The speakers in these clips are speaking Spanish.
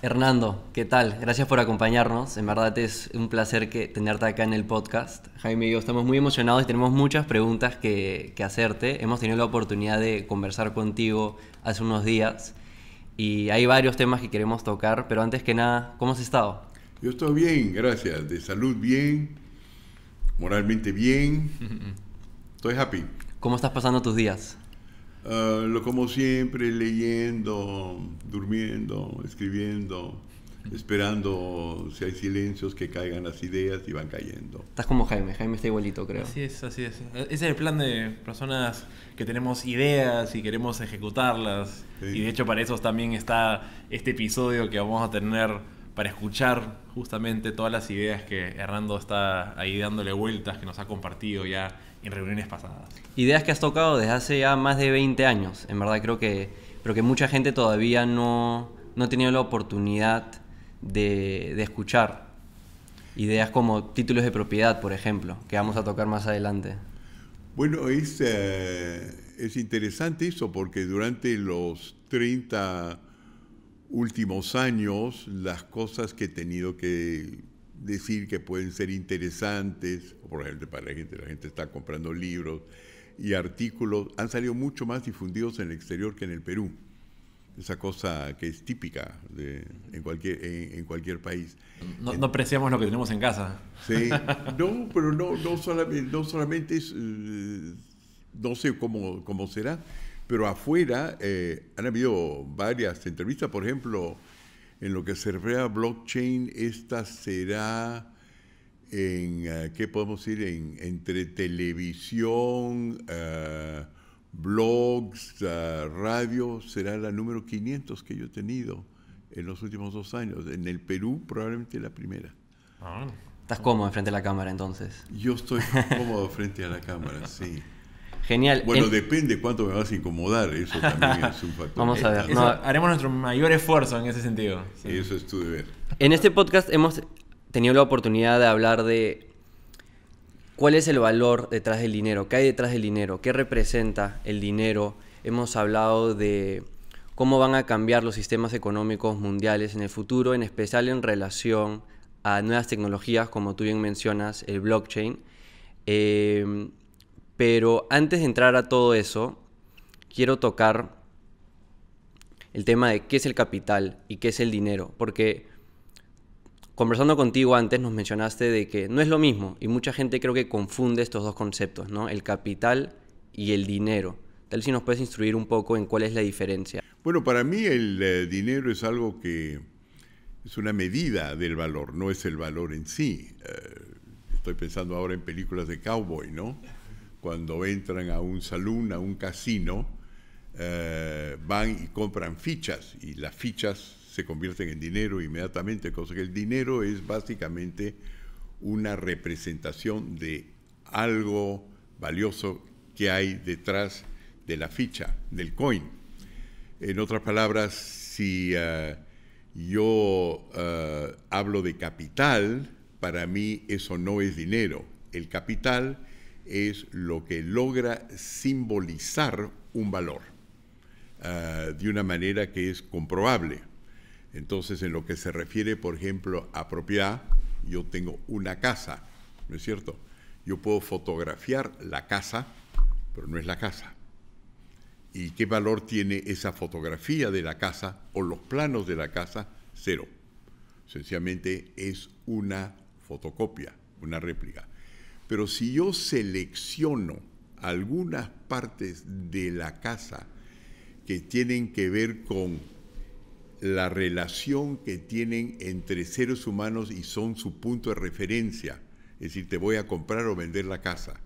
Hernando, ¿qué tal? Gracias por acompañarnos. En verdad es un placer que, tenerte acá en el podcast. Jaime y yo estamos muy emocionados y tenemos muchas preguntas que, que hacerte. Hemos tenido la oportunidad de conversar contigo hace unos días y hay varios temas que queremos tocar, pero antes que nada, ¿cómo has estado? Yo estoy bien, gracias. De salud bien, moralmente bien. Estoy happy. ¿Cómo estás pasando tus días? Ah, lo como siempre, leyendo, durmiendo, escribiendo, esperando si hay silencios que caigan las ideas y van cayendo. Estás como Jaime, Jaime está igualito, creo. Así es, así es. Ese es el plan de personas que tenemos ideas y queremos ejecutarlas. Y de hecho para eso también está este episodio que vamos a tener para escuchar justamente todas las ideas que Hernando está ahí dándole vueltas, que nos ha compartido ya en reuniones pasadas. Ideas que has tocado desde hace ya más de 20 años, en verdad creo que, pero que mucha gente todavía no, no ha tenido la oportunidad de, escuchar. Ideas como títulos de propiedad, por ejemplo, que vamos a tocar más adelante. Bueno, es eh, interesante eso porque durante los 30 últimos años las cosas que he tenido que decir que pueden ser interesantes, por ejemplo, para la gente, la gente está comprando libros y artículos, han salido mucho más difundidos en el exterior que en el Perú. Esa cosa que es típica en, cualquier, en, cualquier país. No, apreciamos lo que tenemos en casa. Sí, no, pero no, solamente, no solamente es, eh, no sé cómo, cómo será, pero afuera eh, han habido varias entrevistas, por ejemplo, en lo que se refiere a blockchain, esta será en, eh, ¿qué podemos decir? entre televisión, eh, blogs, eh, radio, será la número 500 que yo he tenido en los últimos dos años. En el Perú probablemente la primera. Ah. ¿Estás cómodo frente a la cámara entonces? Yo estoy cómodo frente a la cámara, sí. Genial. Bueno, depende cuánto me vas a incomodar, eso también es un factor. Vamos a ver. haremos nuestro mayor esfuerzo en ese sentido. Eso es tu deber. En este podcast hemos tenido la oportunidad de hablar de cuál es el valor detrás del dinero, qué hay detrás del dinero, qué representa el dinero. Hemos hablado de cómo van a cambiar los sistemas económicos mundiales en el futuro, en especial en relación a nuevas tecnologías, como tú bien mencionas, el blockchain. Eh, pero antes de entrar a todo eso, quiero tocar el tema de qué es el capital y qué es el dinero, porque conversando contigo antes nos mencionaste de que no es lo mismo y mucha gente creo que confunde estos dos conceptos, ¿no? El capital y el dinero. Tal si nos puedes instruir un poco en cuál es la diferencia. Bueno, para mí el eh, dinero es algo que es una medida del valor, no es el valor en sí. Eh, estoy pensando ahora en películas de cowboy, ¿no? cuando entran a un salón, a un casino, eh, van y compran fichas y las fichas se convierten en dinero inmediatamente, cosa el dinero es básicamente una representación de algo valioso que hay detrás de la ficha, del coin. En otras palabras, si eh, yo eh, hablo de capital, para mí eso no es dinero. El capital es lo que logra simbolizar un valor ah, de una manera que es comprobable. Entonces, en lo que se refiere, por ejemplo, a propiedad, yo tengo una casa, ¿no es cierto? Yo puedo fotografiar la casa, pero no es la casa. ¿Y qué valor tiene esa fotografía de la casa o los planos de la casa? Cero. Sencillamente es una fotocopia, una réplica. Pero si yo selecciono algunas partes de la casa que tienen que ver con la relación que tienen entre seres humanos y son su punto de referencia, es decir, te voy a comprar o vender la casa.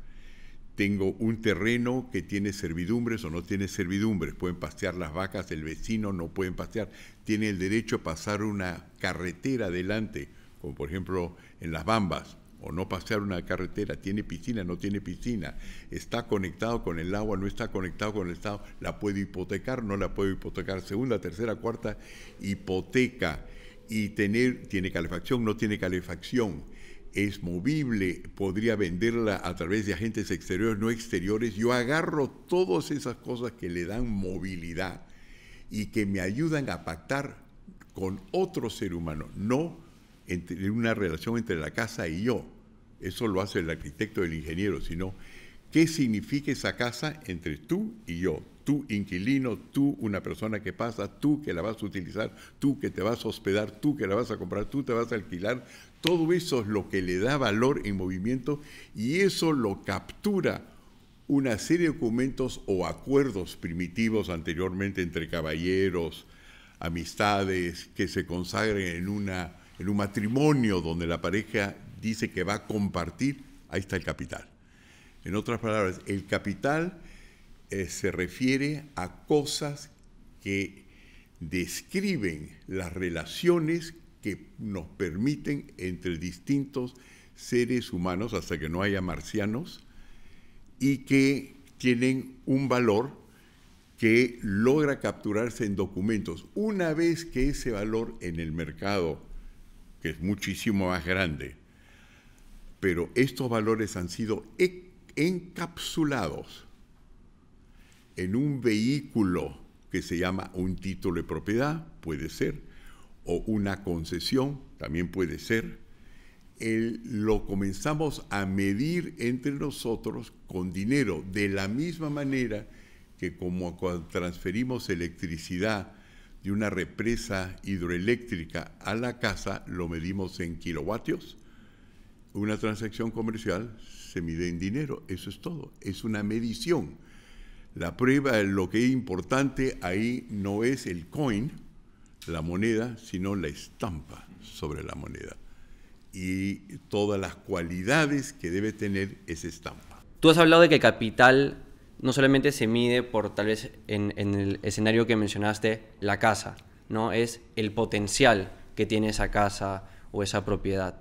Tengo un terreno que tiene servidumbres o no tiene servidumbres. Pueden pastear las vacas, el vecino no pueden pasear. Tiene el derecho a pasar una carretera adelante, como por ejemplo en las Bambas o no pasear una carretera, tiene piscina, no tiene piscina, está conectado con el agua, no está conectado con el Estado, la puedo hipotecar, no la puedo hipotecar, segunda, tercera, cuarta, hipoteca y tener, tiene calefacción, no tiene calefacción, es movible, podría venderla a través de agentes exteriores, no exteriores, yo agarro todas esas cosas que le dan movilidad y que me ayudan a pactar con otro ser humano, no entre, una relación entre la casa y yo. Eso lo hace el arquitecto o el ingeniero, sino qué significa esa casa entre tú y yo. Tú inquilino, tú una persona que pasa, tú que la vas a utilizar, tú que te vas a hospedar, tú que la vas a comprar, tú te vas a alquilar. Todo eso es lo que le da valor en movimiento y eso lo captura una serie de documentos o acuerdos primitivos anteriormente entre caballeros, amistades que se consagren en una en un matrimonio donde la pareja dice que va a compartir, ahí está el capital. En otras palabras, el capital eh, se refiere a cosas que describen las relaciones que nos permiten entre distintos seres humanos hasta que no haya marcianos y que tienen un valor que logra capturarse en documentos. Una vez que ese valor en el mercado que es muchísimo más grande. Pero estos valores han sido e-, encapsulados en un vehículo que se llama un título de propiedad, puede ser, o una concesión, también puede ser. lo comenzamos a medir entre nosotros con dinero, de la misma manera que como cuando transferimos electricidad de una represa hidroeléctrica a la casa lo medimos en kilovatios. Una transacción comercial se mide en dinero, eso es todo, es una medición. La prueba, lo que es importante ahí no es el coin, la moneda, sino la estampa sobre la moneda y todas las cualidades que debe tener esa estampa. Tú has hablado de que capital no solamente se mide por tal vez en, el escenario que mencionaste, la casa, ¿no? Es el potencial que tiene esa casa o esa propiedad.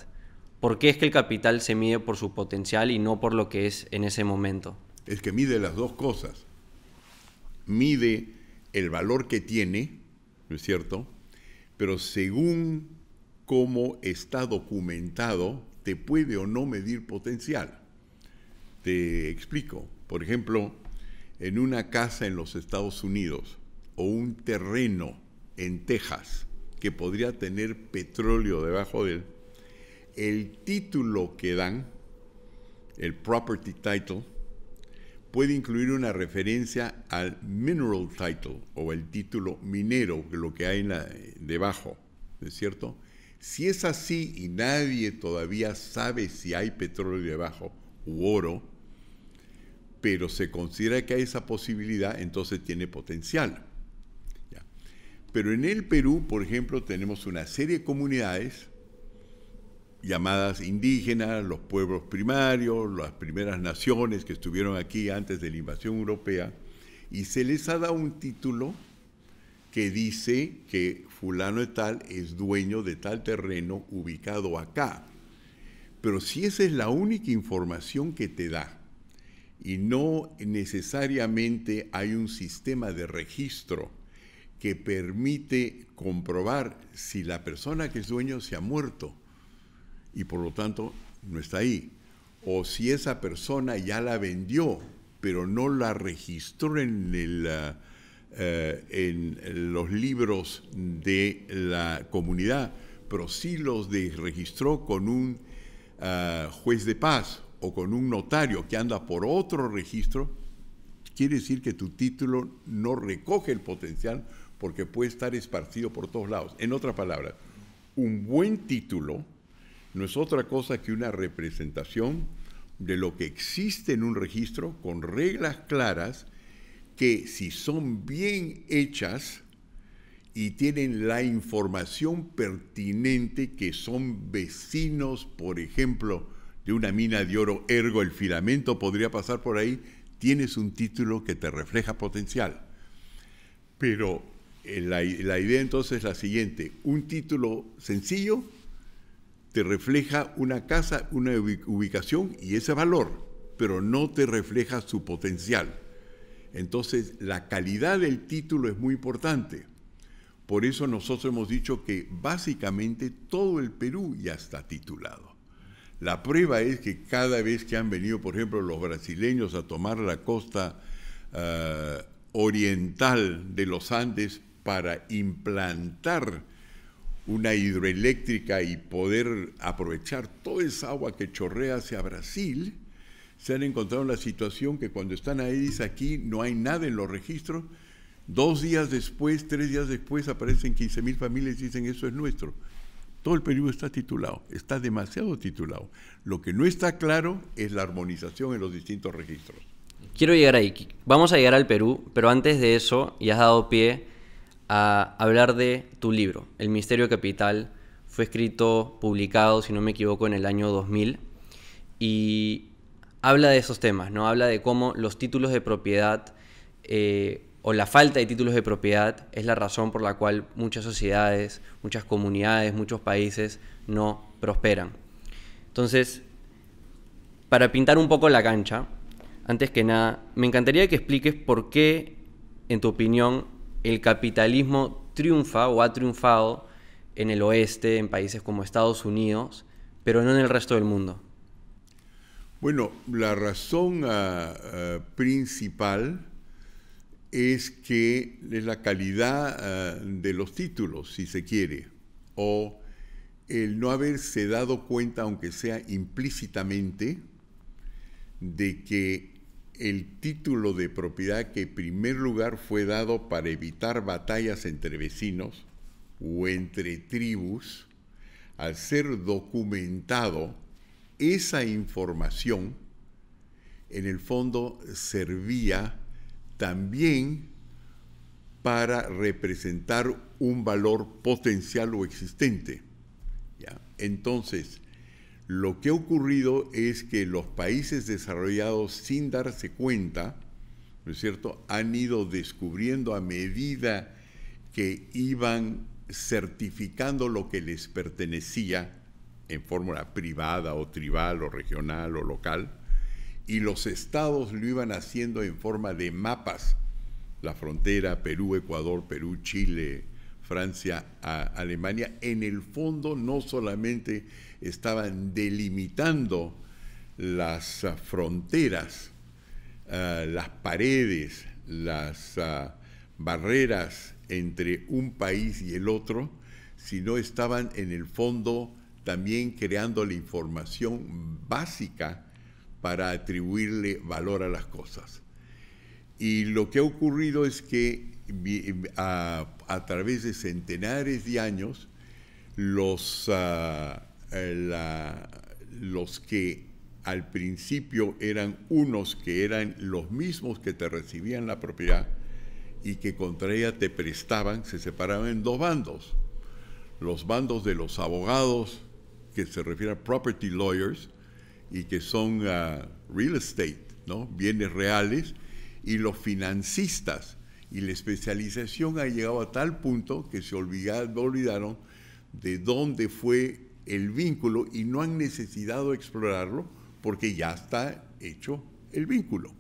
¿Por qué es que el capital se mide por su potencial y no por lo que es en ese momento? Es que mide las dos cosas. Mide el valor que tiene, ¿no es cierto? Pero según cómo está documentado, te puede o no medir potencial. Te explico. Por ejemplo, en una casa en los Estados Unidos o un terreno en Texas que podría tener petróleo debajo de él, el título que dan, el property title, puede incluir una referencia al mineral title o el título minero, lo que hay debajo, ¿no es cierto? Si es así y nadie todavía sabe si hay petróleo debajo u oro, pero se considera que hay esa posibilidad, entonces tiene potencial. Pero en el Perú, por ejemplo, tenemos una serie de comunidades llamadas indígenas, los pueblos primarios, las primeras naciones que estuvieron aquí antes de la invasión europea, y se les ha dado un título que dice que fulano de tal es dueño de tal terreno ubicado acá. Pero si esa es la única información que te da, y no necesariamente hay un sistema de registro que permite comprobar si la persona que es dueño se ha muerto y por lo tanto no está ahí, o si esa persona ya la vendió, pero no la registró en, eh, eh, en los libros de la comunidad, pero sí los registró con un eh, juez de paz o con un notario que anda por otro registro, quiere decir que tu título no recoge el potencial porque puede estar esparcido por todos lados. En otras palabras, un buen título no es otra cosa que una representación de lo que existe en un registro con reglas claras que si son bien hechas y tienen la información pertinente que son vecinos, por ejemplo, de una mina de oro, ergo el filamento podría pasar por ahí, tienes un título que te refleja potencial. Pero eh, la, idea entonces es la siguiente, un título sencillo te refleja una casa, una ubicación y ese valor, pero no te refleja su potencial. Entonces, la calidad del título es muy importante. Por eso nosotros hemos dicho que básicamente todo el Perú ya está titulado. La prueba es que cada vez que han venido, por ejemplo, los brasileños a tomar la costa eh, oriental de los Andes para implantar una hidroeléctrica y poder aprovechar toda esa agua que chorrea hacia Brasil, se han encontrado en la situación que cuando están ahí, dice aquí, no hay nada en los registros. Dos días después, tres días después, aparecen 15.000 mil familias y dicen, eso es nuestro. Todo el periodo está titulado, está demasiado titulado. Lo que no está claro es la armonización en los distintos registros. Quiero llegar ahí. Vamos a llegar al Perú, pero antes de eso, y has dado pie a hablar de tu libro, El Misterio Capital. Fue escrito, publicado, si no me equivoco, en el año 2000. Y habla de esos temas, ¿no? Habla de cómo los títulos de propiedad eh, o la falta de títulos de propiedad es la razón por la cual muchas sociedades, muchas comunidades, muchos países no prosperan. Entonces, para pintar un poco la cancha, antes que nada, me encantaría que expliques por qué, en tu opinión, el capitalismo triunfa o ha triunfado en el oeste, en países como Estados Unidos, pero no en el resto del mundo. Bueno, la razón ah, ah, principal es que es la calidad ah, de los títulos, si se quiere, o el no haberse dado cuenta, aunque sea implícitamente, de que el título de propiedad que en primer lugar fue dado para evitar batallas entre vecinos o entre tribus, al ser documentado, esa información en el fondo servía también para representar un valor potencial o existente. Entonces, lo que ha ocurrido es que los países desarrollados sin darse cuenta, ¿no es cierto?, han ido descubriendo a medida que iban certificando lo que les pertenecía en fórmula privada o tribal o regional o local, y los estados lo iban haciendo en forma de mapas. La frontera Perú, Ecuador, Perú, Chile, Francia, Alemania, en el fondo no solamente estaban delimitando las ah, fronteras, ah, las paredes, las ah, barreras entre un país y el otro, sino estaban en el fondo también creando la información básica para atribuirle valor a las cosas. Y lo que ha ocurrido es que a, través de centenares de años, los, ah, eh, los que al principio eran unos que eran los mismos que te recibían la propiedad y que contra ella te prestaban, se separaban en dos bandos. Los bandos de los abogados, que se refiere a property lawyers, y que son ah, real estate, ¿no? bienes reales, y los financistas. Y la especialización ha llegado a tal punto que se olvidaron, de dónde fue el vínculo y no han necesitado explorarlo porque ya está hecho el vínculo.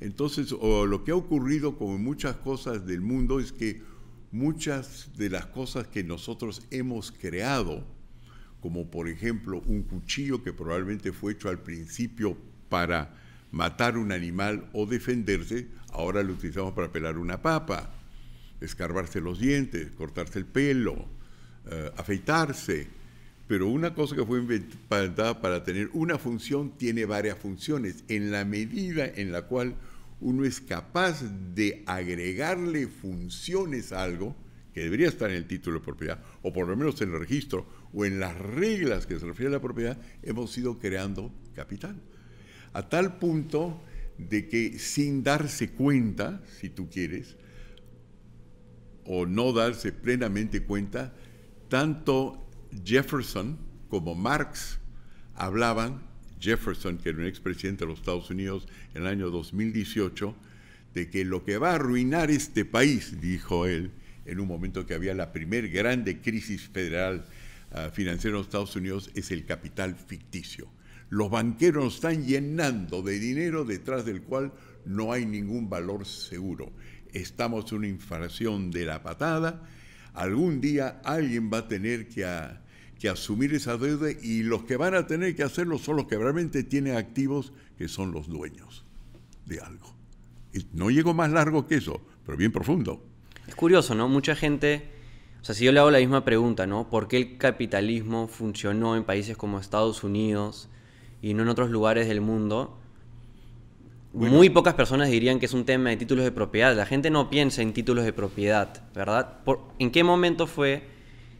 Entonces, lo que ha ocurrido con muchas cosas del mundo es que muchas de las cosas que nosotros hemos creado como por ejemplo un cuchillo que probablemente fue hecho al principio para matar un animal o defenderse, ahora lo utilizamos para pelar una papa, escarbarse los dientes, cortarse el pelo, eh, afeitarse. Pero una cosa que fue inventada para tener una función tiene varias funciones. En la medida en la cual uno es capaz de agregarle funciones a algo, que debería estar en el título de propiedad, o por lo menos en el registro, o en las reglas que se refiere a la propiedad, hemos ido creando capital. A tal punto de que sin darse cuenta, si tú quieres, o no darse plenamente cuenta, tanto Jefferson como Marx hablaban, Jefferson, que era un expresidente de los Estados Unidos en el año 2018, de que lo que va a arruinar este país, dijo él, en un momento que había la primer grande crisis federal eh, financiero de Estados Unidos es el capital ficticio. Los banqueros están llenando de dinero detrás del cual no hay ningún valor seguro. Estamos en una inflación de la patada. Algún día alguien va a tener que, que asumir esa deuda y los que van a tener que hacerlo son los que realmente tienen activos que son los dueños de algo. no llego más largo que eso, pero bien profundo. Es curioso, ¿no? Mucha gente o sea, si yo le hago la misma pregunta, ¿no? ¿Por qué el capitalismo funcionó en países como Estados Unidos y no en otros lugares del mundo? Muy pocas personas dirían que es un tema de títulos de propiedad. La gente no piensa en títulos de propiedad, ¿verdad? Por, ¿En qué momento fue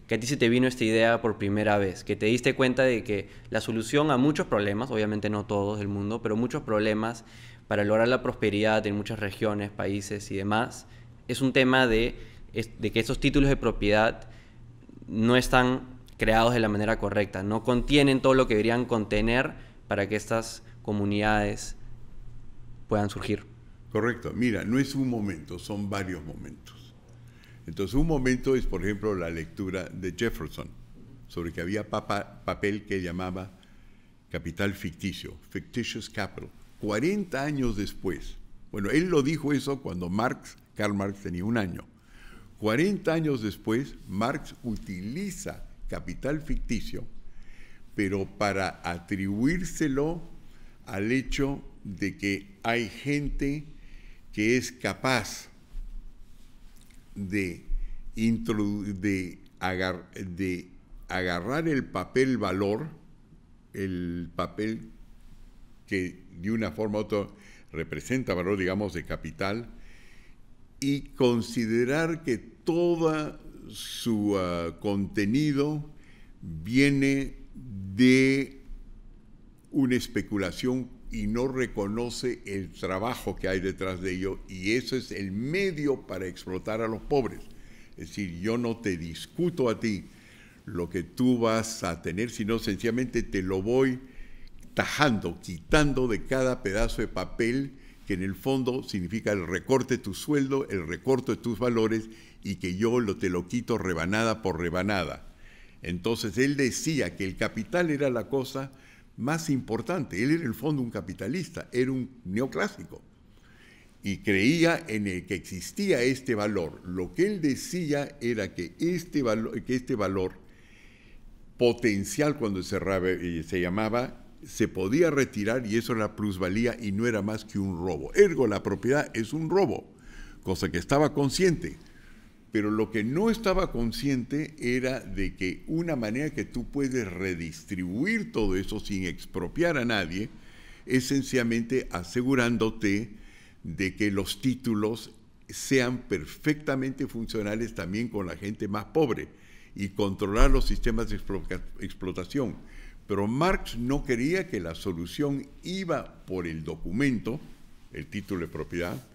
que a ti se te vino esta idea por primera vez? Que te diste cuenta de que la solución a muchos problemas, obviamente no todos del mundo, pero muchos problemas para lograr la prosperidad en muchas regiones, países y demás, es un tema de de que esos títulos de propiedad no están creados de la manera correcta, no contienen todo lo que deberían contener para que estas comunidades puedan surgir. Correcto, mira, no es un momento, son varios momentos. Entonces, un momento es, por ejemplo, la lectura de Jefferson, sobre que había papel que llamaba capital ficticio, fictitious capital. 40 años después, bueno, él lo dijo eso cuando Marx, Karl Marx tenía un año. 40 años después, Marx utiliza capital ficticio, pero para atribuírselo al hecho de que hay gente que es capaz de, de agarrar el papel valor, el papel que de una forma u otra representa valor, digamos, de capital, y considerar que todo su ah, contenido viene de una especulación y no reconoce el trabajo que hay detrás de ello y eso es el medio para explotar a los pobres. Es decir, yo no te discuto a ti lo que tú vas a tener, sino sencillamente te lo voy tajando, quitando de cada pedazo de papel que en el fondo significa el recorte de tu sueldo, el recorte de tus valores y que yo lo, te lo quito rebanada por rebanada. Entonces él decía que el capital era la cosa más importante. Él era en el fondo un capitalista, era un neoclásico y creía en el que existía este valor. Lo que él decía era que este, que este valor potencial, cuando se, eh, se llamaba se podía retirar y eso era plusvalía y no era más que un robo. Ergo, la propiedad es un robo, cosa que estaba consciente. Pero lo que no estaba consciente era de que una manera que tú puedes redistribuir todo eso sin expropiar a nadie es sencillamente asegurándote de que los títulos sean perfectamente funcionales también con la gente más pobre y controlar los sistemas de explotación pero Marx no quería que la solución iba por el documento, el título de propiedad,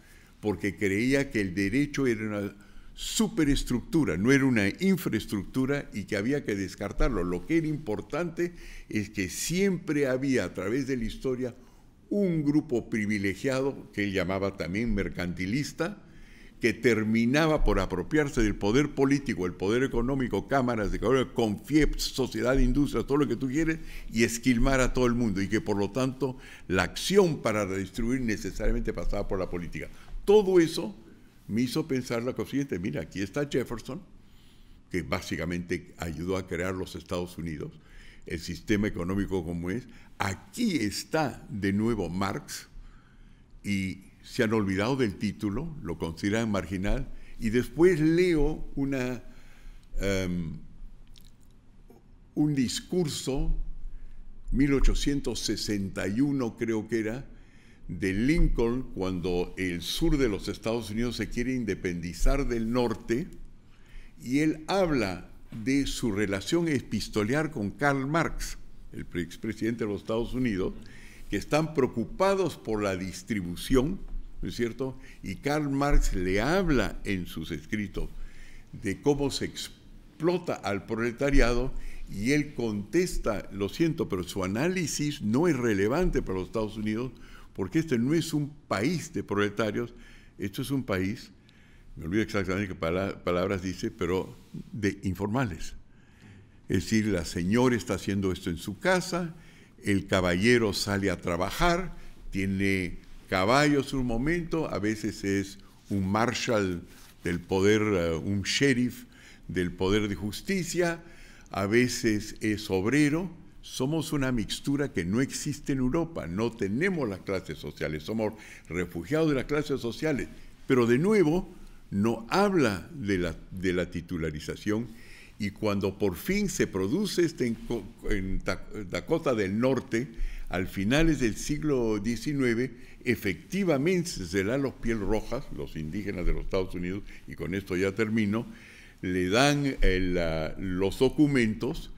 porque creía que el derecho era una superestructura, no era una infraestructura y que había que descartarlo. Lo que era importante es que siempre había a través de la historia un grupo privilegiado que él llamaba también mercantilista, que terminaba por apropiarse del poder político, el poder económico, cámaras de cabrón, confiep, sociedad, industria, todo lo que tú quieres, y esquilmar a todo el mundo, y que por lo tanto la acción para redistribuir necesariamente pasaba por la política. Todo eso me hizo pensar la cosa siguiente, mira, aquí está Jefferson, que básicamente ayudó a crear los Estados Unidos, el sistema económico como es, aquí está de nuevo Marx, y se han olvidado del título, lo consideran marginal, y después leo una, em, un discurso, 1861 creo que era, de Lincoln cuando el sur de los Estados Unidos se quiere independizar del norte, y él habla de su relación epistolar con Karl Marx, el expresidente de los Estados Unidos, que están preocupados por la distribución ¿no es cierto? Y Karl Marx le habla en sus escritos de cómo se explota al proletariado y él contesta, lo siento, pero su análisis no es relevante para los Estados Unidos porque este no es un país de proletarios, esto es un país, me olvido exactamente qué palabras dice, pero de informales. Es decir, la señora está haciendo esto en su casa, el caballero sale a trabajar, tiene caballos un momento, a veces es un marshal del poder, eh, un sheriff del poder de justicia, a veces es obrero. Somos una mixtura que no existe en Europa, no tenemos las clases sociales, somos refugiados de las clases sociales, pero de nuevo no habla de la, titularización y cuando por fin se produce este en, Dakota del Norte, al finales del siglo XIX, efectivamente se dan los piel rojas, los indígenas de los Estados Unidos, y con esto ya termino, le dan eh, los documentos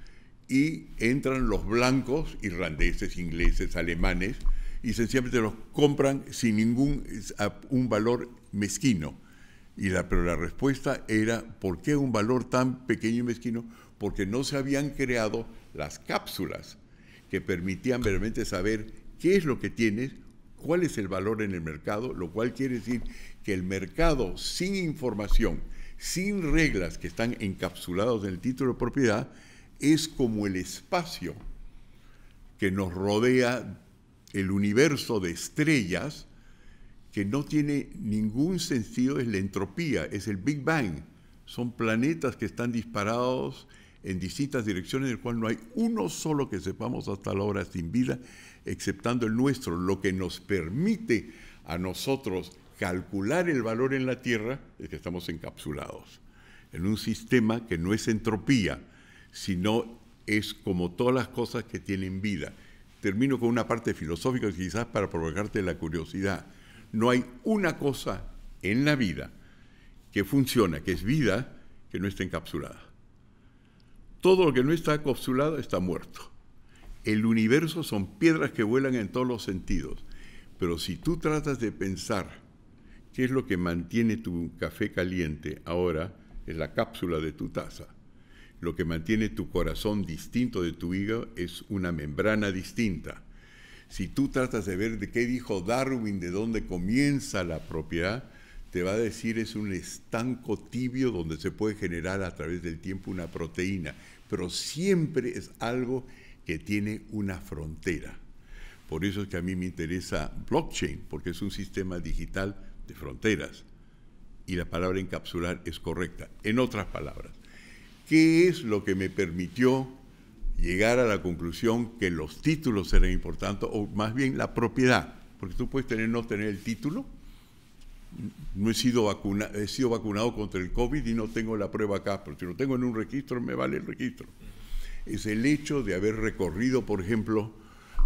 y entran los blancos, irlandeses, ingleses, alemanes, y sencillamente los compran sin ningún un valor mezquino. Y la, pero la respuesta era, ¿por qué un valor tan pequeño y mezquino? Porque no se habían creado las cápsulas que permitían realmente saber qué es lo que tienes cuál es el valor en el mercado, lo cual quiere decir que el mercado sin información, sin reglas que están encapsulados en el título de propiedad, es como el espacio que nos rodea el universo de estrellas que no tiene ningún sentido, es la entropía, es el Big Bang. Son planetas que están disparados en distintas direcciones, del cual no hay uno solo que sepamos hasta la hora sin vida exceptando el nuestro, lo que nos permite a nosotros calcular el valor en la Tierra es que estamos encapsulados en un sistema que no es entropía, sino es como todas las cosas que tienen vida. Termino con una parte filosófica quizás para provocarte la curiosidad. No hay una cosa en la vida que funciona, que es vida, que no está encapsulada. Todo lo que no está encapsulado está muerto. El universo son piedras que vuelan en todos los sentidos, pero si tú tratas de pensar qué es lo que mantiene tu café caliente ahora, es la cápsula de tu taza. Lo que mantiene tu corazón distinto de tu hígado es una membrana distinta. Si tú tratas de ver de qué dijo Darwin, de dónde comienza la propiedad, te va a decir es un estanco tibio donde se puede generar a través del tiempo una proteína, pero siempre es algo tiene una frontera. Por eso es que a mí me interesa blockchain, porque es un sistema digital de fronteras. Y la palabra encapsular es correcta. En otras palabras, ¿qué es lo que me permitió llegar a la conclusión que los títulos eran importantes, o más bien la propiedad? Porque tú puedes tener no tener el título. No he sido, vacuna, he sido vacunado contra el COVID y no tengo la prueba acá, pero si lo tengo en un registro, me vale el registro es el hecho de haber recorrido, por ejemplo,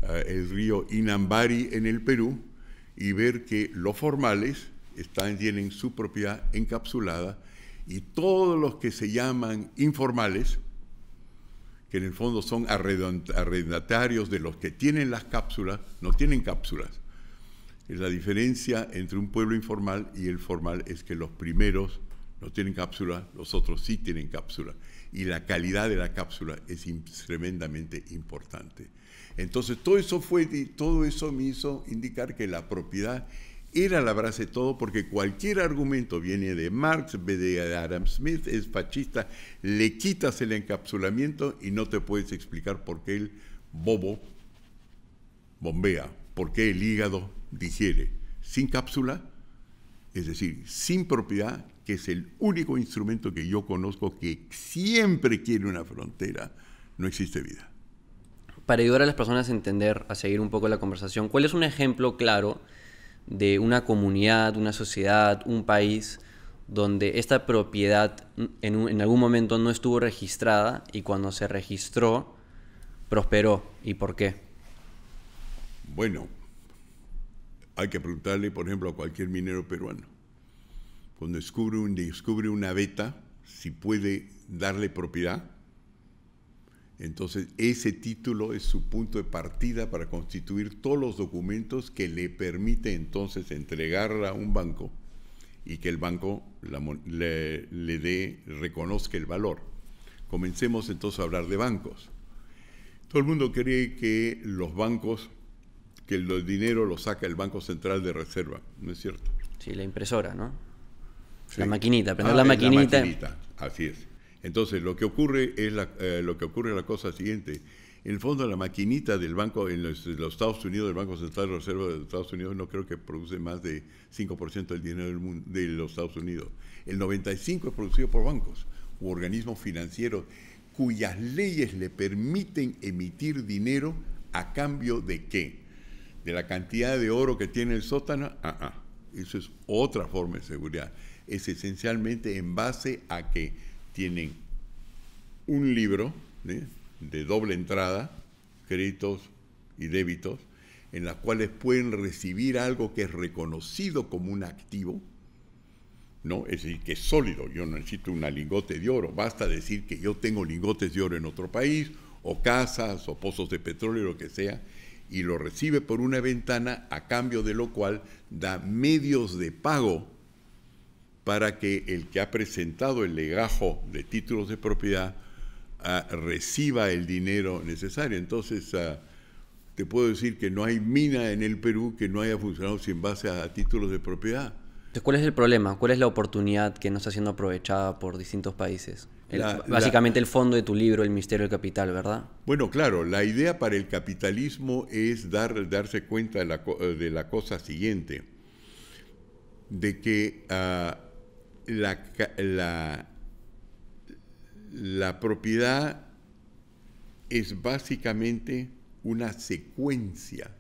eh, el río Inambari en el Perú y ver que los formales están, tienen su propiedad encapsulada y todos los que se llaman informales, que en el fondo son arrendatarios de los que tienen las cápsulas, no tienen cápsulas. La diferencia entre un pueblo informal y el formal es que los primeros no tienen cápsula, los otros sí tienen cápsula y la calidad de la cápsula es tremendamente importante. Entonces todo eso, fue, todo eso me hizo indicar que la propiedad era la base de todo porque cualquier argumento viene de Marx, de Adam Smith, es fascista, le quitas el encapsulamiento y no te puedes explicar por qué el bobo bombea, por qué el hígado digiere. Sin cápsula, es decir, sin propiedad, que es el único instrumento que yo conozco que siempre quiere una frontera, no existe vida. Para ayudar a las personas a entender, a seguir un poco la conversación, ¿cuál es un ejemplo claro de una comunidad, una sociedad, un país donde esta propiedad en, algún momento no estuvo registrada y cuando se registró, prosperó? ¿Y por qué? Bueno, hay que preguntarle, por ejemplo, a cualquier minero peruano cuando descubre, descubre una beta, si puede darle propiedad, entonces ese título es su punto de partida para constituir todos los documentos que le permite entonces entregarla a un banco y que el banco le dé, reconozca el valor. Comencemos entonces a hablar de bancos. Todo el mundo cree que los bancos, que el dinero lo saca el Banco Central de Reserva, ¿no es cierto? Sí, la impresora, ¿no? La maquinita, ah, la, maquinita. Así es. Entonces, lo que ocurre es la, eh, lo que ocurre la cosa siguiente. En el fondo, la maquinita del banco en los, Estados Unidos, del Banco Central de Reserva de los Estados Unidos, no creo que produce más de 5% del dinero del mundo, de los Estados Unidos. El 95% es producido por bancos u organismos financieros cuyas leyes le permiten emitir dinero a cambio de qué? De la cantidad de oro que tiene el sótano. Ah, ah. Eso es otra forma de seguridad es esencialmente en base a que tienen un libro ¿eh? de doble entrada, créditos y débitos, en las cuales pueden recibir algo que es reconocido como un activo, ¿no? Es decir, que es sólido. Yo no necesito una lingote de oro. Basta decir que yo tengo lingotes de oro en otro país, o casas, o pozos de petróleo, lo que sea, y lo recibe por una ventana, a cambio de lo cual da medios de pago para que el que ha presentado el legajo de títulos de propiedad ah, reciba el dinero necesario. Entonces, ah, te puedo decir que no hay mina en el Perú que no haya funcionado sin base a, títulos de propiedad. ¿cuál es el problema? ¿Cuál es la oportunidad que no está siendo aprovechada por distintos países? básicamente el fondo de tu libro, El Misterio del Capital, ¿verdad? Bueno, claro, la idea para el capitalismo es darse cuenta de la, cosa siguiente, de que ah, la, la, propiedad es básicamente una secuencia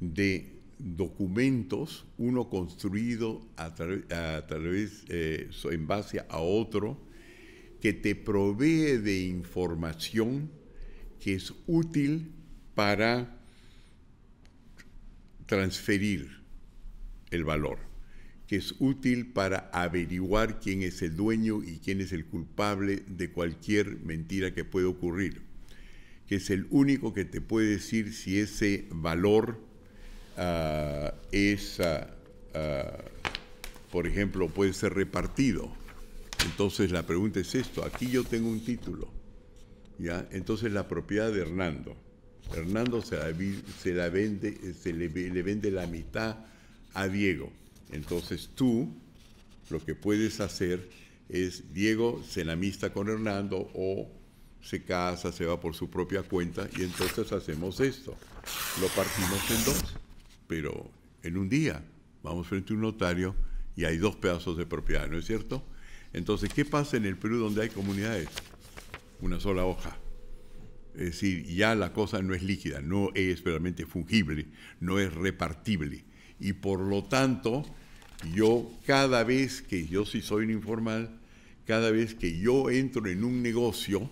de documentos, uno construido a, través, eh, en base a otro, que te provee de información que es útil para transferir el valor que es útil para averiguar quién es el dueño y quién es el culpable de cualquier mentira que pueda ocurrir, que es el único que te puede decir si ese valor ah, es, ah, ah, por ejemplo, puede ser repartido. Entonces la pregunta es esto, aquí yo tengo un título, ¿ya? Entonces la propiedad de Hernando. Hernando se, la, vende, se le vende la mitad a Diego entonces tú lo que puedes hacer es, Diego se enamista con Hernando o se casa, se va por su propia cuenta y entonces hacemos esto. Lo partimos en dos, pero en un día vamos frente a un notario y hay dos pedazos de propiedad, ¿no es cierto? Entonces, ¿qué pasa en el Perú donde hay comunidades? Una sola hoja. Es decir, ya la cosa no es líquida, no es realmente fungible, no es repartible y por lo tanto yo cada vez que yo sí soy un informal, cada vez que yo entro en un negocio,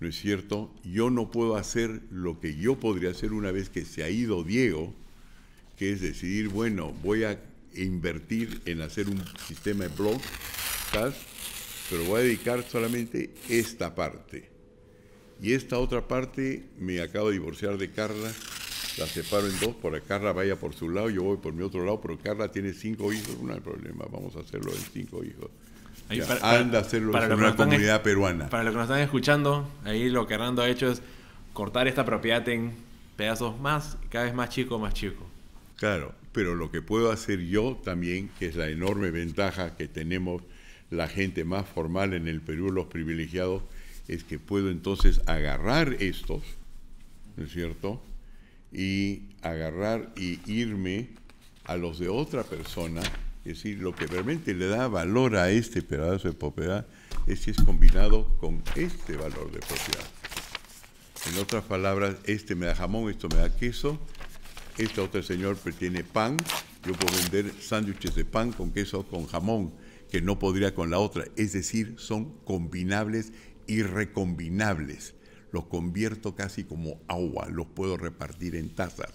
¿no es cierto? Yo no puedo hacer lo que yo podría hacer una vez que se ha ido Diego, que es decidir, bueno, voy a invertir en hacer un sistema de blog, ¿sabes? pero voy a dedicar solamente esta parte. Y esta otra parte, me acabo de divorciar de Carla, la separo en dos para que Carla vaya por su lado, yo voy por mi otro lado, pero Carla tiene cinco hijos, no hay problema, vamos a hacerlo en cinco hijos. anda a hacerlo para en una comunidad peruana. Para lo que nos están escuchando, ahí lo que Hernando ha hecho es cortar esta propiedad en pedazos más, cada vez más chico, más chico. Claro, pero lo que puedo hacer yo también, que es la enorme ventaja que tenemos la gente más formal en el Perú, los privilegiados, es que puedo entonces agarrar estos, ¿no es cierto? y agarrar y irme a los de otra persona. Es decir, lo que realmente le da valor a este pedazo de propiedad es si es combinado con este valor de propiedad. En otras palabras, este me da jamón, esto me da queso, este otro señor tiene pan, yo puedo vender sándwiches de pan con queso, con jamón, que no podría con la otra. Es decir, son combinables y recombinables los convierto casi como agua, los puedo repartir en tazas.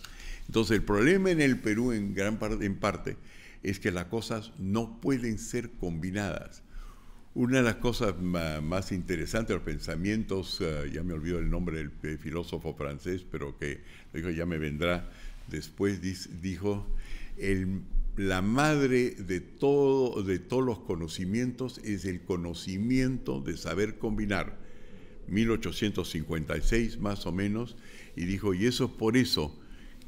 Entonces el problema en el Perú en gran parte, es que las cosas no pueden ser combinadas. Una de las cosas más interesantes, los pensamientos, eh, ya me olvidó el nombre del, filósofo francés, pero que ya me vendrá después, dijo, la madre de, todo, de todos los conocimientos es el conocimiento de saber combinar 1856 más o menos, y dijo, y eso es por eso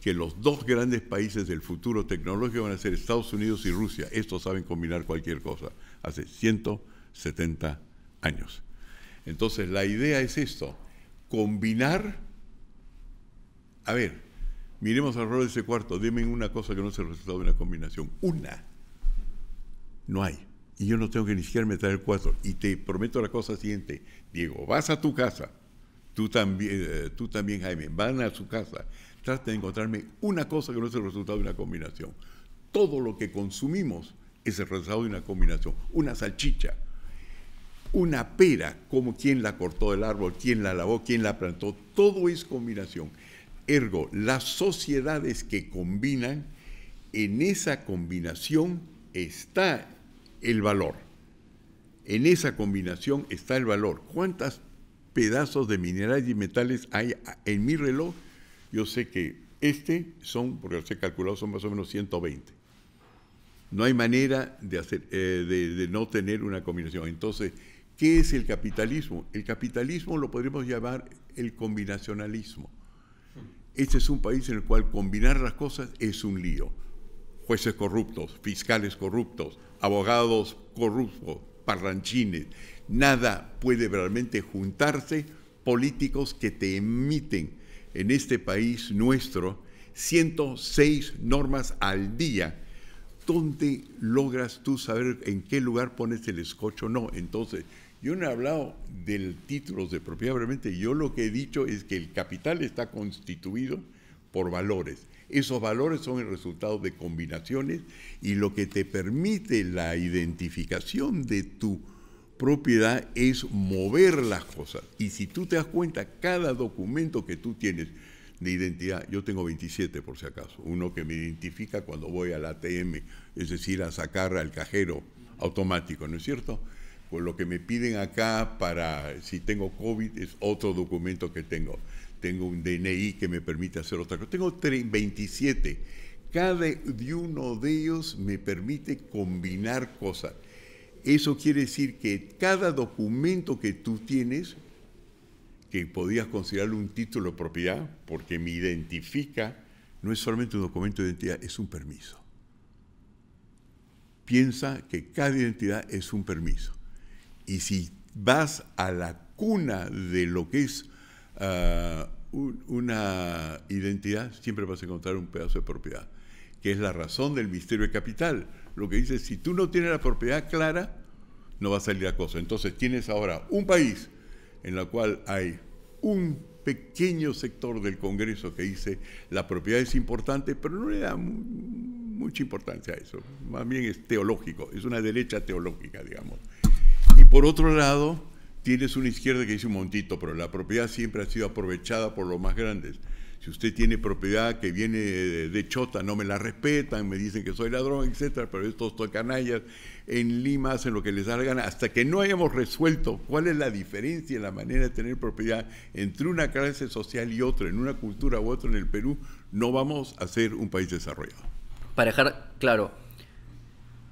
que los dos grandes países del futuro tecnológico van a ser Estados Unidos y Rusia. Estos saben combinar cualquier cosa. Hace 170 años. Entonces, la idea es esto, combinar... A ver, miremos alrededor de ese cuarto, dime una cosa que no es el resultado de una combinación. Una. No hay y yo no tengo que ni siquiera meter el cuatro. Y te prometo la cosa siguiente, Diego, vas a tu casa, tú también, eh, tú también Jaime, van a su casa, trata de encontrarme una cosa que no es el resultado de una combinación. Todo lo que consumimos es el resultado de una combinación. Una salchicha, una pera, como quien la cortó del árbol, quién la lavó, quién la plantó, todo es combinación. Ergo, las sociedades que combinan, en esa combinación está el valor. En esa combinación está el valor. ¿Cuántos pedazos de minerales y metales hay en mi reloj? Yo sé que este son, porque los he calculado, son más o menos 120. No hay manera de, hacer, eh, de no tener una combinación. Entonces, ¿qué es el capitalismo? El capitalismo lo podríamos llamar el combinacionalismo. Este es un país en el cual combinar las cosas es un lío. Jueces corruptos, fiscales corruptos, abogados corruptos, parranchines, Nada puede realmente juntarse políticos que te emiten en este país nuestro 106 normas al día. ¿Dónde logras tú saber en qué lugar pones el escocho? No, entonces, yo no he hablado del título de propiedad, realmente yo lo que he dicho es que el capital está constituido por valores. Esos valores son el resultado de combinaciones y lo que te permite la identificación de tu propiedad es mover las cosas. Y si tú te das cuenta, cada documento que tú tienes de identidad, yo tengo 27 por si acaso, uno que me identifica cuando voy al ATM, es decir, a sacar al cajero automático, ¿no es cierto? Pues lo que me piden acá para si tengo COVID es otro documento que tengo tengo un DNI que me permite hacer otra cosa. Tengo 27. Cada uno de ellos me permite combinar cosas. Eso quiere decir que cada documento que tú tienes, que podías considerar un título de propiedad, porque me identifica, no es solamente un documento de identidad, es un permiso. Piensa que cada identidad es un permiso. Y si vas a la cuna de lo que es eh, una identidad, siempre vas a encontrar un pedazo de propiedad, que es la razón del misterio de capital. Lo que dice, si tú no tienes la propiedad clara, no va a salir la cosa. Entonces tienes ahora un país en el cual hay un pequeño sector del Congreso que dice la propiedad es importante, pero no le da mucha importancia a eso. Más bien es teológico, es una derecha teológica, digamos. Y por otro lado, Tienes una izquierda que dice un montito, pero la propiedad siempre ha sido aprovechada por los más grandes. Si usted tiene propiedad que viene de chota, no me la respetan, me dicen que soy ladrón, etcétera, pero estos canallas en Lima hacen lo que les da gana. Hasta que no hayamos resuelto cuál es la diferencia en la manera de tener propiedad entre una clase social y otra, en una cultura u otra en el Perú, no vamos a ser un país desarrollado. Para dejar claro,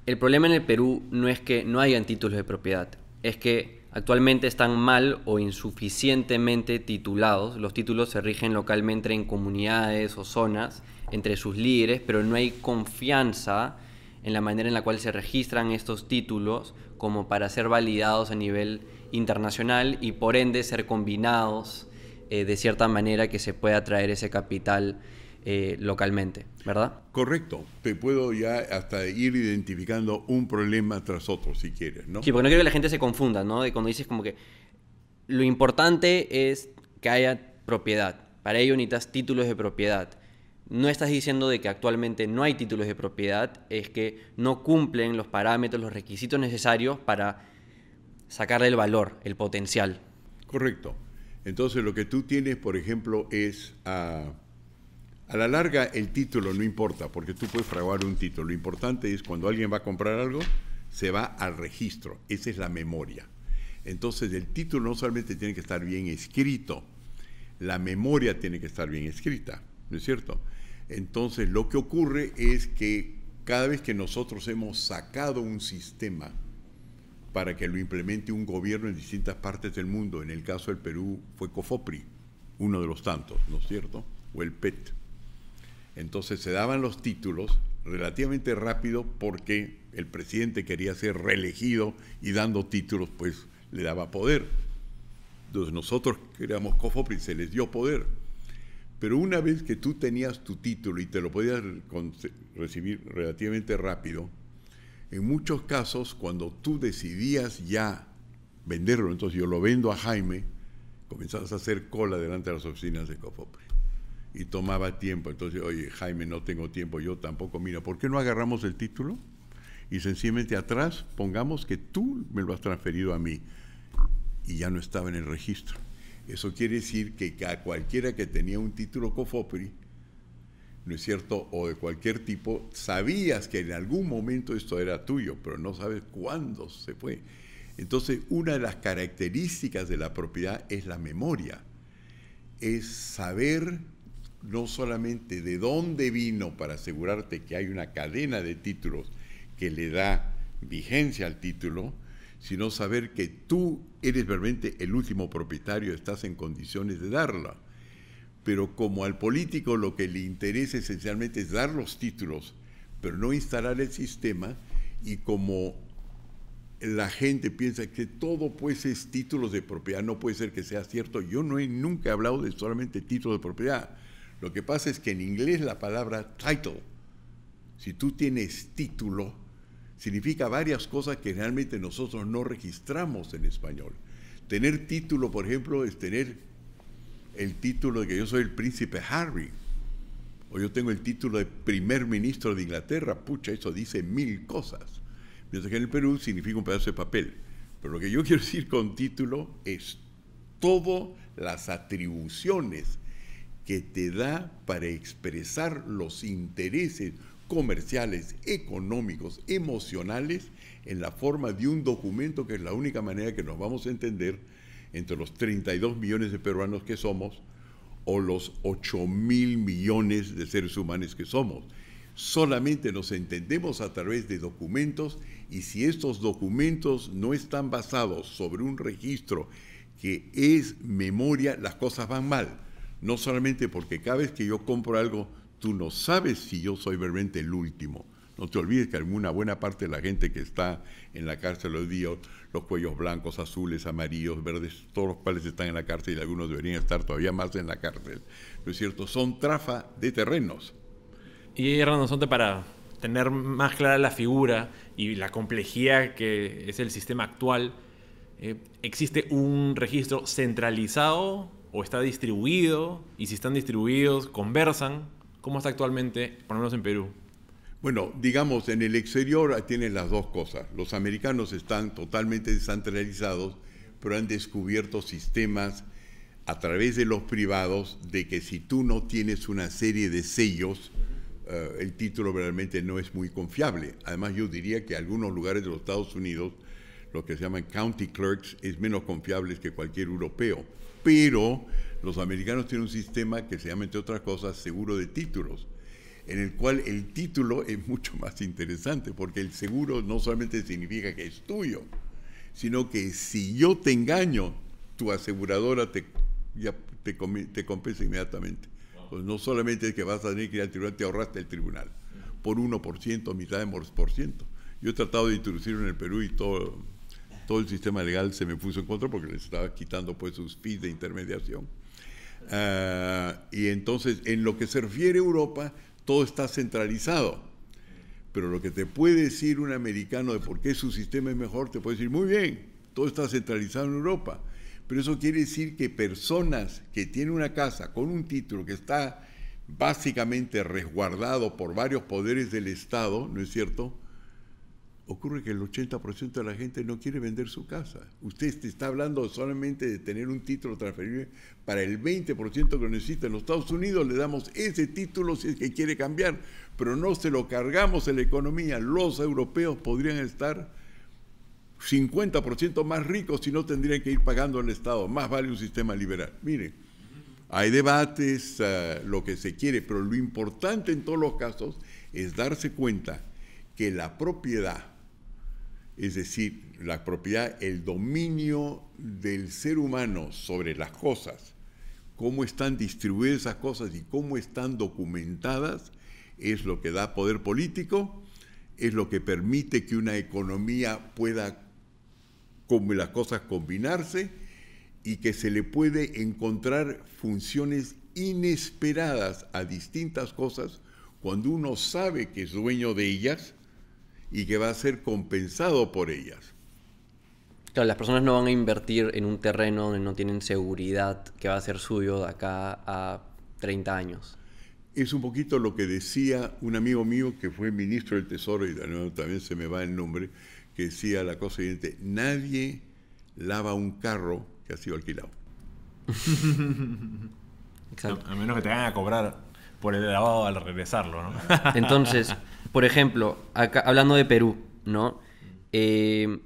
el problema en el Perú no es que no hayan títulos de propiedad, es que Actualmente están mal o insuficientemente titulados. Los títulos se rigen localmente en comunidades o zonas entre sus líderes, pero no hay confianza en la manera en la cual se registran estos títulos como para ser validados a nivel internacional y por ende ser combinados eh, de cierta manera que se pueda traer ese capital eh, localmente, ¿verdad? Correcto, te puedo ya hasta ir identificando un problema tras otro si quieres, ¿no? Sí, porque no quiero que la gente se confunda, ¿no? De cuando dices como que lo importante es que haya propiedad, para ello necesitas títulos de propiedad. No estás diciendo de que actualmente no hay títulos de propiedad, es que no cumplen los parámetros, los requisitos necesarios para sacarle el valor, el potencial. Correcto. Entonces lo que tú tienes, por ejemplo, es a ah, a la larga el título no importa, porque tú puedes fraguar un título. Lo importante es cuando alguien va a comprar algo, se va al registro. Esa es la memoria. Entonces el título no solamente tiene que estar bien escrito, la memoria tiene que estar bien escrita, ¿no es cierto? Entonces lo que ocurre es que cada vez que nosotros hemos sacado un sistema para que lo implemente un gobierno en distintas partes del mundo, en el caso del Perú fue COFOPRI, uno de los tantos, ¿no es cierto? O el PET. Entonces se daban los títulos relativamente rápido porque el presidente quería ser reelegido y dando títulos pues le daba poder. Entonces nosotros creamos éramos COFOPRI se les dio poder. Pero una vez que tú tenías tu título y te lo podías recibir relativamente rápido, en muchos casos cuando tú decidías ya venderlo, entonces yo lo vendo a Jaime, comenzabas a hacer cola delante de las oficinas de COFOPRI y tomaba tiempo. Entonces, oye, Jaime, no tengo tiempo, yo tampoco. Mira, ¿por qué no agarramos el título? Y sencillamente atrás pongamos que tú me lo has transferido a mí. Y ya no estaba en el registro. Eso quiere decir que a cualquiera que tenía un título COFOPRI, ¿no es cierto? O de cualquier tipo, sabías que en algún momento esto era tuyo, pero no sabes cuándo se fue. Entonces, una de las características de la propiedad es la memoria, es saber no solamente de dónde vino para asegurarte que hay una cadena de títulos que le da vigencia al título, sino saber que tú eres realmente el último propietario, estás en condiciones de darla. Pero como al político lo que le interesa esencialmente es dar los títulos, pero no instalar el sistema, y como la gente piensa que todo pues es títulos de propiedad, no puede ser que sea cierto, yo no he nunca hablado de solamente títulos de propiedad, lo que pasa es que en inglés la palabra title, si tú tienes título, significa varias cosas que realmente nosotros no registramos en español. Tener título, por ejemplo, es tener el título de que yo soy el príncipe Harry, o yo tengo el título de primer ministro de Inglaterra, pucha, eso dice mil cosas. Mientras que en el Perú significa un pedazo de papel. Pero lo que yo quiero decir con título es todas las atribuciones que te da para expresar los intereses comerciales, económicos, emocionales, en la forma de un documento que es la única manera que nos vamos a entender entre los 32 millones de peruanos que somos o los 8 mil millones de seres humanos que somos. Solamente nos entendemos a través de documentos y si estos documentos no están basados sobre un registro que es memoria, las cosas van mal. No solamente porque cada vez que yo compro algo, tú no sabes si yo soy realmente el último. No te olvides que alguna buena parte de la gente que está en la cárcel los día, los cuellos blancos, azules, amarillos, verdes, todos los cuales están en la cárcel y algunos deberían estar todavía más en la cárcel. ¿No es cierto? Son trafa de terrenos. Y sonte para tener más clara la figura y la complejidad que es el sistema actual, eh, ¿existe un registro centralizado o está distribuido? Y si están distribuidos, ¿conversan? ¿Cómo está actualmente, por lo menos en Perú? Bueno, digamos, en el exterior tienen las dos cosas. Los americanos están totalmente descentralizados, pero han descubierto sistemas a través de los privados de que si tú no tienes una serie de sellos, eh, el título realmente no es muy confiable. Además, yo diría que algunos lugares de los Estados Unidos, lo que se llaman county clerks, es menos confiable que cualquier europeo pero los americanos tienen un sistema que se llama, entre otras cosas, seguro de títulos, en el cual el título es mucho más interesante, porque el seguro no solamente significa que es tuyo, sino que si yo te engaño, tu aseguradora te, compensa inmediatamente. no solamente es que vas a tener que ir al tribunal, te ahorraste el tribunal por 1%, mitad de por ciento. Yo he tratado de introducirlo en el Perú y todo todo el sistema legal se me puso en contra porque les estaba quitando pues sus fees de intermediación. Ah, y entonces, en lo que se refiere a Europa, todo está centralizado. Pero lo que te puede decir un americano de por qué su sistema es mejor, te puede decir, muy bien, todo está centralizado en Europa. Pero eso quiere decir que personas que tienen una casa con un título que está básicamente resguardado por varios poderes del Estado, ¿no es cierto? ocurre que el 80% de la gente no quiere vender su casa. Usted está hablando solamente de tener un título transferible para el 20% que lo necesita. En los Estados Unidos le damos ese título si es que quiere cambiar, pero no se lo cargamos en la economía. Los europeos podrían estar 50% más ricos si no tendrían que ir pagando al Estado. Más vale un sistema liberal. Mire, hay debates, ah, lo que se quiere, pero lo importante en todos los casos es darse cuenta que la propiedad es decir, la propiedad, el dominio del ser humano sobre las cosas, cómo están distribuidas esas cosas y cómo están documentadas, es lo que da poder político, es lo que permite que una economía pueda, como las cosas, combinarse y que se le puede encontrar funciones inesperadas a distintas cosas cuando uno sabe que es dueño de ellas y que va a ser compensado por ellas. Claro, las personas no van a invertir en un terreno donde no tienen seguridad que va a ser suyo de acá a 30 años. Es un poquito lo que decía un amigo mío que fue ministro del Tesoro, y también se me va el nombre, que decía la cosa siguiente, nadie lava un carro que ha sido alquilado. Exacto. a menos que te vayan a cobrar por el lavado al regresarlo, ¿no? Entonces, por ejemplo, hablando de Perú, ¿no? Eh,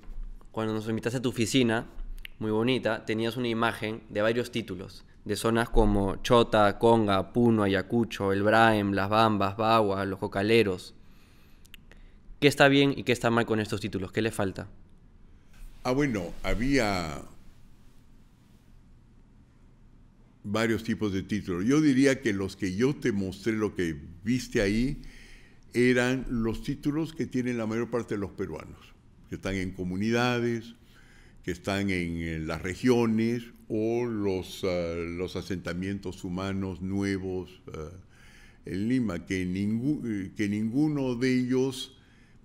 cuando nos invitaste a tu oficina, muy bonita, tenías una imagen de varios títulos, de zonas como Chota, Conga, Puno, Ayacucho, El Braem, Las Bambas, Baguas, Los Jocaleros. ¿Qué está bien y qué está mal con estos títulos? ¿Qué le falta? Ah, bueno, había varios tipos de títulos. Yo diría que los que yo te mostré, lo que viste ahí, eran los títulos que tienen la mayor parte de los peruanos, que están en comunidades, que están en, las regiones o los, ah, los asentamientos humanos nuevos ah, en Lima, que, que ninguno de ellos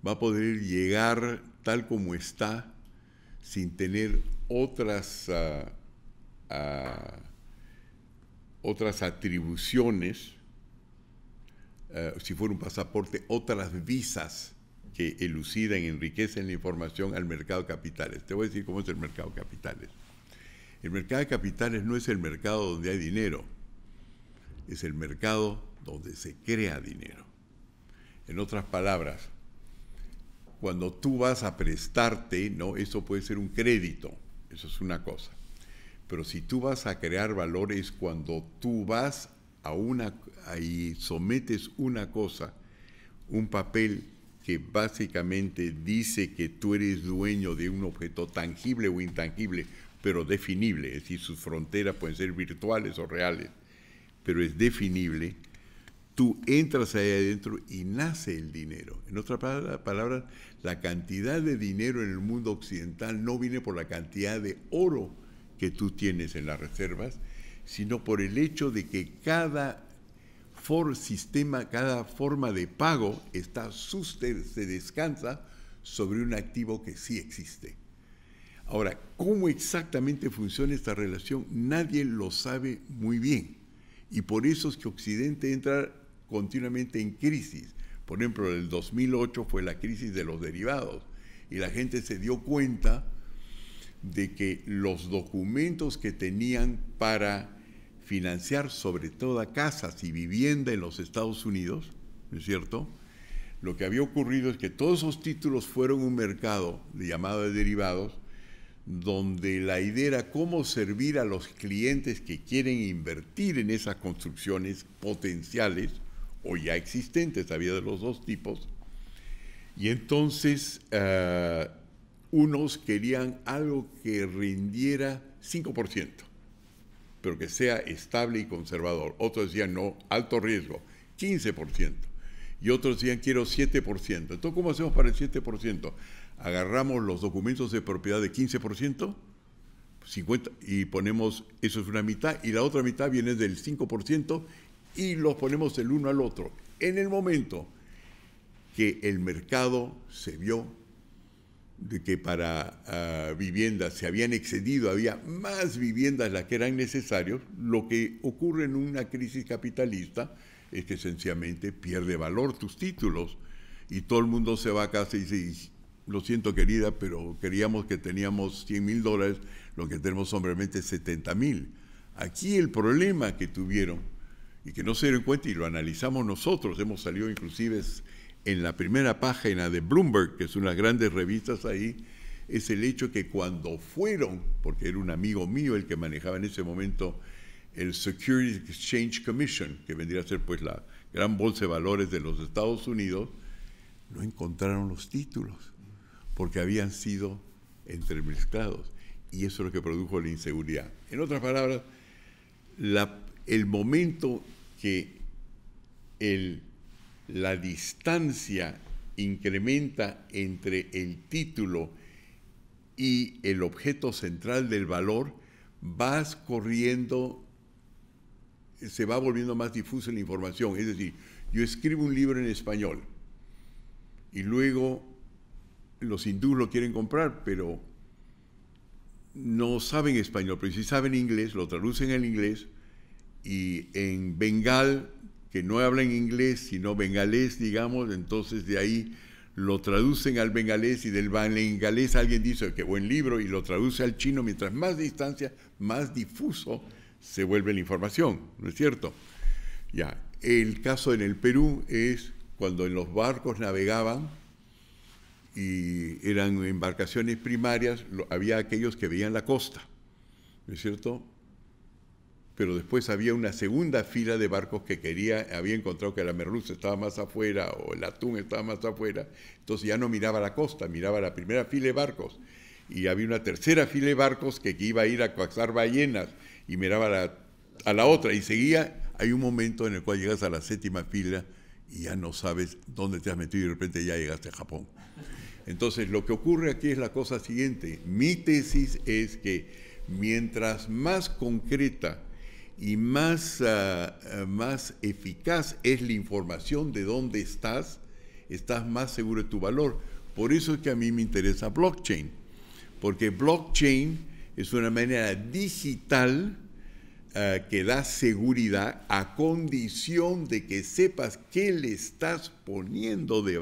va a poder llegar tal como está sin tener otras... Ah, otras atribuciones, eh, si fuera un pasaporte, otras visas que elucidan, enriquecen la información al mercado de capitales. Te voy a decir cómo es el mercado de capitales. El mercado de capitales no es el mercado donde hay dinero, es el mercado donde se crea dinero. En otras palabras, cuando tú vas a prestarte, ¿no? eso puede ser un crédito, eso es una cosa. Pero si tú vas a crear valores cuando tú vas a una y sometes una cosa, un papel que básicamente dice que tú eres dueño de un objeto tangible o intangible, pero definible, es decir, sus fronteras pueden ser virtuales o reales, pero es definible, tú entras ahí adentro y nace el dinero. En otras palabras, la cantidad de dinero en el mundo occidental no viene por la cantidad de oro que tú tienes en las reservas, sino por el hecho de que cada for sistema, cada forma de pago está se descansa sobre un activo que sí existe. Ahora, ¿cómo exactamente funciona esta relación? Nadie lo sabe muy bien. Y por eso es que Occidente entra continuamente en crisis. Por ejemplo, el 2008 fue la crisis de los derivados y la gente se dio cuenta de que los documentos que tenían para financiar sobre todo casas y vivienda en los Estados Unidos, ¿no es cierto? Lo que había ocurrido es que todos esos títulos fueron un mercado llamado de derivados, donde la idea era cómo servir a los clientes que quieren invertir en esas construcciones potenciales o ya existentes, había de los dos tipos. Y entonces ah, unos querían algo que rindiera 5%, pero que sea estable y conservador. Otros decían, no, alto riesgo, 15%. Y otros decían, quiero 7%. Entonces, ¿cómo hacemos para el 7%? Agarramos los documentos de propiedad de 15%. y ponemos, eso es una mitad, y la otra mitad viene del 5% y los ponemos el uno al otro. En el momento que el mercado se vio de que para ah, viviendas se habían excedido, había más viviendas las que eran necesarias, lo que ocurre en una crisis capitalista es que sencillamente pierde valor tus títulos y todo el mundo se va a casa y dice, lo siento querida, pero queríamos que teníamos 100 mil dólares, lo que tenemos son es 70 mil. Aquí el problema que tuvieron y que no se dieron cuenta y lo analizamos nosotros, hemos salido inclusive en la primera página de Bloomberg, que es una de las grandes revistas ahí, es el hecho que cuando fueron, porque era un amigo mío el que manejaba en ese momento el Security Exchange Commission, que vendría a ser pues la gran bolsa de valores de los Estados Unidos, no encontraron los títulos, porque habían sido entremezclados. Y eso es lo que produjo la inseguridad. En otras palabras, el momento que el la distancia incrementa entre el título y el objeto central del valor, vas corriendo, se va volviendo más difusa la información. Es decir, yo escribo un libro en español y luego los hindúes lo quieren comprar, pero no saben español, pero si saben inglés, lo traducen al inglés y en Bengal que no hablan inglés, sino bengalés, digamos, entonces de ahí lo traducen al bengalés y del bengalés alguien dice, que buen libro, y lo traduce al chino, mientras más distancia, más difuso se vuelve la información, ¿no es cierto? Ya, el caso en el Perú es cuando en los barcos navegaban y eran embarcaciones primarias, había aquellos que veían la costa, ¿no es cierto? pero después había una segunda fila de barcos que quería, había encontrado que la merluza estaba más afuera o el atún estaba más afuera, entonces ya no miraba la costa, miraba la primera fila de barcos. Y había una tercera fila de barcos que, iba a ir a coaxar ballenas y miraba a la otra y seguía. Hay un momento en el cual llegas a la séptima fila y ya no sabes dónde te has metido y de repente ya llegaste a Japón. Entonces, lo que ocurre aquí es la cosa siguiente. Mi tesis es que mientras más concreta y más, ah, ah, más eficaz es la información de dónde estás, estás más seguro de tu valor. Por eso es que a mí me interesa blockchain, porque blockchain es una manera digital ah, que da seguridad a condición de que sepas qué le estás poniendo de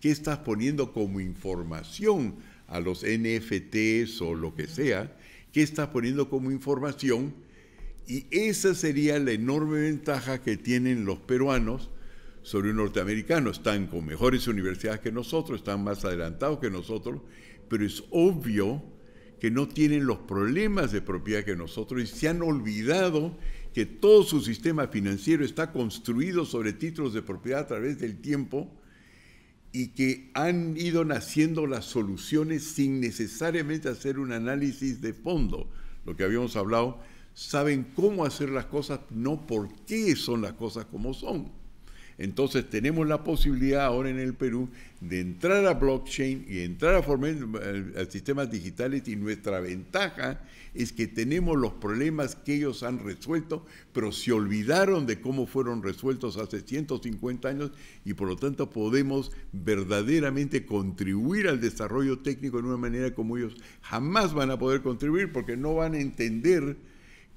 qué estás poniendo como información a los NFTs o lo que sea, qué estás poniendo como información y esa sería la enorme ventaja que tienen los peruanos sobre un norteamericano. Están con mejores universidades que nosotros, están más adelantados que nosotros, pero es obvio que no tienen los problemas de propiedad que nosotros y se han olvidado que todo su sistema financiero está construido sobre títulos de propiedad a través del tiempo y que han ido naciendo las soluciones sin necesariamente hacer un análisis de fondo, lo que habíamos hablado saben cómo hacer las cosas, no por qué son las cosas como son. Entonces tenemos la posibilidad ahora en el Perú de entrar a blockchain y entrar a formar sistemas digitales y nuestra ventaja es que tenemos los problemas que ellos han resuelto, pero se olvidaron de cómo fueron resueltos hace 150 años y por lo tanto podemos verdaderamente contribuir al desarrollo técnico de una manera como ellos jamás van a poder contribuir porque no van a entender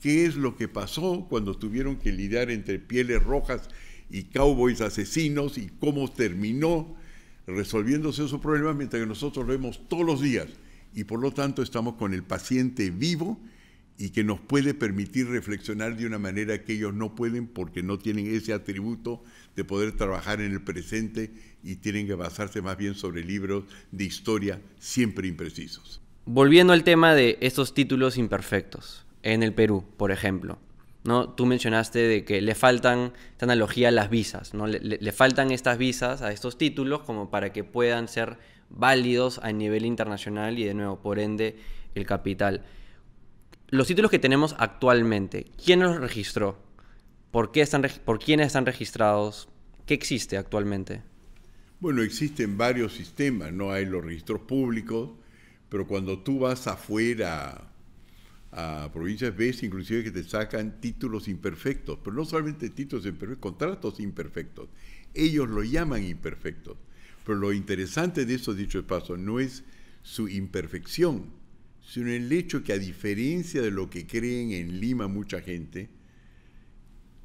qué es lo que pasó cuando tuvieron que lidiar entre pieles rojas y cowboys asesinos y cómo terminó resolviéndose esos problemas mientras que nosotros lo vemos todos los días y por lo tanto estamos con el paciente vivo y que nos puede permitir reflexionar de una manera que ellos no pueden porque no tienen ese atributo de poder trabajar en el presente y tienen que basarse más bien sobre libros de historia siempre imprecisos. Volviendo al tema de estos títulos imperfectos, en el Perú, por ejemplo. ¿no? Tú mencionaste de que le faltan esta analogía a las visas, ¿no? Le, faltan estas visas a estos títulos como para que puedan ser válidos a nivel internacional y de nuevo, por ende, el capital. Los títulos que tenemos actualmente, ¿quién los registró? ¿Por, qué están, por quiénes están registrados? ¿Qué existe actualmente? Bueno, existen varios sistemas, ¿no? Hay los registros públicos, pero cuando tú vas afuera a provincias ves inclusive que te sacan títulos imperfectos, pero no solamente títulos imperfectos, contratos imperfectos. Ellos lo llaman imperfectos. Pero lo interesante de esos dichos pasos no es su imperfección, sino el hecho que a diferencia de lo que creen en Lima mucha gente,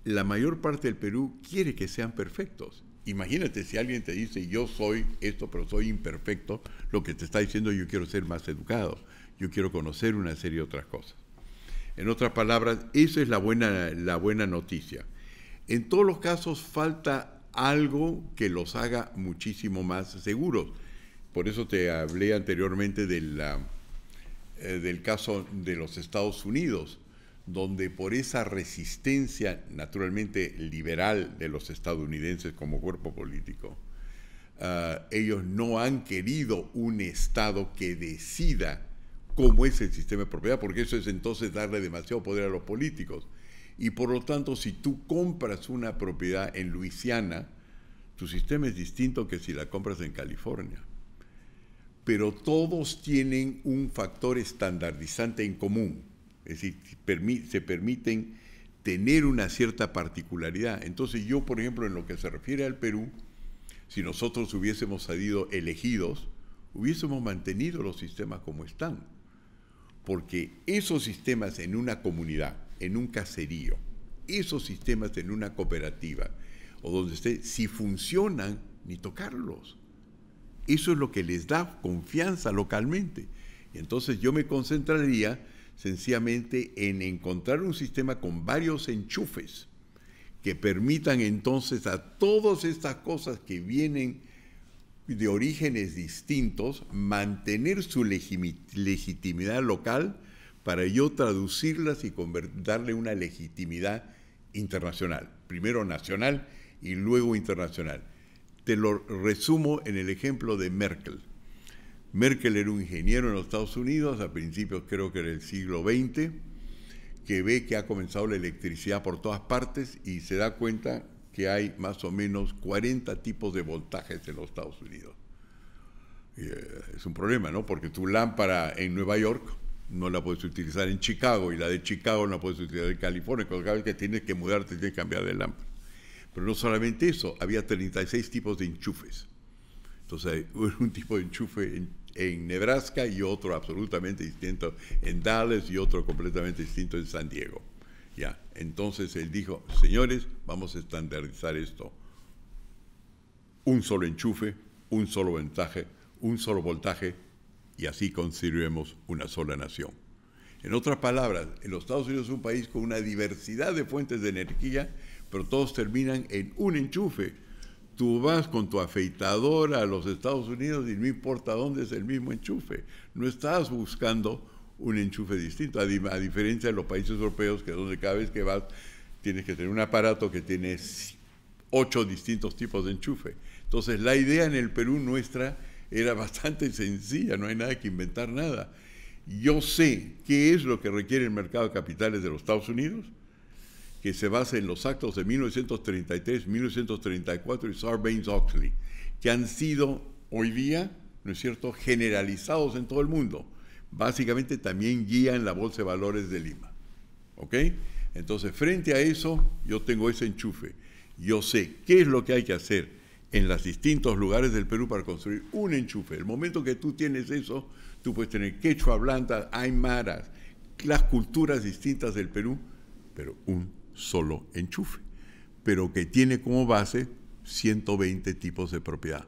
la mayor parte del Perú quiere que sean perfectos. Imagínate si alguien te dice yo soy esto, pero soy imperfecto, lo que te está diciendo yo quiero ser más educado yo quiero conocer una serie de otras cosas. En otras palabras, esa es la buena, la buena noticia. En todos los casos falta algo que los haga muchísimo más seguros. Por eso te hablé anteriormente eh, del caso de los Estados Unidos, donde por esa resistencia naturalmente liberal de los estadounidenses como cuerpo político, ah, ellos no han querido un Estado que decida cómo es el sistema de propiedad, porque eso es entonces darle demasiado poder a los políticos. Y por lo tanto, si tú compras una propiedad en Luisiana, tu sistema es distinto que si la compras en California. Pero todos tienen un factor estandardizante en común, es decir, se permiten tener una cierta particularidad. Entonces yo, por ejemplo, en lo que se refiere al Perú, si nosotros hubiésemos salido elegidos, hubiésemos mantenido los sistemas como están porque esos sistemas en una comunidad, en un caserío, esos sistemas en una cooperativa o donde esté, si funcionan, ni tocarlos. Eso es lo que les da confianza localmente. Y entonces yo me concentraría sencillamente en encontrar un sistema con varios enchufes que permitan entonces a todas estas cosas que vienen de orígenes distintos mantener su legitimidad local para yo traducirlas y darle una legitimidad internacional, primero nacional y luego internacional. Te lo resumo en el ejemplo de Merkel. Merkel era un ingeniero en los Estados Unidos, a principios creo que el siglo XX, que ve que ha comenzado la electricidad por todas partes y se da cuenta que hay más o menos 40 tipos de voltajes en los Estados Unidos. Eh, es un problema, ¿no? Porque tu lámpara en Nueva York no la puedes utilizar en Chicago y la de Chicago no la puedes utilizar en California. porque cada vez que tienes que mudarte tienes que cambiar de lámpara. Pero no solamente eso, había 36 tipos de enchufes. Entonces, un tipo de enchufe en, Nebraska y otro absolutamente distinto en Dallas y otro completamente distinto en San Diego. Entonces él dijo, señores, vamos a estandarizar esto. Un solo enchufe, un solo ventaje, un solo voltaje, y así construiremos una sola nación. En otras palabras, en los Estados Unidos es un país con una diversidad de fuentes de energía, pero todos terminan en un enchufe. Tú vas con tu afeitadora a los Estados Unidos y no importa dónde es el mismo enchufe. No estás buscando un enchufe distinto, a, diferencia de los países europeos, que donde cada vez que vas tienes que tener un aparato que tiene ocho distintos tipos de enchufe. Entonces, la idea en el Perú nuestra era bastante sencilla, no hay nada que inventar nada. Yo sé qué es lo que requiere el mercado de capitales de los Estados Unidos, que se basa en los actos de 1933, 1934 y Sarbanes-Oxley, que han sido hoy día, ¿no es cierto?, generalizados en todo el mundo básicamente también guía en la Bolsa de Valores de Lima. ¿Ok? Entonces, frente a eso, yo tengo ese enchufe. Yo sé qué es lo que hay que hacer en los distintos lugares del Perú para construir un enchufe. El momento que tú tienes eso, tú puedes tener quechua hay maras las culturas distintas del Perú, pero un solo enchufe, pero que tiene como base 120 tipos de propiedad.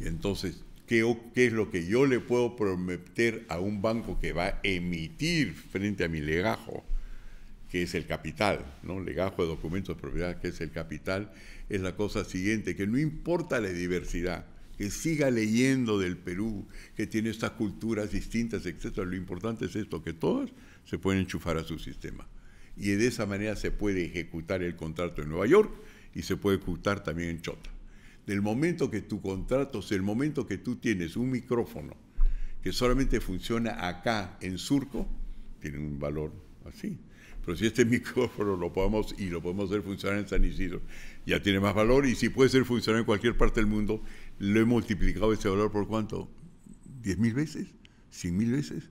Y entonces, qué, es lo que yo le puedo prometer a un banco que va a emitir frente a mi legajo, que es el capital, ¿no? Legajo de documentos de propiedad, que es el capital, es la cosa siguiente, que no importa la diversidad, que siga leyendo del Perú, que tiene estas culturas distintas, etc. Lo importante es esto, que todas se pueden enchufar a su sistema. Y de esa manera se puede ejecutar el contrato en Nueva York y se puede ejecutar también en Chota. El momento que tu contrato, el momento que tú tienes un micrófono que solamente funciona acá en surco, tiene un valor así. Pero si este micrófono lo podemos y lo podemos hacer funcionar en San Isidro, ya tiene más valor y si puede ser funcionar en cualquier parte del mundo, lo he multiplicado ese valor por cuánto? ¿10.000 mil veces? ¿100.000 mil veces?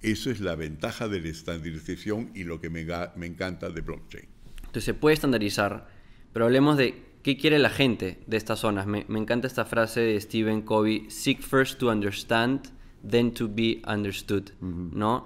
Eso es la ventaja de la estandarización y lo que me, me encanta de blockchain. Entonces se puede estandarizar, pero hablemos de ¿Qué quiere la gente de estas zonas? Me, encanta esta frase de Stephen Covey, seek first to understand, then to be understood, ¿no?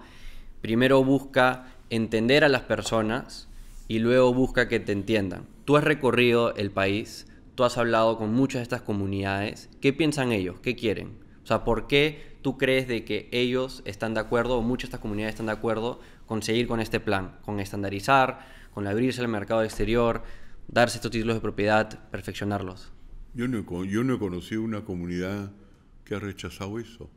Primero busca entender a las personas y luego busca que te entiendan. Tú has recorrido el país, tú has hablado con muchas de estas comunidades, ¿qué piensan ellos? ¿Qué quieren? O sea, ¿por qué tú crees de que ellos están de acuerdo o muchas de estas comunidades están de acuerdo con seguir con este plan, con estandarizar, con abrirse al mercado exterior, darse estos títulos de propiedad, perfeccionarlos. Yo no, he, conocido una comunidad que ha rechazado eso.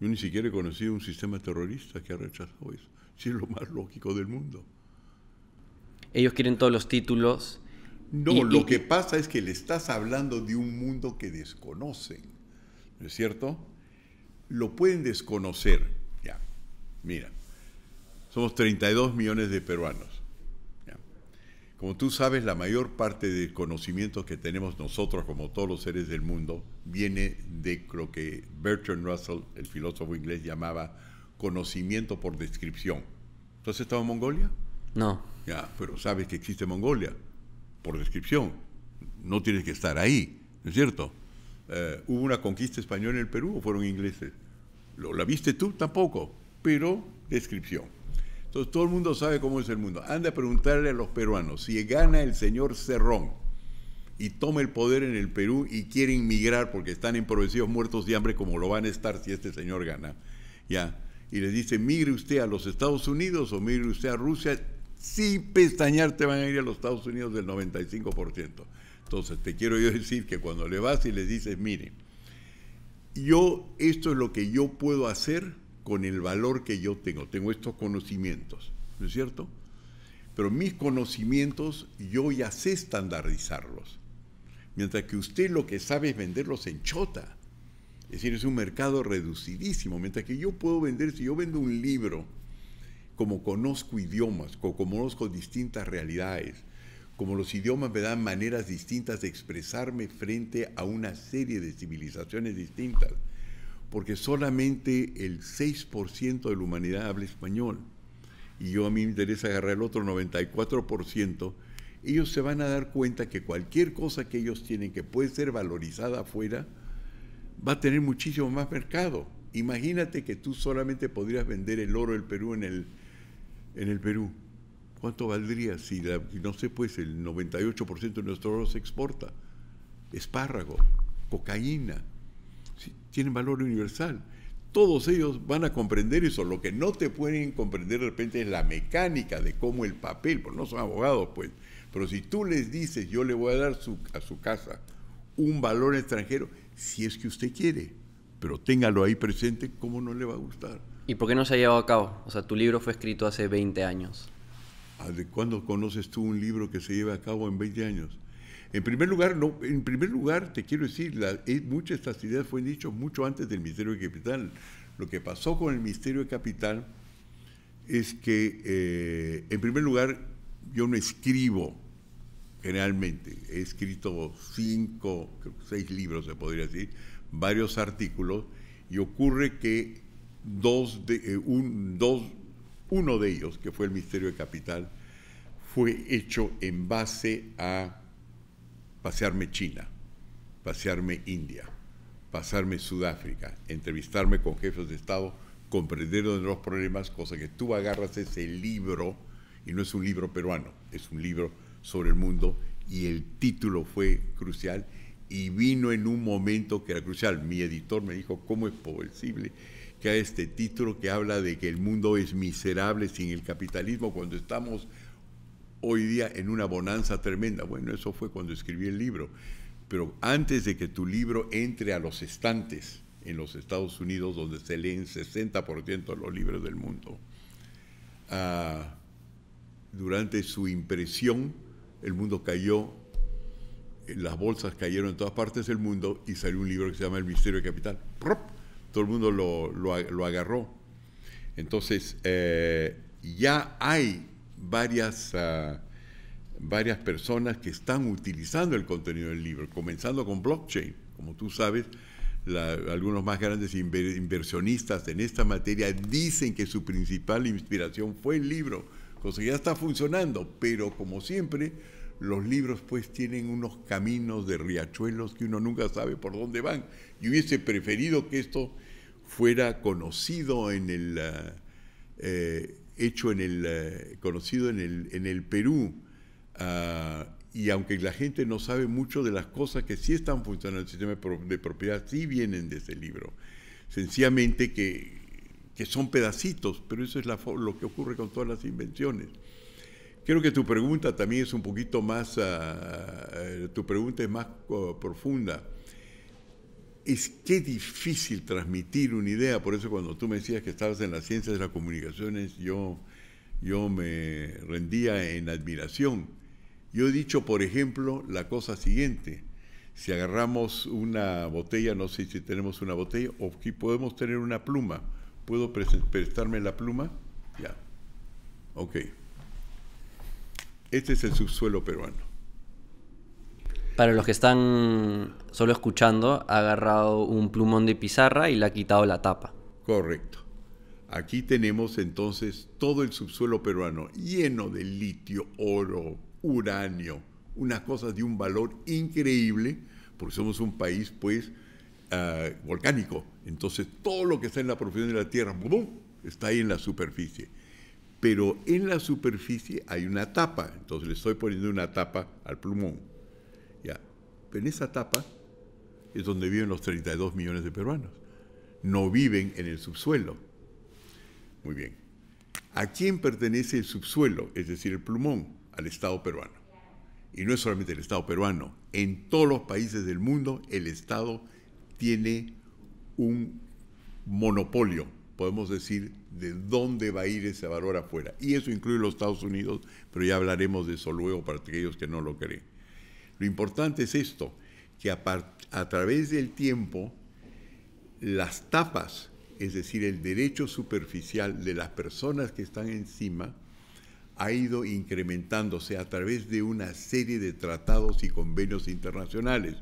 Yo ni siquiera he conocido un sistema terrorista que ha rechazado eso. Si es lo más lógico del mundo. Ellos quieren todos los títulos. No, lo que pasa es que le estás hablando de un mundo que desconocen. ¿No es cierto? Lo pueden desconocer. Ya, mira, somos 32 millones de peruanos. Como tú sabes, la mayor parte del conocimiento que tenemos nosotros, como todos los seres del mundo, viene de lo que Bertrand Russell, el filósofo inglés, llamaba conocimiento por descripción. ¿Tú has estado en Mongolia? No. Ya, pero sabes que existe Mongolia, por descripción. No tienes que estar ahí, ¿no es cierto? Eh, ¿Hubo una conquista española en el Perú o fueron ingleses? ¿Lo, ¿La viste tú? Tampoco, pero descripción. Entonces todo el mundo sabe cómo es el mundo. Anda a preguntarle a los peruanos, si gana el señor Cerrón y toma el poder en el Perú y quieren migrar porque están empobrecidos, muertos de hambre, como lo van a estar si este señor gana, ya, y les dice, migre usted a los Estados Unidos o migre usted a Rusia, sin pestañear te van a ir a los Estados Unidos del 95%. Entonces, te quiero yo decir que cuando le vas y le dices, mire, yo, esto es lo que yo puedo hacer, con el valor que yo tengo. Tengo estos conocimientos, ¿no es cierto? Pero mis conocimientos yo ya sé estandarizarlos. Mientras que usted lo que sabe es venderlos en chota. Es decir, es un mercado reducidísimo. Mientras que yo puedo vender, si yo vendo un libro, como conozco idiomas, como conozco distintas realidades, como los idiomas me dan maneras distintas de expresarme frente a una serie de civilizaciones distintas, porque solamente el 6% de la humanidad habla español. Y yo a mí me interesa agarrar el otro 94%. Ellos se van a dar cuenta que cualquier cosa que ellos tienen que puede ser valorizada afuera va a tener muchísimo más mercado. Imagínate que tú solamente podrías vender el oro del Perú en el, en el Perú. ¿Cuánto valdría si, no sé, pues el 98% de nuestro oro se exporta? Espárrago, cocaína, tienen valor universal. Todos ellos van a comprender eso. Lo que no te pueden comprender de repente es la mecánica de cómo el papel, porque no son abogados, pues. Pero si tú les dices, yo le voy a dar a su casa un valor extranjero, si es que usted quiere, pero téngalo ahí presente, ¿cómo no le va a gustar? ¿Y por qué no se ha llevado a cabo? O sea, tu libro fue escrito hace 20 años. Ah, ¿De cuándo conoces tú un libro que se lleva a cabo en 20 años? En primer lugar, en primer lugar te quiero decir, eh, muchas de estas ideas fueron dichas mucho antes del Ministerio de Capital. Lo que pasó con el misterio de Capital es que, eh, en primer lugar, yo no escribo generalmente. He escrito cinco, seis libros, se podría decir, varios artículos, y ocurre que dos eh, un, dos, uno de ellos, que fue el misterio de Capital, fue hecho en base a pasearme China, pasearme India, pasarme Sudáfrica, entrevistarme con jefes de Estado, comprender de los problemas, cosa que tú agarras ese libro, y no es un libro peruano, es un libro sobre el mundo, y el título fue crucial, y vino en un momento que era crucial. Mi editor me dijo, ¿cómo es posible? que a este título que habla de que el mundo es miserable sin el capitalismo cuando estamos hoy día en una bonanza tremenda. Bueno, eso fue cuando escribí el libro. Pero antes de que tu libro entre a los estantes en los Estados Unidos, donde se leen 60% de los libros del mundo, ah, durante su impresión, el mundo cayó, eh, las bolsas cayeron en todas partes del mundo y salió un libro que se llama El Misterio de Capital. ¡Prop! Todo el mundo lo, agarró. Entonces, eh, ya hay varias, ah, varias personas que están utilizando el contenido del libro, comenzando con blockchain. Como tú sabes, algunos más grandes inversionistas en esta materia dicen que su principal inspiración fue el libro, cosa que ya está funcionando, pero como siempre, los libros pues tienen unos caminos de riachuelos que uno nunca sabe por dónde van. Yo hubiese preferido que esto fuera conocido en el, ah, eh, hecho en el, eh, conocido en el, en el Perú, ah, y aunque la gente no sabe mucho de las cosas que sí están funcionando en el sistema de propiedad, sí vienen de ese libro. Sencillamente que, son pedacitos, pero eso es lo que ocurre con todas las invenciones. Creo que tu pregunta también es un poquito más, ah, eh, tu pregunta es más profunda es qué difícil transmitir una idea. Por eso cuando tú me decías que estabas en las ciencias de las comunicaciones, yo, yo me rendía en admiración. Yo he dicho, por ejemplo, la cosa siguiente. Si agarramos una botella, no sé si tenemos una botella, o si podemos tener una pluma. ¿Puedo prestarme la pluma? Ya. Ok. Este es el subsuelo peruano. Para los que están solo escuchando, ha agarrado un plumón de pizarra y le ha quitado la tapa. Correcto. Aquí tenemos entonces todo el subsuelo peruano lleno de litio, oro, uranio, unas cosas de un valor increíble, porque somos un país pues ah, volcánico. Entonces todo lo que está en la profundidad de la Tierra ¡bum! está ahí en la superficie. Pero en la superficie hay una tapa, entonces le estoy poniendo una tapa al plumón en esa etapa es donde viven los 32 millones de peruanos. No viven en el subsuelo. Muy bien. ¿A quién pertenece el subsuelo, es decir, el plumón? Al Estado peruano. Y no es solamente el Estado peruano. En todos los países del mundo el Estado tiene un monopolio, podemos decir, de dónde va a ir ese valor afuera. Y eso incluye los Estados Unidos, pero ya hablaremos de eso luego para aquellos que no lo creen. Lo importante es esto, que a, través del tiempo las tapas, es decir, el derecho superficial de las personas que están encima, ha ido incrementándose a través de una serie de tratados y convenios internacionales,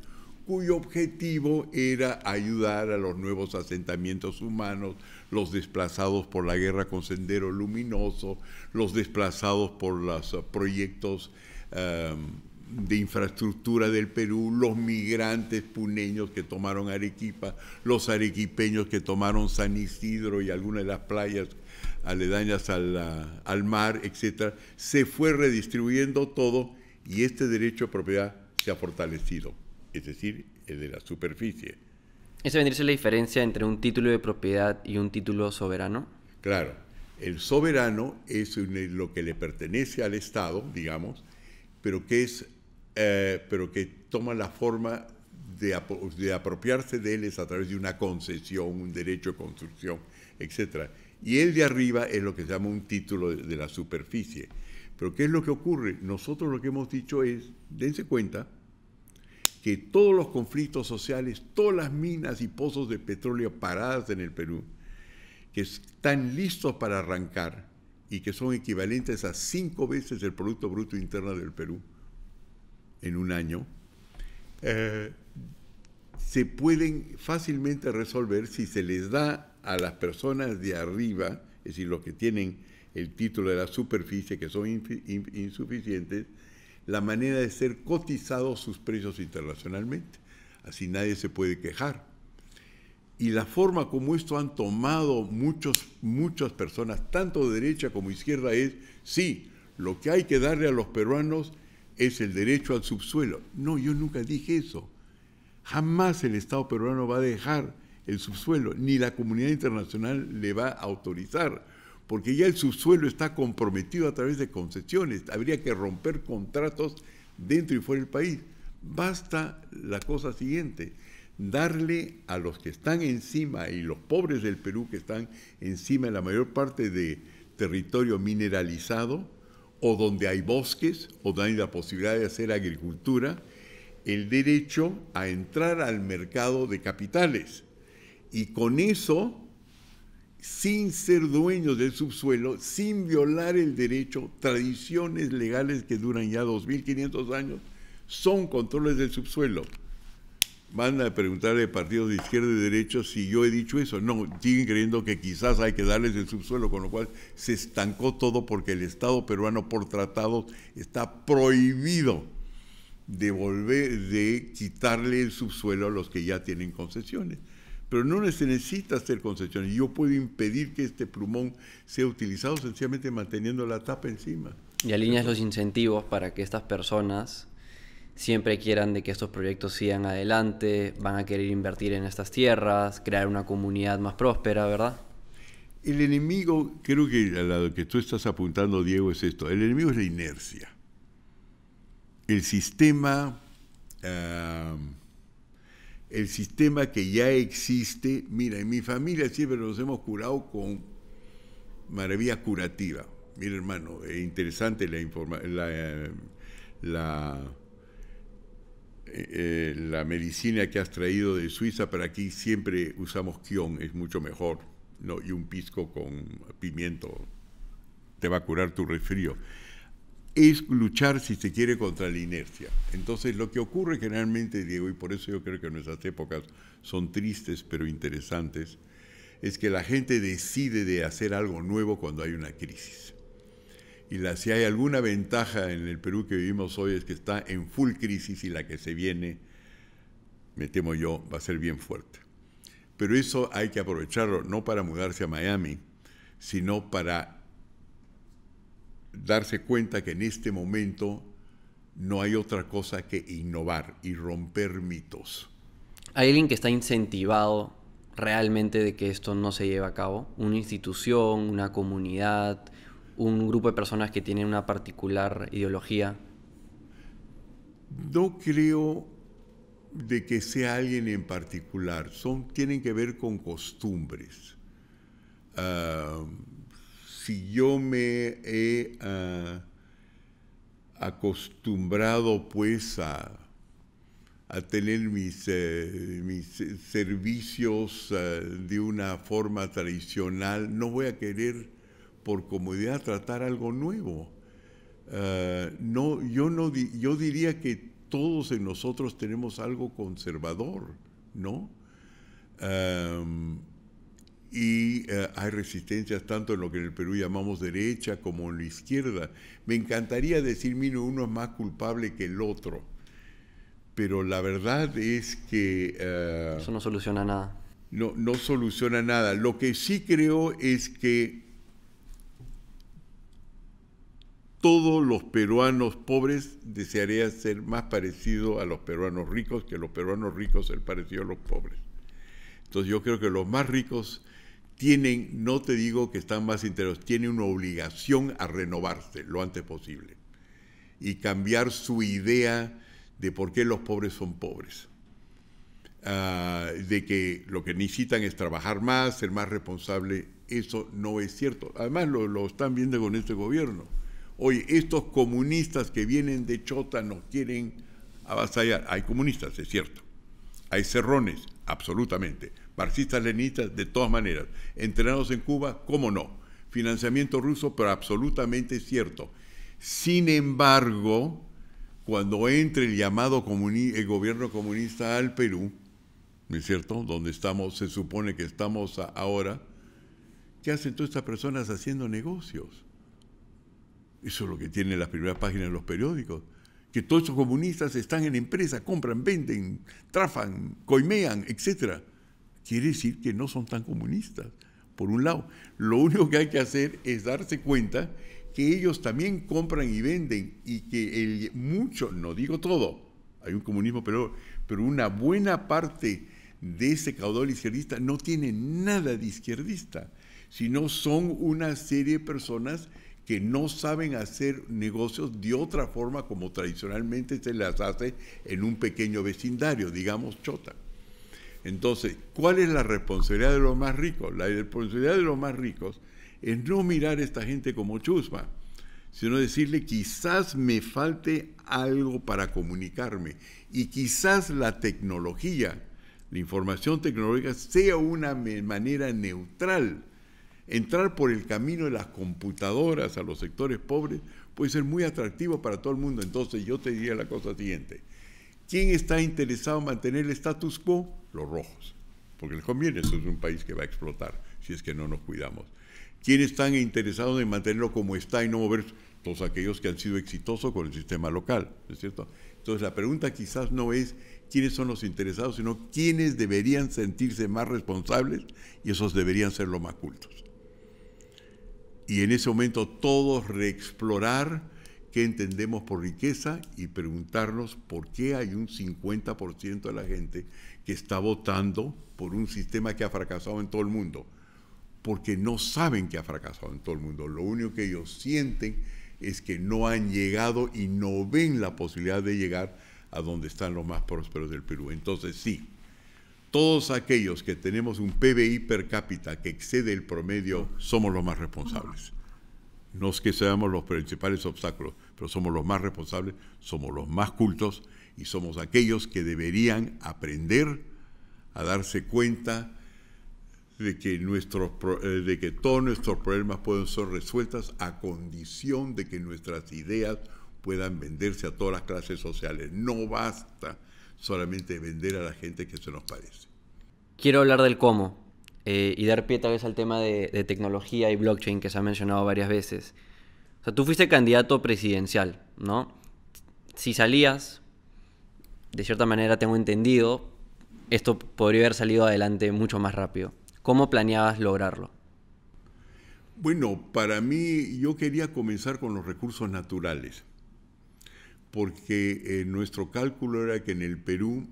cuyo objetivo era ayudar a los nuevos asentamientos humanos, los desplazados por la guerra con Sendero Luminoso, los desplazados por los proyectos em, de infraestructura del Perú, los migrantes puneños que tomaron Arequipa, los arequipeños que tomaron San Isidro y algunas de las playas aledañas al, mar, etc. Se fue redistribuyendo todo y este derecho a propiedad se ha fortalecido, es decir, el de la superficie. ¿Esa vendría a la diferencia entre un título de propiedad y un título soberano? Claro, el soberano es lo que le pertenece al Estado, digamos, pero que es eh, pero que toma la forma de, apropiarse de él a través de una concesión, un derecho de construcción, etc. Y el de arriba es lo que se llama un título de la superficie. Pero ¿qué es lo que ocurre? Nosotros lo que hemos dicho es, dense cuenta, que todos los conflictos sociales, todas las minas y pozos de petróleo paradas en el Perú, que están listos para arrancar y que son equivalentes a cinco veces el Producto Bruto Interno del Perú, en un año, eh, se pueden fácilmente resolver si se les da a las personas de arriba, es decir, los que tienen el título de la superficie, que son insuficientes, la manera de ser cotizados sus precios internacionalmente. Así nadie se puede quejar. Y la forma como esto han tomado muchos, muchas personas, tanto de derecha como izquierda, es, sí, lo que hay que darle a los peruanos es el derecho al subsuelo. No, yo nunca dije eso. Jamás el Estado peruano va a dejar el subsuelo, ni la comunidad internacional le va a autorizar, porque ya el subsuelo está comprometido a través de concesiones. Habría que romper contratos dentro y fuera del país. Basta la cosa siguiente, darle a los que están encima y los pobres del Perú que están encima de la mayor parte de territorio mineralizado, o donde hay bosques, o donde hay la posibilidad de hacer agricultura, el derecho a entrar al mercado de capitales. Y con eso, sin ser dueños del subsuelo, sin violar el derecho, tradiciones legales que duran ya 2.500 años, son controles del subsuelo van a preguntarle a partidos de izquierda y de derecha si yo he dicho eso. No, siguen creyendo que quizás hay que darles el subsuelo, con lo cual se estancó todo porque el Estado peruano por tratado está prohibido de volver, de quitarle el subsuelo a los que ya tienen concesiones. Pero no les necesita hacer concesiones. Yo puedo impedir que este plumón sea utilizado sencillamente manteniendo la tapa encima. Y alineas los incentivos para que estas personas siempre quieran de que estos proyectos sigan adelante, van a querer invertir en estas tierras, crear una comunidad más próspera, ¿verdad? El enemigo, creo que a lo que tú estás apuntando, Diego, es esto. El enemigo es la inercia. El sistema, ah, el sistema que ya existe. Mira, en mi familia siempre nos hemos curado con maravilla curativa. Mira, hermano, es interesante la, información. la eh, eh, la medicina que has traído de Suiza, para aquí siempre usamos kion, es mucho mejor, y un pisco con pimiento te va a curar tu resfrío. Es luchar, si se quiere, contra la inercia. Entonces, lo que ocurre generalmente, Diego, y por eso yo creo que nuestras épocas son tristes pero interesantes, es que la gente decide de hacer algo nuevo cuando hay una crisis y si hay alguna ventaja en el Perú que vivimos hoy es que está en full crisis y la que se viene, me temo yo, va a ser bien fuerte. Pero eso hay que aprovecharlo no para mudarse a Miami, sino para darse cuenta que en este momento no hay otra cosa que innovar y romper mitos. ¿Hay alguien que está incentivado realmente de que esto no se lleve a cabo? ¿Una institución, una comunidad? un grupo de personas que tienen una particular ideología? No creo de que sea alguien en particular, son, tienen que ver con costumbres. Ah, si yo me he ah, acostumbrado pues a, a tener mis, eh, mis servicios eh, de una forma tradicional, no voy a querer por comodidad tratar algo nuevo. Ah, no, yo, no yo diría que todos en nosotros tenemos algo conservador, ¿no? y eh, hay resistencias tanto en lo que en el Perú llamamos derecha como en la izquierda. Me encantaría decir, mire, uno es más culpable que el otro, pero la verdad es que... Ah, Eso no soluciona nada. No, no soluciona nada. Lo que sí creo es que todos los peruanos pobres desearían ser más parecidos a los peruanos ricos que los peruanos ricos ser parecido a los pobres. Entonces yo creo que los más ricos tienen, no te digo que están más interesados, tienen una obligación a renovarse lo antes posible y cambiar su idea de por qué los pobres son pobres. Ah, de que lo que necesitan es trabajar más, ser más responsable, eso no es cierto. Además lo están viendo con este gobierno oye, estos comunistas que vienen de Chota nos quieren avasallar. Hay comunistas, es cierto. Hay cerrones, absolutamente. Marxistas, leninistas, de todas maneras. Entrenados en Cuba, cómo no. Financiamiento ruso, pero absolutamente cierto. Sin embargo, cuando entre el llamado gobierno comunista al Perú, ¿no es cierto? Donde estamos, se supone que estamos ahora, ¿qué hacen todas estas personas haciendo negocios? Eso es lo que tienen las primeras páginas de los periódicos. Que todos esos comunistas están en empresa, compran, venden, trafan, coimean, etc. Quiere decir que no son tan comunistas, por un lado. Lo único que hay que hacer es darse cuenta que ellos también compran y venden y que el, mucho, no digo todo, hay un comunismo, pero, pero una buena parte de ese caudal izquierdista no tiene nada de izquierdista, sino son una serie de personas que no saben hacer negocios de otra forma como tradicionalmente se las hace en un pequeño vecindario, digamos chota. Entonces, ¿cuál es la responsabilidad de los más ricos? La responsabilidad de los más ricos es no mirar a esta gente como chusma, sino decirle quizás me falte algo para comunicarme y quizás la tecnología, la información tecnológica sea una manera neutral entrar por el camino de las computadoras a los sectores pobres puede ser muy atractivo para todo el mundo. Entonces yo te diría la cosa siguiente. ¿Quién está interesado en mantener el status quo? Los rojos, porque les conviene, eso es un país que va a explotar si es que no nos cuidamos. ¿Quiénes están interesados en mantenerlo como está y no mover todos aquellos que han sido exitosos con el sistema local? es cierto? Entonces la pregunta quizás no es quiénes son los interesados, sino quiénes deberían sentirse más responsables y esos deberían ser los más cultos y en ese momento todos reexplorar qué entendemos por riqueza y preguntarnos por qué hay un 50% de la gente que está votando por un sistema que ha fracasado en todo el mundo, porque no saben que ha fracasado en todo el mundo. Lo único que ellos sienten es que no han llegado y no ven la posibilidad de llegar a donde están los más prósperos del Perú. Entonces sí, todos aquellos que tenemos un PBI per cápita que excede el promedio somos los más responsables. No es que seamos los principales obstáculos, pero somos los más responsables, somos los más cultos y somos aquellos que deberían aprender a darse cuenta de que, nuestros, eh, de que todos nuestros problemas pueden ser resueltos a condición de que nuestras ideas puedan venderse a todas las clases sociales. No basta solamente vender a la gente que se nos parece. Quiero hablar del cómo eh, y dar pie tal vez al tema de, de, tecnología y blockchain que se ha mencionado varias veces. O sea, tú fuiste candidato presidencial, ¿no? Si salías, de cierta manera tengo entendido, esto podría haber salido adelante mucho más rápido. ¿Cómo planeabas lograrlo? Bueno, para mí yo quería comenzar con los recursos naturales porque eh, nuestro cálculo era que en el Perú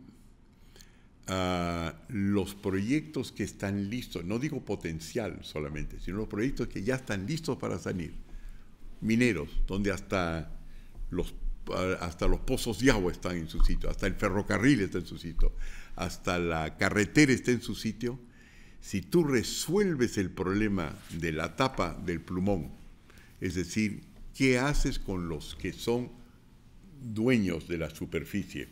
ah, los proyectos que están listos, no digo potencial solamente, sino los proyectos que ya están listos para salir, mineros, donde hasta los, hasta los pozos de agua están en su sitio, hasta el ferrocarril está en su sitio, hasta la carretera está en su sitio, si tú resuelves el problema de la tapa del plumón, es decir, ¿qué haces con los que son dueños de la superficie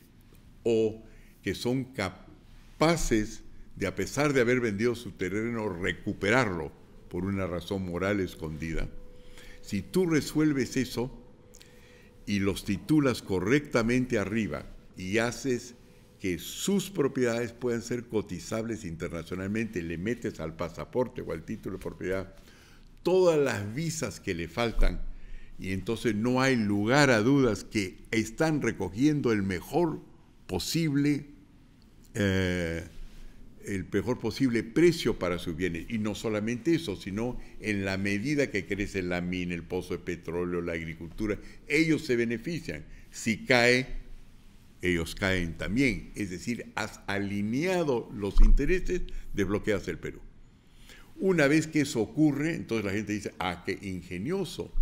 o que son capaces de, a pesar de haber vendido su terreno, recuperarlo por una razón moral escondida. Si tú resuelves eso y los titulas correctamente arriba y haces que sus propiedades puedan ser cotizables internacionalmente, le metes al pasaporte o al título de propiedad todas las visas que le faltan y entonces no hay lugar a dudas que están recogiendo el mejor posible, eh, el mejor posible precio para sus bienes. Y no solamente eso, sino en la medida que crece la mina, el pozo de petróleo, la agricultura, ellos se benefician. Si cae, ellos caen también. Es decir, has alineado los intereses, desbloqueas el Perú. Una vez que eso ocurre, entonces la gente dice, ah, qué ingenioso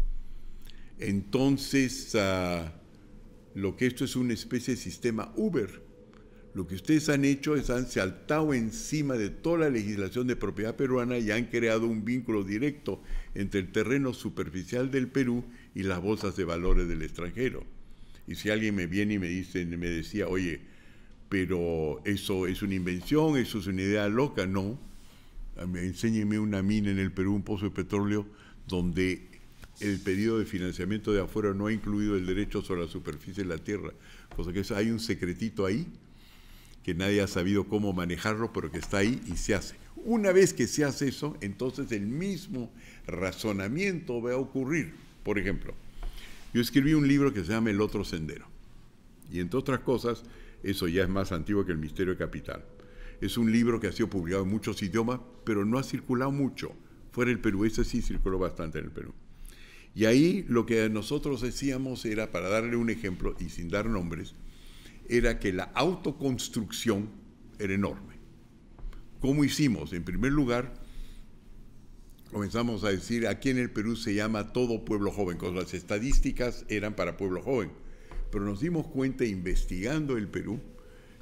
entonces, ah, lo que esto es una especie de sistema Uber. Lo que ustedes han hecho es han saltado encima de toda la legislación de propiedad peruana y han creado un vínculo directo entre el terreno superficial del Perú y las bolsas de valores del extranjero. Y si alguien me viene y me dice, me decía, oye, pero eso es una invención, eso es una idea loca, no. Enséñeme una mina en el Perú, un pozo de petróleo, donde el periodo de financiamiento de afuera no ha incluido el derecho sobre la superficie de la tierra, cosa que hay un secretito ahí que nadie ha sabido cómo manejarlo, pero que está ahí y se hace. Una vez que se hace eso, entonces el mismo razonamiento va a ocurrir. Por ejemplo, yo escribí un libro que se llama El otro sendero. Y entre otras cosas, eso ya es más antiguo que el Misterio de Capital. Es un libro que ha sido publicado en muchos idiomas, pero no ha circulado mucho. Fuera el Perú, ese sí circuló bastante en el Perú. Y ahí lo que nosotros decíamos era, para darle un ejemplo y sin dar nombres, era que la autoconstrucción era enorme. ¿Cómo hicimos? En primer lugar, comenzamos a decir, aquí en el Perú se llama todo pueblo joven, con las estadísticas eran para pueblo joven. Pero nos dimos cuenta, investigando el Perú,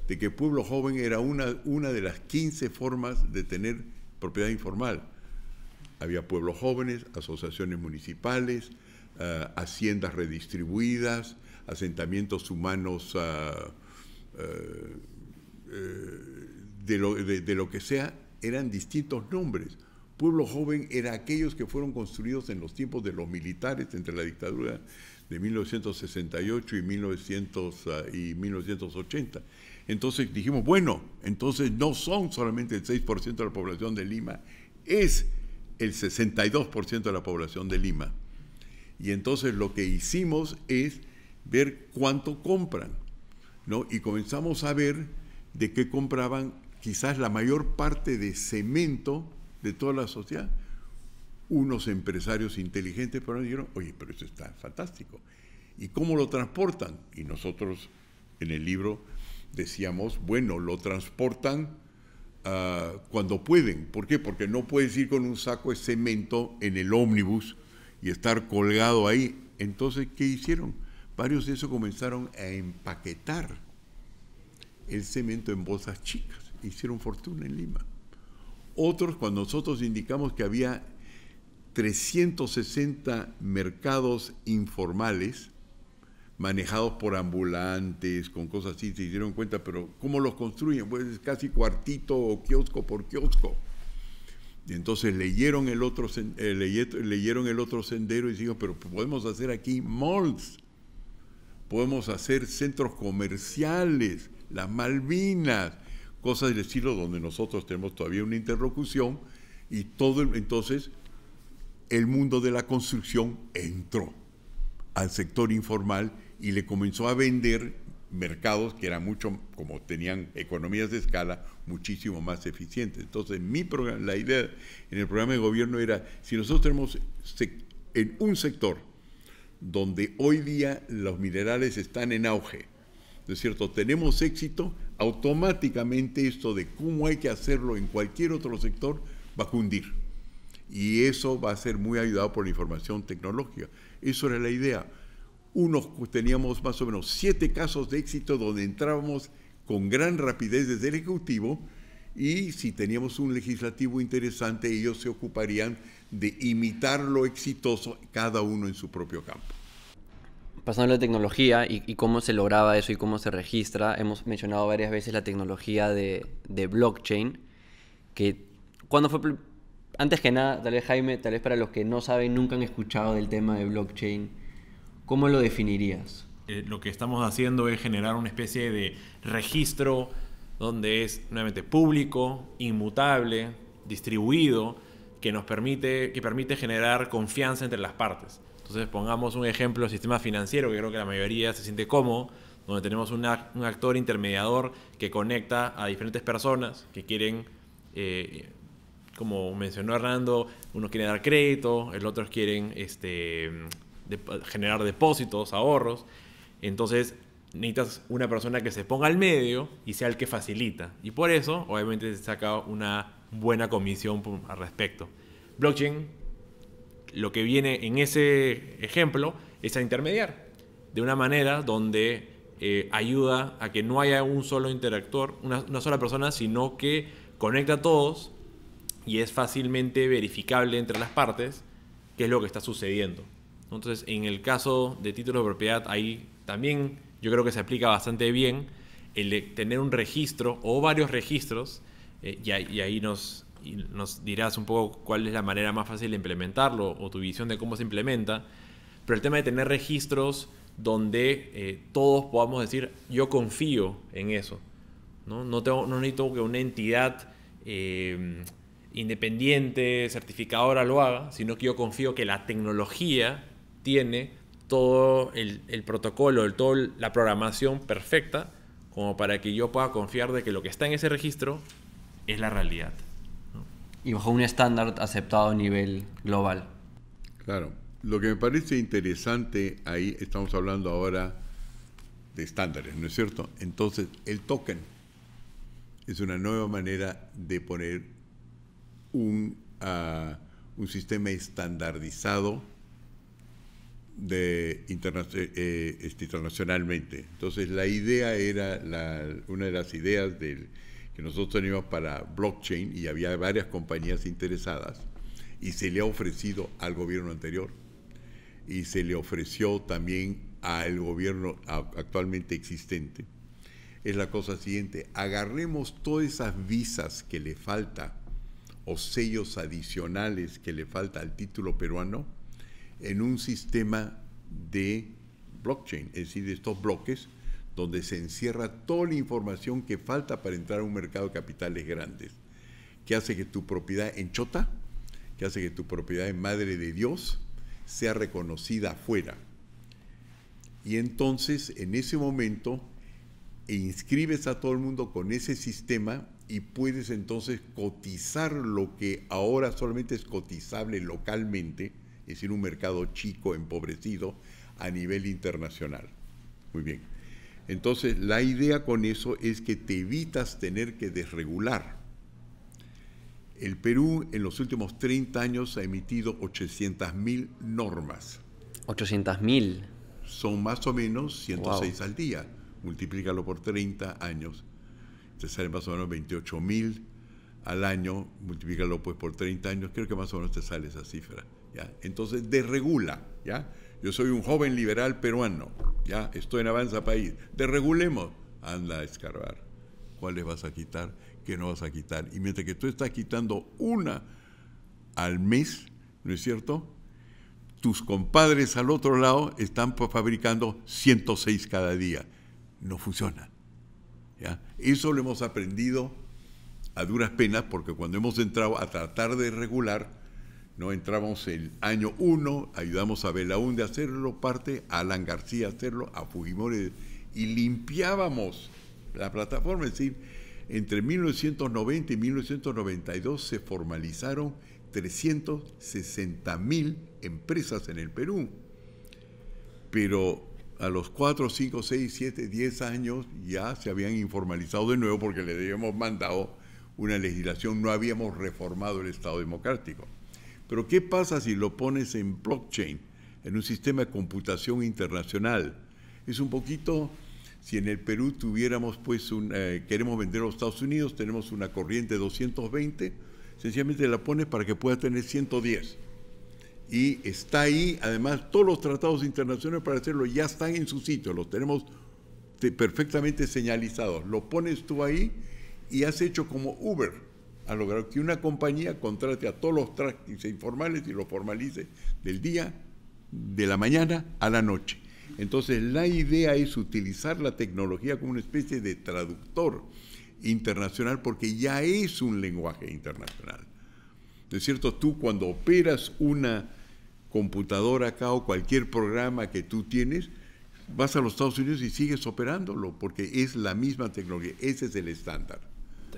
de que pueblo joven era una, una de las 15 formas de tener propiedad informal había pueblos jóvenes, asociaciones municipales, ah, haciendas redistribuidas, asentamientos humanos ah, ah, eh, de, lo, que sea, eran distintos nombres. Pueblo joven era aquellos que fueron construidos en los tiempos de los militares entre la dictadura de 1968 y 1980. Entonces dijimos, bueno, entonces no son solamente el 6% de la población de Lima, es el 62% de la población de Lima. Y entonces lo que hicimos es ver cuánto compran, ¿no? Y comenzamos a ver de qué compraban quizás la mayor parte de cemento de toda la sociedad. Unos empresarios inteligentes pero dijeron, oye, pero eso está fantástico. ¿Y cómo lo transportan? Y nosotros en el libro decíamos, bueno, lo transportan Ah, cuando pueden. ¿Por qué? Porque no puedes ir con un saco de cemento en el ómnibus y estar colgado ahí. Entonces, ¿qué hicieron? Varios de esos comenzaron a empaquetar el cemento en bolsas chicas. Hicieron fortuna en Lima. Otros, cuando nosotros indicamos que había 360 mercados informales, manejados por ambulantes, con cosas así, se dieron cuenta, pero ¿cómo los construyen? Pues es casi cuartito o kiosco por kiosco. Y entonces leyeron el otro, eh, leyeron el otro sendero y dijeron, pero podemos hacer aquí malls, podemos hacer centros comerciales, las Malvinas, cosas del estilo donde nosotros tenemos todavía una interlocución y todo, entonces el mundo de la construcción entró al sector informal y le comenzó a vender mercados que eran mucho, como tenían economías de escala, muchísimo más eficientes. Entonces, mi programa, la idea en el programa de gobierno era, si nosotros tenemos en un sector donde hoy día los minerales están en auge, ¿no es cierto? Tenemos éxito, automáticamente esto de cómo hay que hacerlo en cualquier otro sector va a cundir. Y eso va a ser muy ayudado por la información tecnológica. Eso era la idea unos teníamos más o menos siete casos de éxito donde entrábamos con gran rapidez desde el Ejecutivo y si teníamos un legislativo interesante, ellos se ocuparían de imitar lo exitoso cada uno en su propio campo. Pasando a la tecnología y, cómo se lograba eso y cómo se registra, hemos mencionado varias veces la tecnología de, de blockchain, que cuando fue... Antes que nada, tal vez Jaime, tal vez para los que no saben, nunca han escuchado del tema de blockchain, ¿Cómo lo definirías? Eh, lo que estamos haciendo es generar una especie de registro donde es nuevamente público, inmutable, distribuido, que nos permite, que permite generar confianza entre las partes. Entonces pongamos un ejemplo del sistema financiero, que creo que la mayoría se siente cómodo, donde tenemos un actor intermediador que conecta a diferentes personas que quieren, eh, como mencionó Hernando, uno quiere dar crédito, el otro quieren este, generar depósitos, ahorros. Entonces necesitas una persona que se ponga al medio y sea el que facilita. Y por eso, obviamente, se saca una buena comisión al respecto. Blockchain, lo que viene en ese ejemplo es a intermediar de una manera donde eh, ayuda a que no haya un solo interactor, una, una sola persona, sino que conecta a todos y es fácilmente verificable entre las partes qué es lo que está sucediendo. Entonces, en el caso de títulos de propiedad, ahí también yo creo que se aplica bastante bien el de tener un registro o varios registros, eh, y, ahí, nos, dirás un poco cuál es la manera más fácil de implementarlo o tu visión de cómo se implementa, pero el tema de tener registros donde eh, todos podamos decir, yo confío en eso. No, tengo, no necesito que una entidad eh, independiente, certificadora lo haga, sino que yo confío que la tecnología tiene todo el, protocolo, el, toda la programación perfecta como para que yo pueda confiar de que lo que está en ese registro es la realidad. Y bajo un estándar aceptado a nivel global. Claro. Lo que me parece interesante ahí, estamos hablando ahora de estándares, ¿no es cierto? Entonces, el token es una nueva manera de poner un, ah, un sistema estandarizado de eh, eh, este, internacionalmente. Entonces la idea era, una de las ideas que nosotros teníamos para blockchain y había varias compañías interesadas y se le ha ofrecido al gobierno anterior y se le ofreció también al gobierno actualmente existente. Es la cosa siguiente, agarremos todas esas visas que le falta o sellos adicionales que le falta al título peruano en un sistema de blockchain, es decir, de estos bloques donde se encierra toda la información que falta para entrar a un mercado de capitales grandes, que hace que tu propiedad en chota, que hace que tu propiedad en madre de Dios sea reconocida afuera. Y entonces, en ese momento, inscribes a todo el mundo con ese sistema y puedes entonces cotizar lo que ahora solamente es cotizable localmente, es decir, un mercado chico, empobrecido a nivel internacional. Muy bien. Entonces, la idea con eso es que te evitas tener que desregular. El Perú en los últimos 30 años ha emitido 800.000 normas. 800.000. Son más o menos 106 al día. Multiplícalo por 30 años. Te salen más o menos 28.000 al año. Multiplícalo pues por 30 años. Creo que más o menos te sale esa cifra. Entonces desregula, ¿ya? Yo soy un joven liberal peruano, ¿ya? Estoy en Avanza País, desregulemos, anda a escarbar. ¿Cuáles vas a quitar? ¿Qué no vas a quitar? Y mientras que tú estás quitando una al mes, ¿no es cierto? Tus compadres al otro lado están fabricando 106 cada día. No funciona. ¿ya? Eso lo hemos aprendido a duras penas porque cuando hemos entrado a tratar de regular, no entramos el año 1, ayudamos a Belaúnde a hacerlo parte, a Alan García a hacerlo, a Fujimori, y limpiábamos la plataforma. Es decir, entre 1990 y 1992 se formalizaron 360 mil empresas en el Perú. Pero a los 4, 5, 6, 7, 10 años ya se habían informalizado de nuevo porque le habíamos mandado una legislación, no habíamos reformado el Estado democrático. Pero ¿qué pasa si lo pones en blockchain, en un sistema de computación internacional? Es un poquito, si en el Perú tuviéramos, pues, un, eh, queremos vender a los Estados Unidos, tenemos una corriente 220, sencillamente la pones para que pueda tener 110. Y está ahí, además, todos los tratados internacionales para hacerlo ya están en su sitio, los tenemos perfectamente señalizados. Lo pones tú ahí y has hecho como Uber ha logrado que una compañía contrate a todos los trámites informales y los formalice del día, de la mañana a la noche. Entonces la idea es utilizar la tecnología como una especie de traductor internacional porque ya es un lenguaje internacional. ¿No es cierto? Tú cuando operas una computadora acá o cualquier programa que tú tienes, vas a los Estados Unidos y sigues operándolo porque es la misma tecnología, ese es el estándar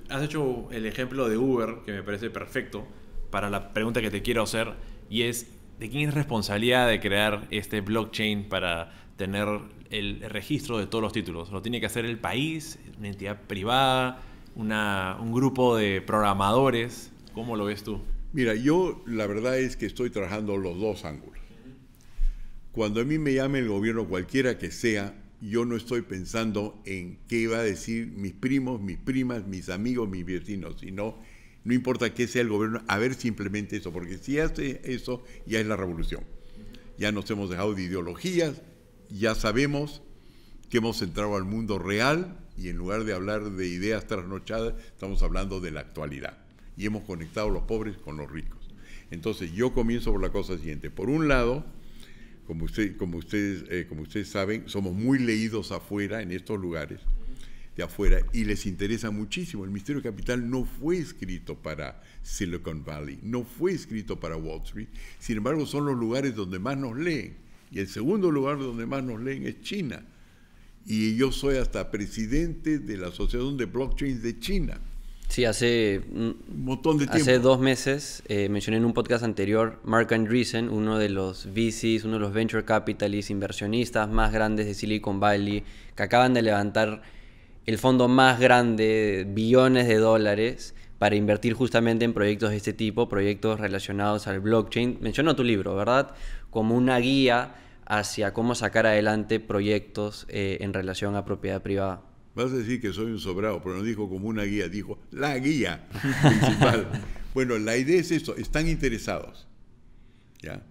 has hecho el ejemplo de Uber, que me parece perfecto, para la pregunta que te quiero hacer, y es, ¿de quién es responsabilidad de crear este blockchain para tener el registro de todos los títulos? ¿Lo tiene que hacer el país, una entidad privada, un grupo de programadores? ¿Cómo lo ves tú? Mira, yo la verdad es que estoy trabajando los dos ángulos. Cuando a mí me llame el gobierno, cualquiera que sea, yo no estoy pensando en qué va a decir mis primos, mis primas, mis amigos, mis vecinos, sino no importa qué sea el gobierno, a ver simplemente eso, porque si hace eso ya es la revolución. Ya nos hemos dejado de ideologías, ya sabemos que hemos entrado al mundo real y en lugar de hablar de ideas trasnochadas, estamos hablando de la actualidad. Y hemos conectado los pobres con los ricos. Entonces yo comienzo por la cosa siguiente. Por un lado, como, usted, como, ustedes, eh, como ustedes saben, somos muy leídos afuera, en estos lugares de afuera, y les interesa muchísimo. El Misterio Capital no fue escrito para Silicon Valley, no fue escrito para Wall Street, sin embargo son los lugares donde más nos leen. Y el segundo lugar donde más nos leen es China. Y yo soy hasta presidente de la Asociación de Blockchains de China. Sí, hace un Hace dos meses eh, mencioné en un podcast anterior Mark Andreessen, uno de los VCs, uno de los venture capitalists, inversionistas más grandes de Silicon Valley, que acaban de levantar el fondo más grande, billones de dólares, para invertir justamente en proyectos de este tipo, proyectos relacionados al blockchain. Mencionó tu libro, ¿verdad? Como una guía hacia cómo sacar adelante proyectos eh, en relación a propiedad privada vas a decir que soy un sobrado, pero no dijo como una guía, dijo la guía principal. bueno, la idea es esto, están interesados. ¿ya?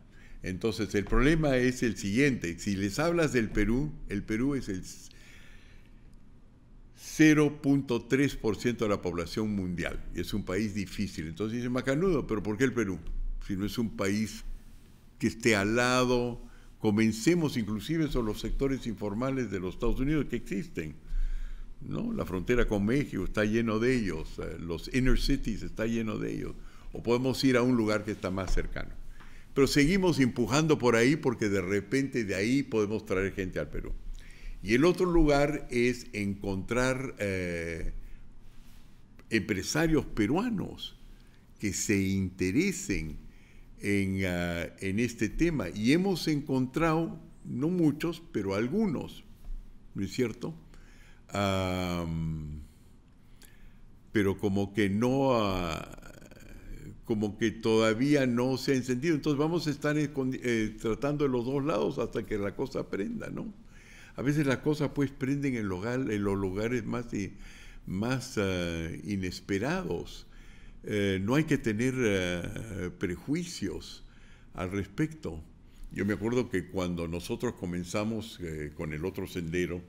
Entonces, el problema es el siguiente, si les hablas del Perú, el Perú es el 0.3% de la población mundial, es un país difícil. Entonces dicen, Macanudo, pero ¿por qué el Perú? Si no es un país que esté al lado, comencemos inclusive sobre los sectores informales de los Estados Unidos que existen ¿no? La frontera con México está lleno de ellos, eh, los inner cities está lleno de ellos, o podemos ir a un lugar que está más cercano. Pero seguimos empujando por ahí porque de repente de ahí podemos traer gente al Perú. Y el otro lugar es encontrar eh, empresarios peruanos que se interesen en, ah, en este tema. Y hemos encontrado, no muchos, pero algunos, ¿no es cierto? pero como que no, ah, como que todavía no se ha encendido. Entonces vamos a estar eh, tratando de los dos lados hasta que la cosa prenda, ¿no? A veces las cosas pues prenden en, los lugares más, ah, inesperados. Eh, no hay que tener ah, prejuicios al respecto. Yo me acuerdo que cuando nosotros comenzamos eh, con el otro sendero,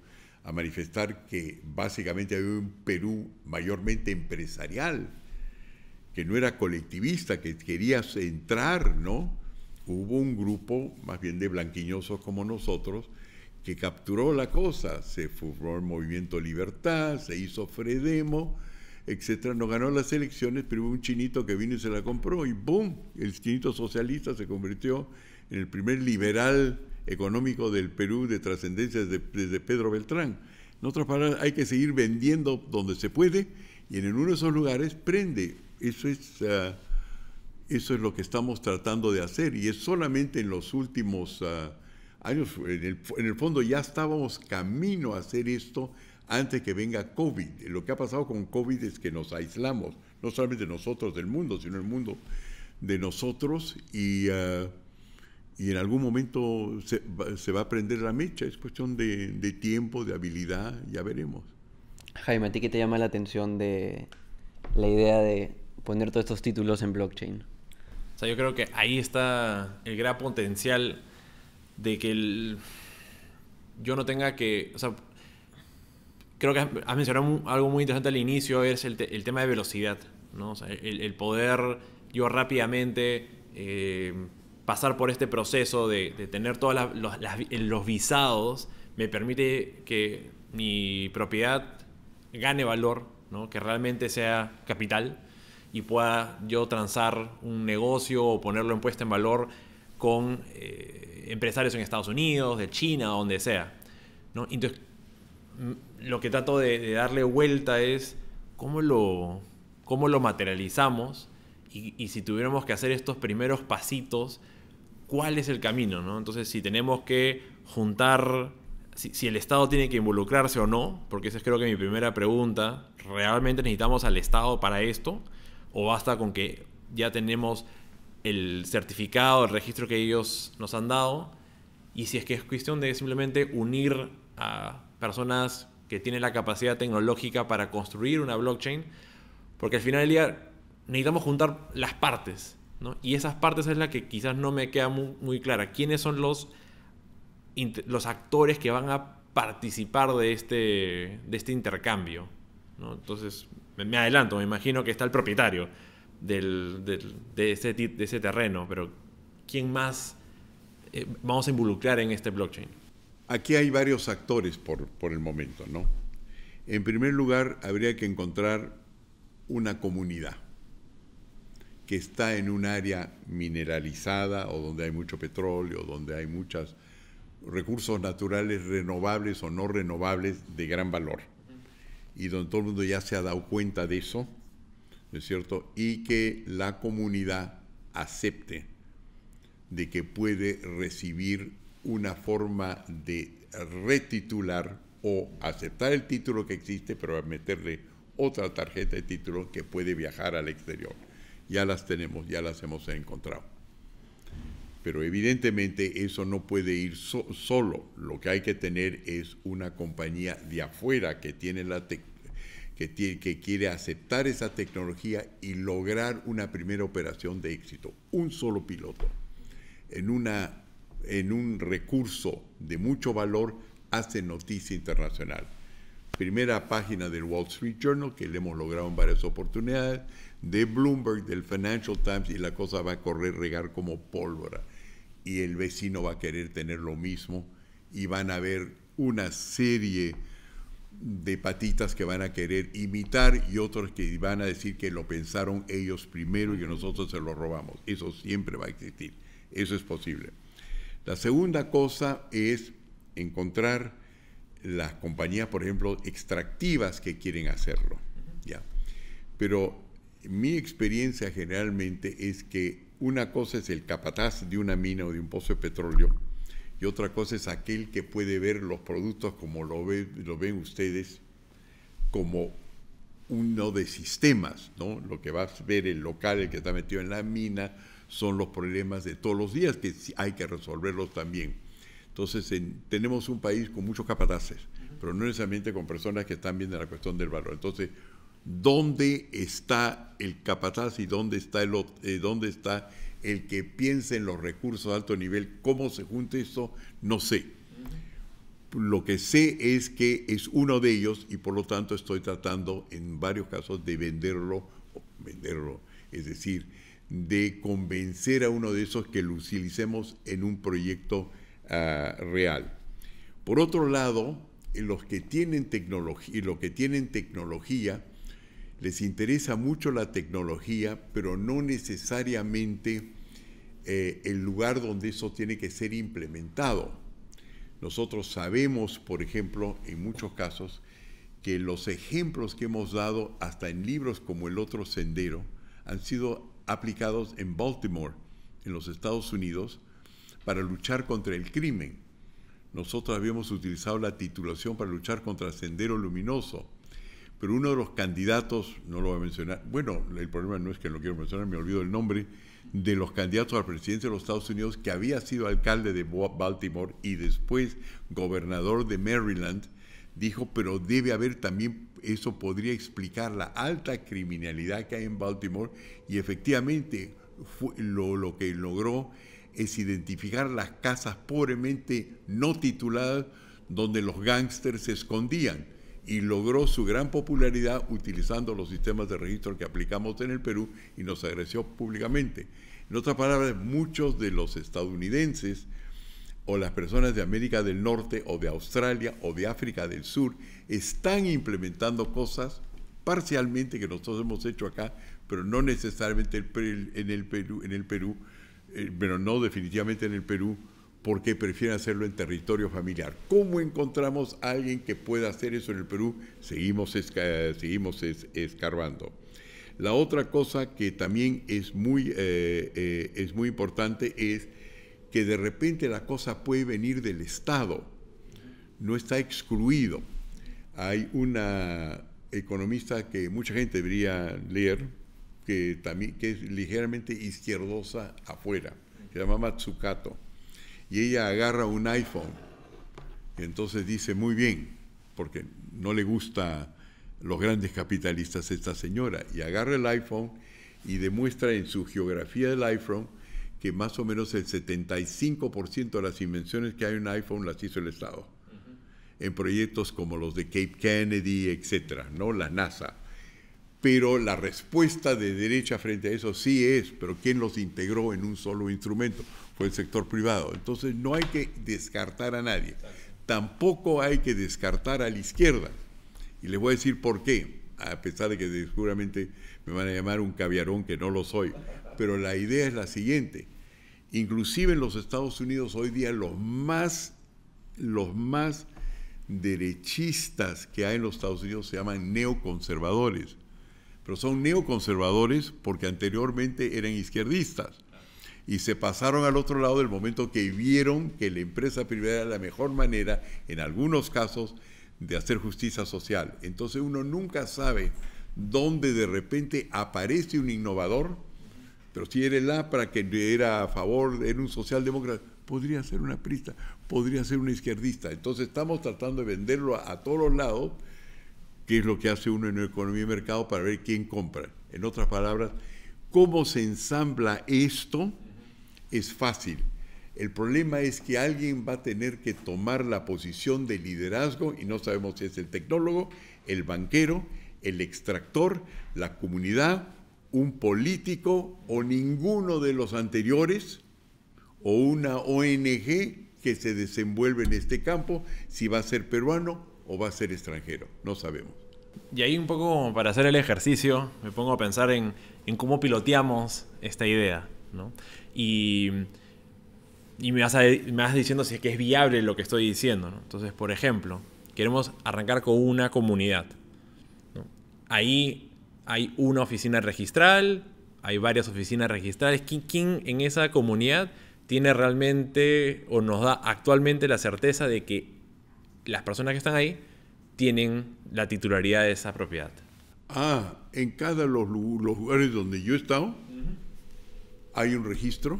a manifestar que básicamente había un Perú mayormente empresarial, que no era colectivista, que quería entrar, ¿no? Hubo un grupo, más bien de blanquiñosos como nosotros, que capturó la cosa. Se formó el movimiento Libertad, se hizo Fredemo, etc. No ganó las elecciones, pero hubo un chinito que vino y se la compró y ¡boom! El chinito socialista se convirtió en el primer liberal económico del Perú de trascendencia desde, Pedro Beltrán. En otras palabras, hay que seguir vendiendo donde se puede y en uno de esos lugares prende. Eso es, ah, eso es lo que estamos tratando de hacer y es solamente en los últimos ah, años, en el, en el fondo ya estábamos camino a hacer esto antes que venga COVID. Lo que ha pasado con COVID es que nos aislamos, no solamente nosotros del mundo, sino el mundo de nosotros y... Ah, y en algún momento se, se, va a prender la mecha, es cuestión de, tiempo, de habilidad, ya veremos. Jaime, ¿a ti qué te llama la atención de la idea de poner todos estos títulos en blockchain? O sea, yo creo que ahí está el gran potencial de que el, yo no tenga que... creo que has mencionado algo muy interesante al inicio, es el, el tema de velocidad, O sea, el, poder yo rápidamente... Eh, pasar por este proceso de, tener todos eh, los, visados me permite que mi propiedad gane valor, que realmente sea capital y pueda yo transar un negocio o ponerlo en puesta en valor con eh, empresarios en Estados Unidos, de China, donde sea. Entonces, mm, lo que trato de, darle vuelta es cómo lo, lo materializamos y si tuviéramos que hacer estos primeros pasitos cuál es el camino, ¿no? Entonces, si tenemos que juntar, si, si, el Estado tiene que involucrarse o no, porque esa es creo que mi primera pregunta, ¿realmente necesitamos al Estado para esto? ¿O basta con que ya tenemos el certificado, el registro que ellos nos han dado? Y si es que es cuestión de simplemente unir a personas que tienen la capacidad tecnológica para construir una blockchain, porque al final del día necesitamos juntar las partes y esas partes es la que quizás no me queda muy, clara. ¿Quiénes son los, actores que van a participar de este, este intercambio? Entonces, me, adelanto, me imagino que está el propietario de, ese, terreno, pero ¿quién más eh, vamos a involucrar en este blockchain? Aquí hay varios actores por, el momento, En primer lugar, habría que encontrar una comunidad que está en un área mineralizada o donde hay mucho petróleo, donde hay muchos recursos naturales renovables o no renovables de gran valor. Y donde todo el mundo ya se ha dado cuenta de eso, ¿no es cierto? Y que la comunidad acepte de que puede recibir una forma de retitular o aceptar el título que existe, pero meterle otra tarjeta de título que puede viajar al exterior ya las tenemos, ya las hemos encontrado. Pero evidentemente eso no puede ir solo. Lo que hay que tener es una compañía de afuera que tiene la que, tiene, que quiere aceptar esa tecnología y lograr una primera operación de éxito. Un solo piloto. En, una, en un recurso de mucho valor hace noticia internacional primera página del Wall Street Journal, que le hemos logrado en varias oportunidades, de Bloomberg, del Financial Times, y la cosa va a correr regar como pólvora. Y el vecino va a querer tener lo mismo y van a haber una serie de patitas que van a querer imitar y otros que van a decir que lo pensaron ellos primero y que nosotros se lo robamos. Eso siempre va a existir. Eso es posible. La segunda cosa es encontrar las compañías, por ejemplo, extractivas que quieren hacerlo. ¿ya? Pero mi experiencia generalmente es que una cosa es el capataz de una mina o de un pozo de petróleo y otra cosa es aquel que puede ver los productos como lo, ve, lo ven ustedes, como uno de sistemas, ¿no? Lo que va a ver el local, el que está metido en la mina, son los problemas de todos los días que hay que resolverlos también. Entonces, tenemos un país con muchos capataces, pero no necesariamente con personas que están viendo la cuestión del valor. Entonces, dónde está el capataz y dónde está el, eh, dónde está el que piensa en los recursos de alto nivel, cómo se junta eso, no sé. Lo que sé es que es uno de ellos y por lo tanto estoy tratando en varios casos de venderlo, venderlo, es decir, de convencer a uno de esos que lo utilicemos en un proyecto ah, real. Por otro lado, los que tienen tecnología, los que tienen tecnología les interesa mucho la tecnología, pero no necesariamente eh, el lugar donde eso tiene que ser implementado. Nosotros sabemos, por ejemplo, en muchos casos, que los ejemplos que hemos dado hasta en libros como El otro sendero han sido aplicados en Baltimore, en los Estados Unidos, para luchar contra el crimen. Nosotros habíamos utilizado la titulación para luchar contra el Sendero Luminoso, pero uno de los candidatos, no lo voy a mencionar, bueno, el problema no es que no quiero mencionar, me olvido el nombre, de los candidatos a la presidencia de los Estados Unidos que había sido alcalde de Baltimore y después gobernador de Maryland, dijo, pero debe haber también, eso podría explicar la alta criminalidad que hay en Baltimore y efectivamente lo, lo que logró es identificar las casas pobremente no tituladas donde los gángsters se escondían y logró su gran popularidad utilizando los sistemas de registro que aplicamos en el Perú y nos agresió públicamente. En otras palabras, muchos de los estadounidenses o las personas de América del Norte o de Australia o de África del Sur están implementando cosas parcialmente que nosotros hemos hecho acá, pero no necesariamente en el Perú, en el Perú eh, pero no definitivamente en el Perú, porque prefieren hacerlo en territorio familiar. ¿Cómo encontramos a alguien que pueda hacer eso en el Perú? Seguimos, seguimos escarbando. La otra cosa que también es muy, eh, eh, es muy importante es que de repente la cosa puede venir del Estado, no está excluido. Hay una economista que mucha gente debería leer, que, también, que es ligeramente izquierdosa afuera, se llama Matsukato y ella agarra un iPhone. entonces dice, muy bien, porque no le gusta los grandes capitalistas esta señora, y agarra el iPhone y demuestra en su geografía del iPhone que más o menos el 75% de las invenciones que hay en iPhone las hizo el Estado, en proyectos como los de Cape Kennedy, etcétera, ¿no? la NASA. Pero la respuesta de derecha frente a eso sí es, pero ¿quién los integró en un solo instrumento? fue el sector privado. Entonces no hay que descartar a nadie. Tampoco hay que descartar a la izquierda. Y les voy a decir por qué, a pesar de que seguramente me van a llamar un caviarón que no lo soy. Pero la idea es la siguiente. Inclusive en los Estados Unidos hoy día los más, los más derechistas que hay en los Estados Unidos se llaman neoconservadores. Pero son neoconservadores porque anteriormente eran izquierdistas y se pasaron al otro lado del momento que vieron que la empresa privada era la mejor manera, en algunos casos, de hacer justicia social. Entonces uno nunca sabe dónde de repente aparece un innovador, pero si era el para que era a favor, era un socialdemócrata, podría ser una prista, podría ser un izquierdista. Entonces estamos tratando de venderlo a, todos los lados, que es lo que hace uno en economía y mercado para ver quién compra. En otras palabras, cómo se ensambla esto es fácil. El problema es que alguien va a tener que tomar la posición de liderazgo y no sabemos si es el tecnólogo, el banquero, el extractor, la comunidad, un político o ninguno de los anteriores o una ONG que se desenvuelve en este campo, si va a ser peruano o va a ser extranjero, no sabemos. Y ahí un poco para hacer el ejercicio, me pongo a pensar en, en cómo piloteamos esta idea. Y, y me, vas a, me vas diciendo si es que es viable lo que estoy diciendo, Entonces, por ejemplo, queremos arrancar con una comunidad. Ahí hay una oficina registral, hay varias oficinas registrales. ¿Quién, ¿Quién, en esa comunidad tiene realmente o nos da actualmente la certeza de que las personas que están ahí tienen la titularidad de esa propiedad? Ah, en cada de los lugares donde yo he estado, hay un registro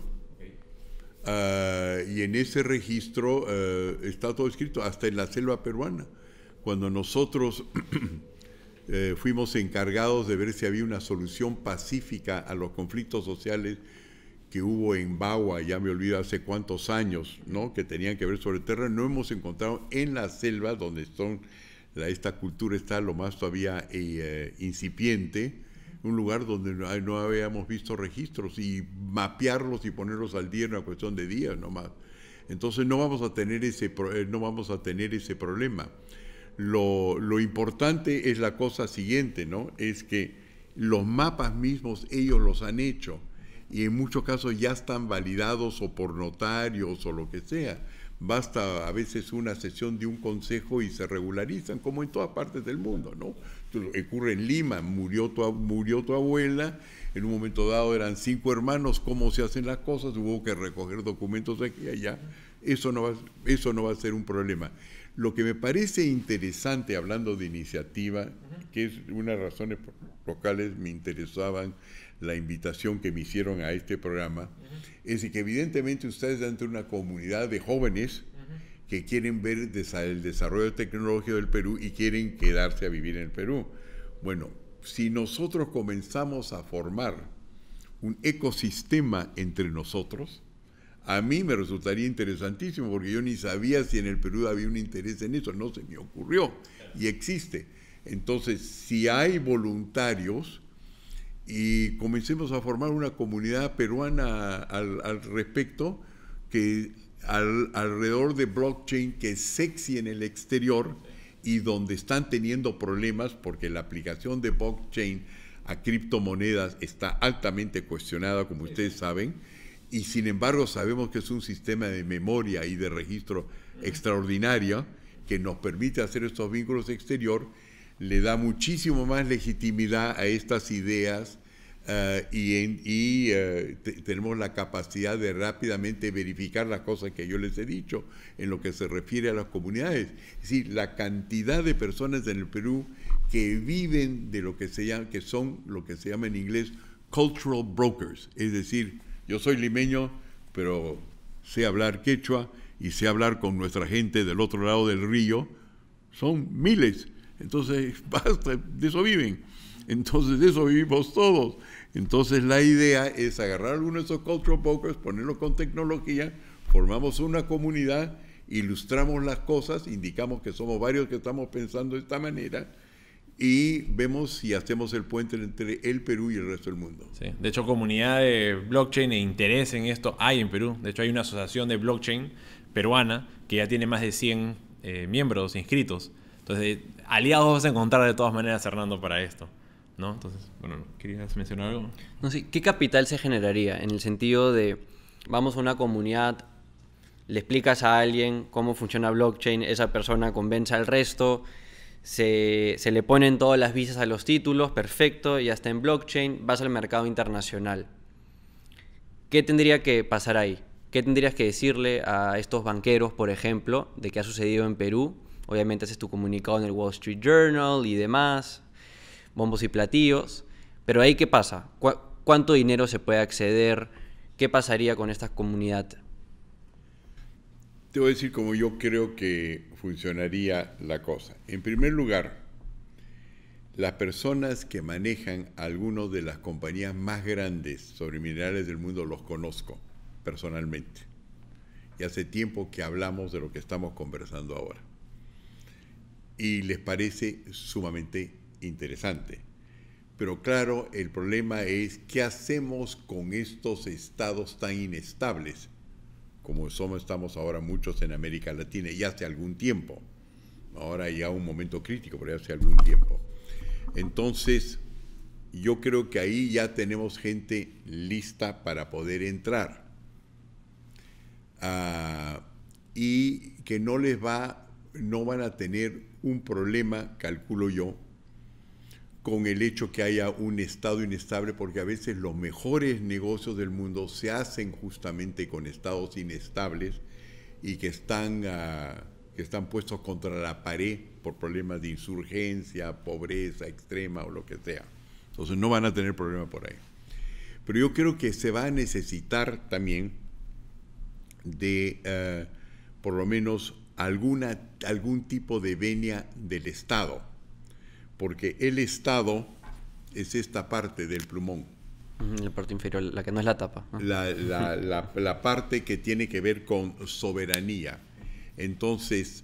ah, y en ese registro ah, está todo escrito, hasta en la selva peruana. Cuando nosotros eh, fuimos encargados de ver si había una solución pacífica a los conflictos sociales que hubo en Bagua, ya me olvido hace cuántos años, ¿no? que tenían que ver sobre tierra, no hemos encontrado en la selva, donde esta cultura está lo más todavía eh, incipiente, un lugar donde no habíamos visto registros y mapearlos y ponerlos al día en una cuestión de días nomás. Entonces no vamos a tener ese, eh, no vamos a tener ese problema. Lo, lo importante es la cosa siguiente, ¿no? Es que los mapas mismos ellos los han hecho y en muchos casos ya están validados o por notarios o lo que sea. Basta a veces una sesión de un consejo y se regularizan, como en todas partes del mundo, ¿no? ocurre en Lima, murió tu, murió tu abuela, en un momento dado eran cinco hermanos, cómo se hacen las cosas, hubo que recoger documentos aquí y allá, eso no va, eso no va a ser un problema. Lo que me parece interesante, hablando de iniciativa, que es una de las razones por las cuales me interesaban la invitación que me hicieron a este programa, es que evidentemente ustedes de una comunidad de jóvenes que quieren ver el desarrollo tecnológico del Perú y quieren quedarse a vivir en el Perú. Bueno, si nosotros comenzamos a formar un ecosistema entre nosotros, a mí me resultaría interesantísimo porque yo ni sabía si en el Perú había un interés en eso, no se me ocurrió y existe. Entonces, si hay voluntarios y comencemos a formar una comunidad peruana al, al respecto, que alrededor de blockchain que es sexy en el exterior y donde están teniendo problemas porque la aplicación de blockchain a criptomonedas está altamente cuestionada, como ustedes saben, y sin embargo sabemos que es un sistema de memoria y de registro extraordinario que nos permite hacer estos vínculos exterior, le da muchísimo más legitimidad a estas ideas eh, y, eh, tenemos la capacidad de rápidamente verificar las cosas que yo les he dicho en lo que se refiere a las comunidades. Es decir, la cantidad de personas en el Perú que viven de lo que se llama, que son lo que se llama en inglés cultural brokers. Es decir, yo soy limeño, pero sé hablar quechua y sé hablar con nuestra gente del otro lado del río. Son miles. Entonces, basta, de eso viven. Entonces, de eso vivimos todos. Entonces la idea es agarrar algunos de esos cultural brokers, ponerlos con tecnología, formamos una comunidad, ilustramos las cosas, indicamos que somos varios que estamos pensando de esta manera y vemos si hacemos el puente entre el Perú y el resto del mundo. De hecho, comunidad de blockchain e interés en esto hay en Perú. De hecho, hay una asociación de blockchain peruana que ya tiene más de 100 eh, miembros inscritos. Entonces, aliados vas a encontrar de todas maneras, Hernando, para esto. ¿no? Entonces, bueno, ¿querías mencionar algo? No sé, ¿qué capital se generaría? En el sentido de, vamos a una comunidad, le explicas a alguien cómo funciona blockchain, esa persona convence al resto, se, se le ponen todas las visas a los títulos, perfecto, y hasta en blockchain, vas al mercado internacional. ¿Qué tendría que pasar ahí? ¿Qué tendrías que decirle a estos banqueros, por ejemplo, de qué ha sucedido en Perú? Obviamente haces tu comunicado en el Wall Street Journal y demás bombos y platillos. Pero ahí, ¿qué pasa? ¿Cuánto dinero se puede acceder? ¿Qué pasaría con esta comunidad? Te voy a decir cómo yo creo que funcionaría la cosa. En primer lugar, las personas que manejan algunas de las compañías más grandes sobre minerales del mundo los conozco personalmente. Y hace tiempo que hablamos de lo que estamos conversando ahora. Y les parece sumamente interesante. Pero claro, el problema es qué hacemos con estos estados tan inestables, como somos, estamos ahora muchos en América Latina y hace algún tiempo. Ahora ya un momento crítico, pero hace algún tiempo. Entonces, yo creo que ahí ya tenemos gente lista para poder entrar. Ah, y que no les va, no van a tener un problema, calculo yo, con el hecho que haya un Estado inestable, porque a veces los mejores negocios del mundo se hacen justamente con Estados inestables y que están, ah, están puestos contra la pared por problemas de insurgencia, pobreza extrema o lo que sea. Entonces no van a tener problema por ahí. Pero yo creo que se va a necesitar también de ah, por lo menos alguna, algún tipo de venia del Estado porque el estado es esta parte del plumón. La parte inferior, la que no es la tapa. La, parte que tiene que ver con soberanía. Entonces,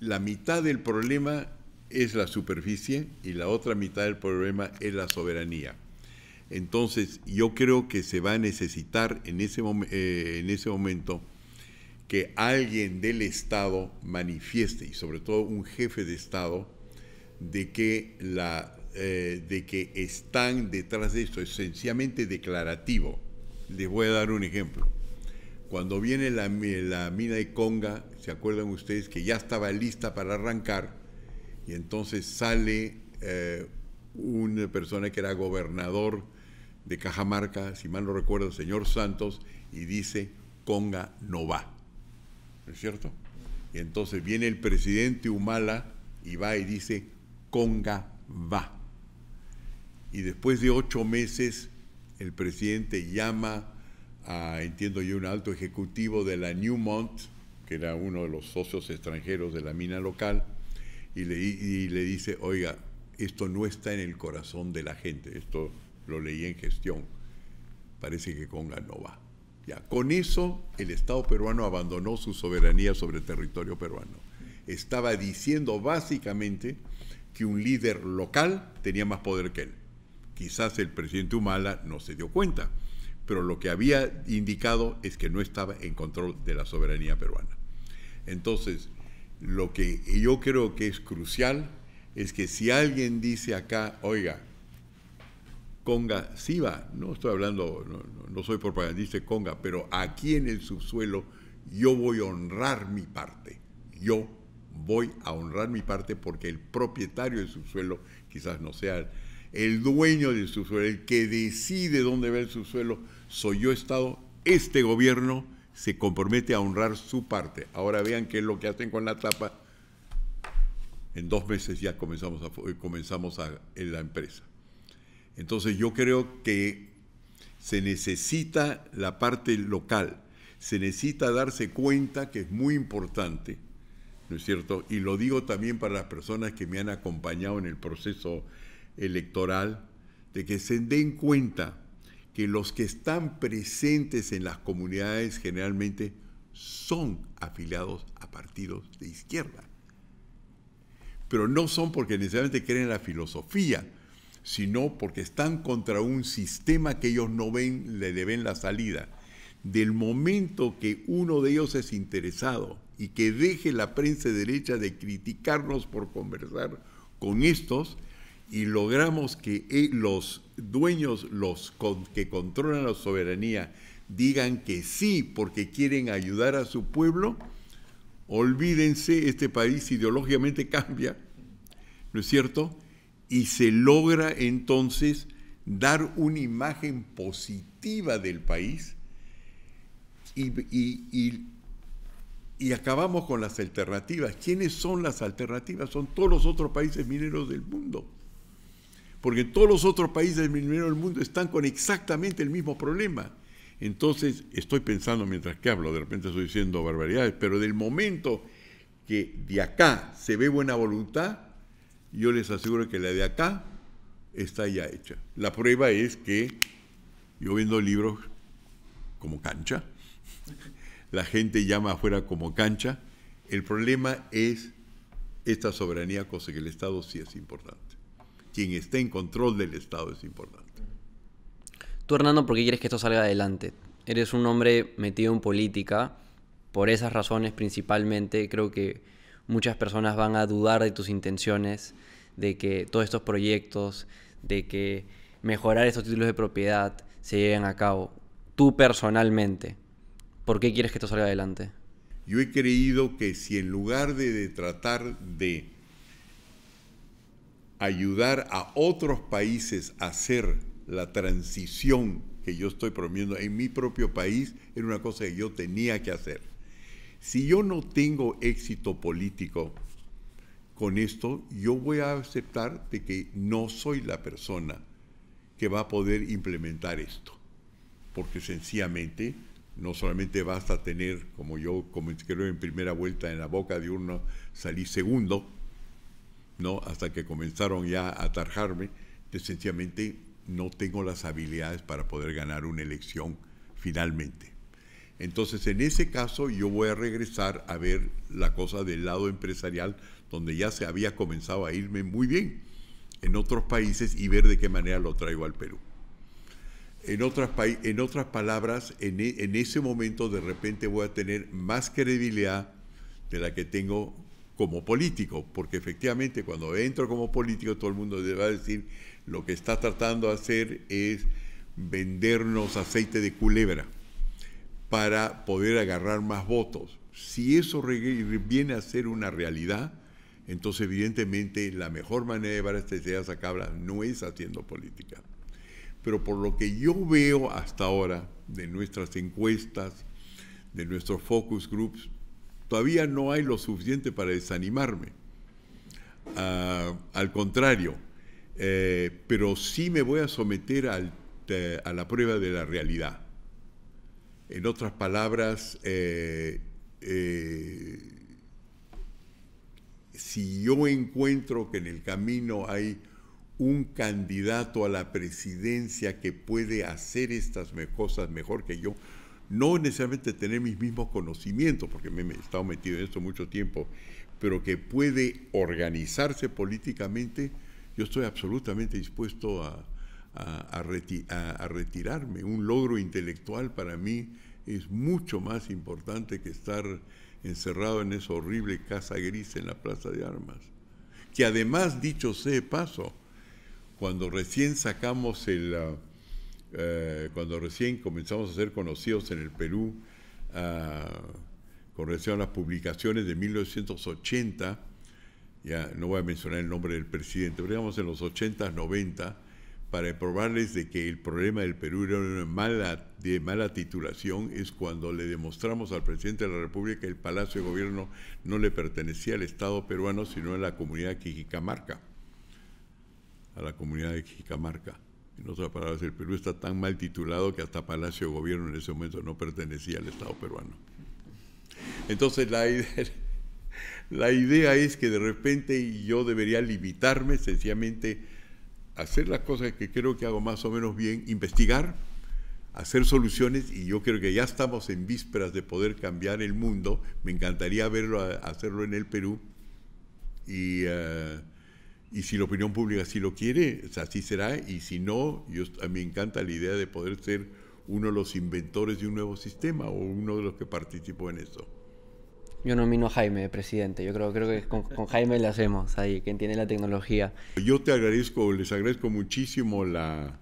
la mitad del problema es la superficie y la otra mitad del problema es la soberanía. Entonces, yo creo que se va a necesitar en ese eh, momento que alguien del Estado manifieste, y sobre todo un jefe de Estado, de que, la, eh, de que están detrás de esto, es declarativo. Les voy a dar un ejemplo. Cuando viene la, mina de Conga, ¿se acuerdan ustedes que ya estaba lista para arrancar? Y entonces sale eh, una persona que era gobernador de Cajamarca, si mal no recuerdo, señor Santos, y dice, Conga no va. ¿No es cierto? Y entonces viene el presidente Humala y va y dice, Conga va. Y después de ocho meses, el presidente llama a, entiendo yo, un alto ejecutivo de la Newmont, que era uno de los socios extranjeros de la mina local, y le, le dice, oiga, esto no está en el corazón de la gente, esto lo leí en gestión, parece que Conga no va. Ya, con eso el Estado peruano abandonó su soberanía sobre territorio peruano. Estaba diciendo básicamente que un líder local tenía más poder que él. Quizás el presidente Humala no se dio cuenta, pero lo que había indicado es que no estaba en control de la soberanía peruana. Entonces, lo que yo creo que es crucial es que si alguien dice acá, oiga, Conga Siva, no estoy hablando, no, soy propagandista de Conga, pero aquí en el subsuelo yo voy a honrar mi parte, yo voy a honrar mi parte porque el propietario su subsuelo quizás no sea el dueño del subsuelo, el que decide dónde ver su suelo soy yo Estado, este gobierno se compromete a honrar su parte. Ahora vean qué es lo que hacen con la tapa. En dos meses ya comenzamos, a, comenzamos la empresa. Entonces yo creo que se necesita la parte local, se necesita darse cuenta que es muy importante cierto? Y lo digo también para las personas que me han acompañado en el proceso electoral, de que se den cuenta que los que están presentes en las comunidades generalmente son afiliados a partidos de izquierda. Pero no son porque necesariamente creen en la filosofía, sino porque están contra un sistema que ellos no ven, le deben la salida. Del momento que uno de ellos es interesado y que deje la prensa derecha de criticarnos por conversar con estos y logramos que eh, los dueños, los que controlan la soberanía, digan que sí porque quieren ayudar a su pueblo, olvídense, este país ideológicamente cambia, ¿no es cierto? Y se logra entonces dar una imagen positiva del país y y acabamos con las alternativas. ¿Quiénes son las alternativas? Son todos los otros países mineros del mundo. Porque todos los otros países mineros del mundo están con exactamente el mismo problema. Entonces, estoy pensando mientras que hablo, de repente estoy diciendo barbaridades, pero del momento que de acá se ve buena voluntad, yo les aseguro que la de acá está ya hecha. La prueba es que yo vendo libros como cancha, la gente llama afuera como cancha. El problema es esta soberanía, cosa que el Estado sí es importante. Quien esté en control del Estado es importante. Tú, Hernando, ¿por qué quieres que esto salga adelante? Eres un hombre metido en política, por esas razones principalmente creo que muchas personas van a dudar de tus intenciones, de que todos estos proyectos, de que mejorar estos títulos de propiedad se lleven a cabo. Tú personalmente, ¿Por qué quieres que esto salga adelante? Yo he creído que si en lugar de, tratar de ayudar a otros países a hacer la transición que yo estoy promoviendo en mi propio país, era una cosa que yo tenía que hacer. Si yo no tengo éxito político con esto, yo voy a aceptar de que no soy la persona que va a poder implementar esto, porque sencillamente no solamente basta tener, como yo como en primera vuelta en la boca de uno, salí segundo, ¿no? hasta que comenzaron ya a tarjarme, sencillamente no tengo las habilidades para poder ganar una elección finalmente. Entonces, en ese caso, yo voy a regresar a ver la cosa del lado empresarial, donde ya se había comenzado a irme muy bien en otros países y ver de qué manera lo traigo al Perú. En otras, palabras, e, en, ese momento de repente voy a tener más credibilidad de la que tengo como político, porque efectivamente cuando entro como político todo el mundo le va a decir lo que está tratando de hacer es vendernos aceite de culebra para poder agarrar más votos. Si eso viene a ser una realidad, entonces evidentemente la mejor manera de llevar estas ideas a cabo no es haciendo política pero por lo que yo veo hasta ahora de nuestras encuestas, de nuestros focus groups, todavía no hay lo suficiente para desanimarme. Ah, al contrario, eh, pero sí me voy a someter eh, a la prueba de la realidad. En otras palabras, eh, si yo encuentro que en el camino hay un candidato a la presidencia que puede hacer estas cosas mejor que yo, no necesariamente tener mis mismos conocimientos, porque me he estado metido en esto mucho tiempo, pero que puede organizarse políticamente, yo estoy absolutamente dispuesto a, retirarme. Un logro intelectual para mí es mucho más importante que estar encerrado en esa horrible casa gris en la Plaza de Armas. Que además, dicho sea paso, cuando recién sacamos el, ah, eh, cuando recién comenzamos a ser conocidos en el Perú, ah, con relación a las publicaciones de 1980, ya no voy a mencionar el nombre del presidente, pero digamos en los 80, 90, para probarles de que el problema del Perú era una mala, de mala titulación, es cuando le demostramos al presidente de la República que el Palacio de Gobierno no le pertenecía al Estado peruano, sino a la comunidad Quijicamarca a la comunidad de Jicamarca. En otras palabras, el Perú está tan mal titulado que hasta Palacio de Gobierno en ese momento no pertenecía al Estado peruano. Entonces la idea, la idea es que de repente yo debería limitarme sencillamente a hacer las cosas que creo que hago más o menos bien, investigar, hacer soluciones y yo creo que ya estamos en vísperas de poder cambiar el mundo. Me encantaría verlo hacerlo en el Perú y eh, y si la opinión pública sí lo quiere, así será. Y si no, a mí me encanta la idea de poder ser uno de los inventores de un nuevo sistema o uno de los que participó en eso. Yo nomino a Jaime, presidente. Yo creo, que con, Jaime le hacemos ahí, quien tiene la tecnología. Yo te agradezco, les agradezco muchísimo la,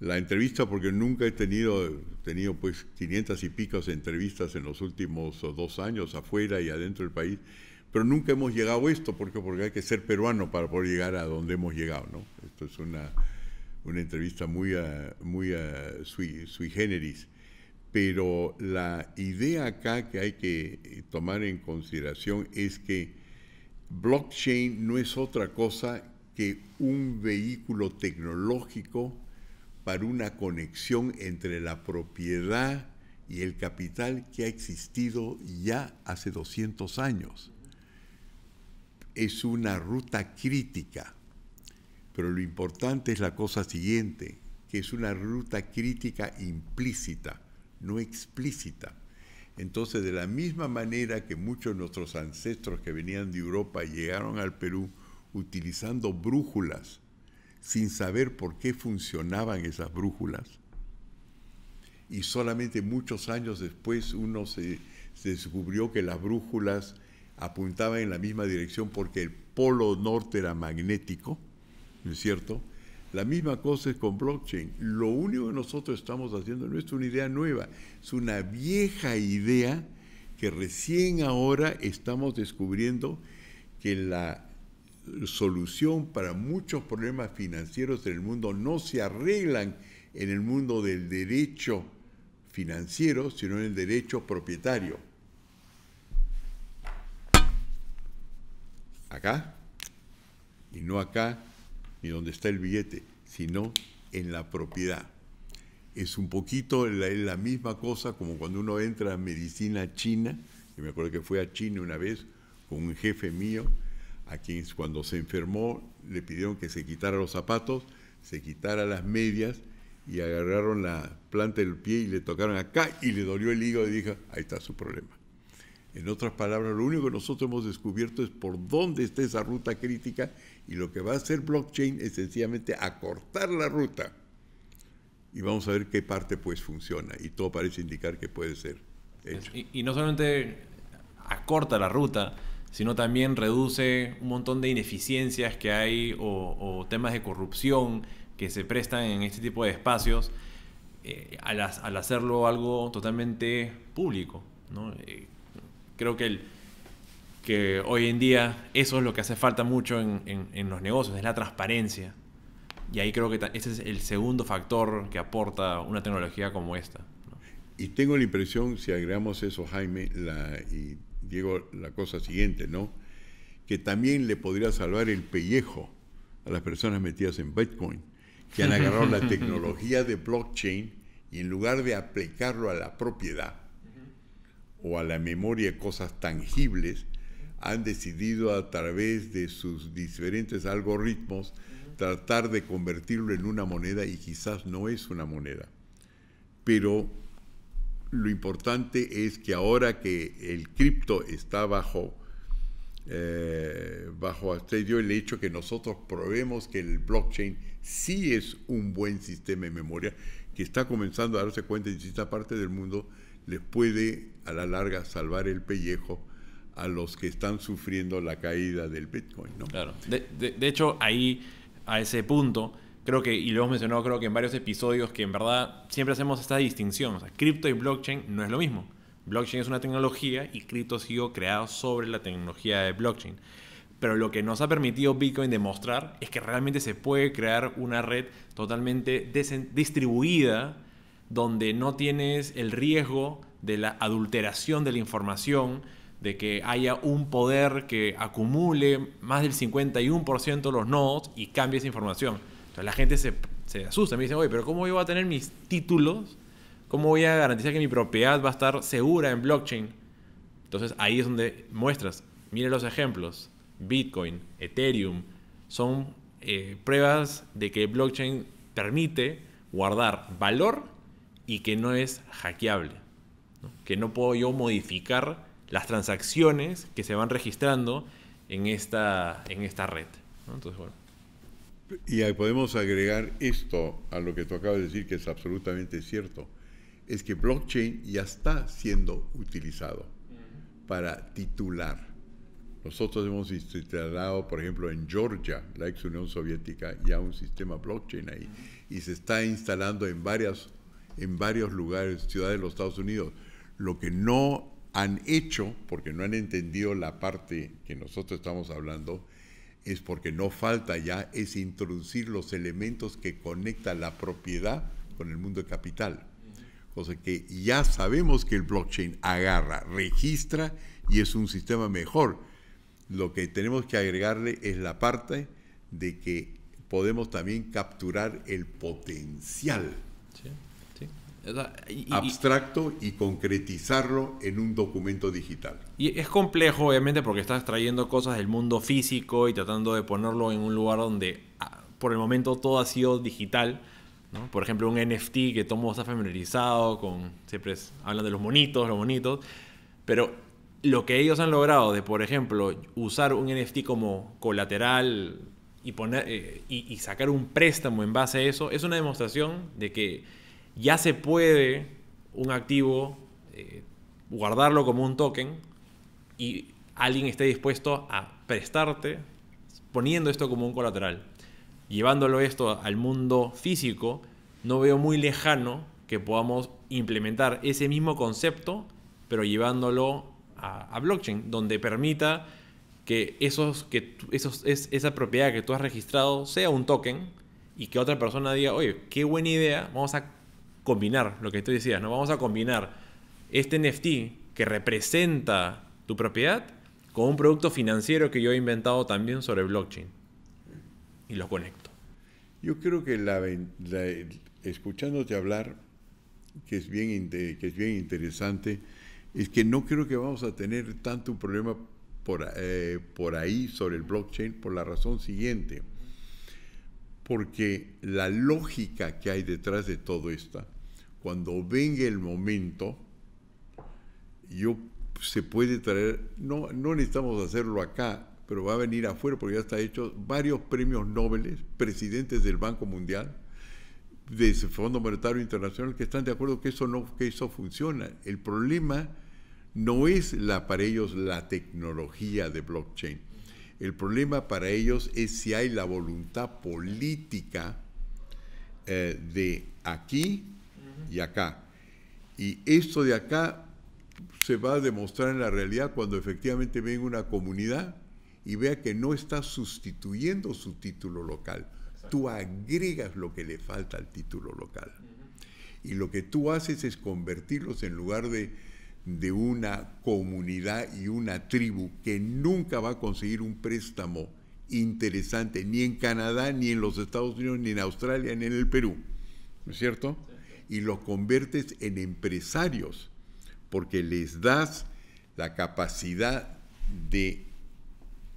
la entrevista porque nunca he tenido, tenido pues 500 y pico entrevistas en los últimos dos años afuera y adentro del país. Pero nunca hemos llegado a esto, porque, porque hay que ser peruano para poder llegar a donde hemos llegado. ¿no? Esto es una, entrevista muy, ah, muy ah, sui, sui generis. Pero la idea acá que hay que eh, tomar en consideración es que blockchain no es otra cosa que un vehículo tecnológico para una conexión entre la propiedad y el capital que ha existido ya hace 200 años es una ruta crítica, pero lo importante es la cosa siguiente, que es una ruta crítica implícita, no explícita. Entonces, de la misma manera que muchos de nuestros ancestros que venían de Europa llegaron al Perú utilizando brújulas, sin saber por qué funcionaban esas brújulas, y solamente muchos años después uno se, se descubrió que las brújulas apuntaba en la misma dirección porque el polo norte era magnético, ¿no es cierto? La misma cosa es con blockchain. Lo único que nosotros estamos haciendo no es una idea nueva, es una vieja idea que recién ahora estamos descubriendo que la solución para muchos problemas financieros del mundo no se arreglan en el mundo del derecho financiero, sino en el derecho propietario. acá y no acá ni donde está el billete, sino en la propiedad. Es un poquito la, la misma cosa como cuando uno entra a medicina china, y me acuerdo que fue a China una vez con un jefe mío, a quien cuando se enfermó le pidieron que se quitara los zapatos, se quitara las medias y agarraron la planta del pie y le tocaron acá y le dolió el hígado y dijo, ahí está su problema. En otras palabras, lo único que nosotros hemos descubierto es por dónde está esa ruta crítica y lo que va a hacer blockchain es sencillamente acortar la ruta. Y vamos a ver qué parte pues funciona y todo parece indicar que puede ser. Hecho. Y, no solamente acorta la ruta, sino también reduce un montón de ineficiencias que hay o, temas de corrupción que se prestan en este tipo de espacios eh, al, hacerlo algo totalmente público. ¿no? Eh, Creo que, el, que hoy en día eso es lo que hace falta mucho en, en, los negocios, es la transparencia. Y ahí creo que ese es el segundo factor que aporta una tecnología como esta. Y tengo la impresión, si agregamos eso, Jaime, la, y Diego, la cosa siguiente, ¿no? Que también le podría salvar el pellejo a las personas metidas en Bitcoin, que han agarrado la tecnología de blockchain y en lugar de aplicarlo a la propiedad, o a la memoria cosas tangibles, han decidido a través de sus diferentes algoritmos tratar de convertirlo en una moneda y quizás no es una moneda. Pero lo importante es que ahora que el cripto está bajo, eh, bajo el hecho que nosotros probemos que el blockchain sí es un buen sistema de memoria, que está comenzando a darse cuenta en esta parte del mundo, les puede a la larga salvar el pellejo a los que están sufriendo la caída del Bitcoin. Claro. De, hecho, ahí, a ese punto, creo que, y lo hemos mencionado creo que en varios episodios, que en verdad siempre hacemos esta distinción. O sea, cripto y blockchain no es lo mismo. Blockchain es una tecnología y cripto ha sido creado sobre la tecnología de blockchain. Pero lo que nos ha permitido Bitcoin demostrar es que realmente se puede crear una red totalmente distribuida donde no tienes el riesgo de la adulteración de la información, de que haya un poder que acumule más del 51% de los nodos y cambie esa información. Entonces la gente se, asusta, me dice, oye, pero ¿cómo voy a tener mis títulos? ¿Cómo voy a garantizar que mi propiedad va a estar segura en blockchain? Entonces ahí es donde muestras, mire los ejemplos, Bitcoin, Ethereum, son eh, pruebas de que blockchain permite guardar valor y que no es hackeable que no puedo yo modificar las transacciones que se van registrando en esta, en esta red. Y podemos agregar esto a lo que tú acabas de decir, que es absolutamente cierto, es que blockchain ya está siendo utilizado para titular. Nosotros hemos instalado, por ejemplo, en Georgia, la ex Unión Soviética, ya un sistema blockchain ahí. Y se está instalando en, varias, en varios lugares, ciudades de los Estados Unidos lo que no han hecho, porque no han entendido la parte que nosotros estamos hablando, es porque no falta ya, es introducir los elementos que conectan la propiedad con el mundo de capital. Cosa que ya sabemos que el blockchain agarra, registra y es un sistema mejor. Lo que tenemos que agregarle es la parte de que podemos también capturar el potencial abstracto y concretizarlo en un documento digital. Y es complejo, obviamente, porque estás trayendo cosas del mundo físico y tratando de ponerlo en un lugar donde ah, por el momento todo ha sido digital. Por ejemplo, un NFT que todo mundo está familiarizado con, siempre hablan de los monitos, los monitos, pero lo que ellos han logrado de, por ejemplo, usar un NFT como colateral y, poner, eh, y sacar un préstamo en base a eso, es una demostración de que ya se puede un activo eh, guardarlo como un token y alguien esté dispuesto a prestarte poniendo esto como un colateral. Llevándolo esto al mundo físico, no veo muy lejano que podamos implementar ese mismo concepto, pero llevándolo a, blockchain, donde permita que, esos, que esos, esa propiedad que tú has registrado sea un token y que otra persona diga, oye, qué buena idea, vamos a combinar lo que tú decías, ¿no? Vamos a combinar este NFT que representa tu propiedad con un producto financiero que yo he inventado también sobre blockchain. Y lo conecto. Yo creo que escuchándote hablar, que es, bien, que es bien interesante, es que no creo que vamos a tener tanto problema por, eh, por ahí sobre el blockchain por la razón siguiente porque la lógica que hay detrás de todo esto, cuando venga el momento, yo se puede traer, no, no necesitamos hacerlo acá, pero va a venir afuera porque ya está hecho varios premios Nobel, presidentes del Banco Mundial, del Fondo Monetario Internacional, que están de acuerdo que eso no, que eso funciona. El problema no es para ellos la tecnología de blockchain el problema para ellos es si hay la voluntad política eh, de aquí y acá. Y esto de acá se va a demostrar en la realidad cuando efectivamente venga una comunidad y vea que no está sustituyendo su título local. Tú agregas lo que le falta al título local. Y lo que tú haces es convertirlos en lugar de de una comunidad y una tribu que nunca va a conseguir un préstamo interesante, ni en Canadá, ni en los Estados Unidos, ni en Australia, ni en el Perú. ¿No es cierto? Y lo conviertes en empresarios, porque les das la capacidad de,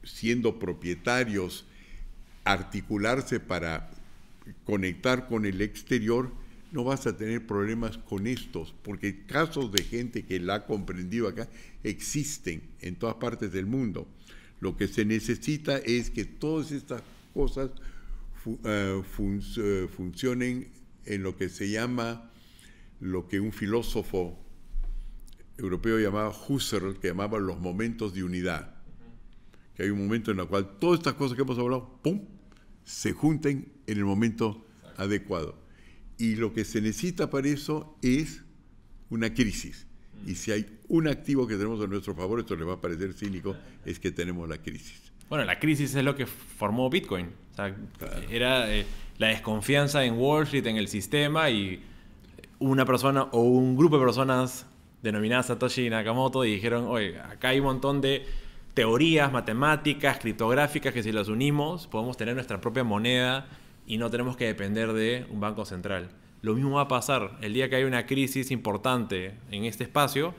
siendo propietarios, articularse para conectar con el exterior no vas a tener problemas con estos, porque casos de gente que la ha comprendido acá existen en todas partes del mundo. Lo que se necesita es que todas estas cosas eh, eh, funcionen en lo que se llama, lo que un filósofo europeo llamaba Husserl, que llamaba los momentos de unidad. Que hay un momento en el cual todas estas cosas que hemos hablado, ¡pum!, se junten en el momento adecuado. Y lo que se necesita para eso es una crisis. Y si hay un activo que tenemos a nuestro favor, esto le va a parecer cínico, es que tenemos la crisis. Bueno, la crisis es lo que formó Bitcoin. Era eh, la desconfianza en Wall Street, en el sistema, y una persona o un grupo de personas denominadas Satoshi Nakamoto y dijeron, oye, acá hay un montón de teorías matemáticas, criptográficas, que si las unimos podemos tener nuestra propia moneda y no tenemos que depender de un banco central. Lo mismo va a pasar el día que haya una crisis importante en este espacio,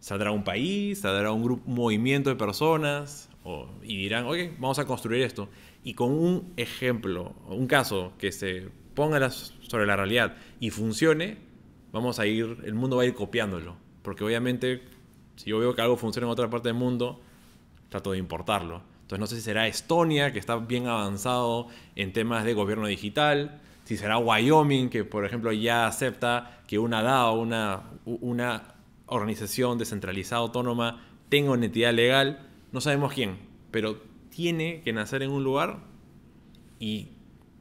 saldrá un país, saldrá un, grupo, movimiento de personas o, y dirán, oye, vamos a construir esto. Y con un ejemplo, un caso que se ponga sobre la realidad y funcione, vamos a ir, el mundo va a ir copiándolo. Porque obviamente, si yo veo que algo funciona en otra parte del mundo, trato de importarlo. Entonces no sé si será Estonia, que está bien avanzado en temas de gobierno digital, si será Wyoming, que por ejemplo ya acepta que una DAO, una, una organización descentralizada autónoma, tenga una entidad legal, no sabemos quién, pero tiene que nacer en un lugar y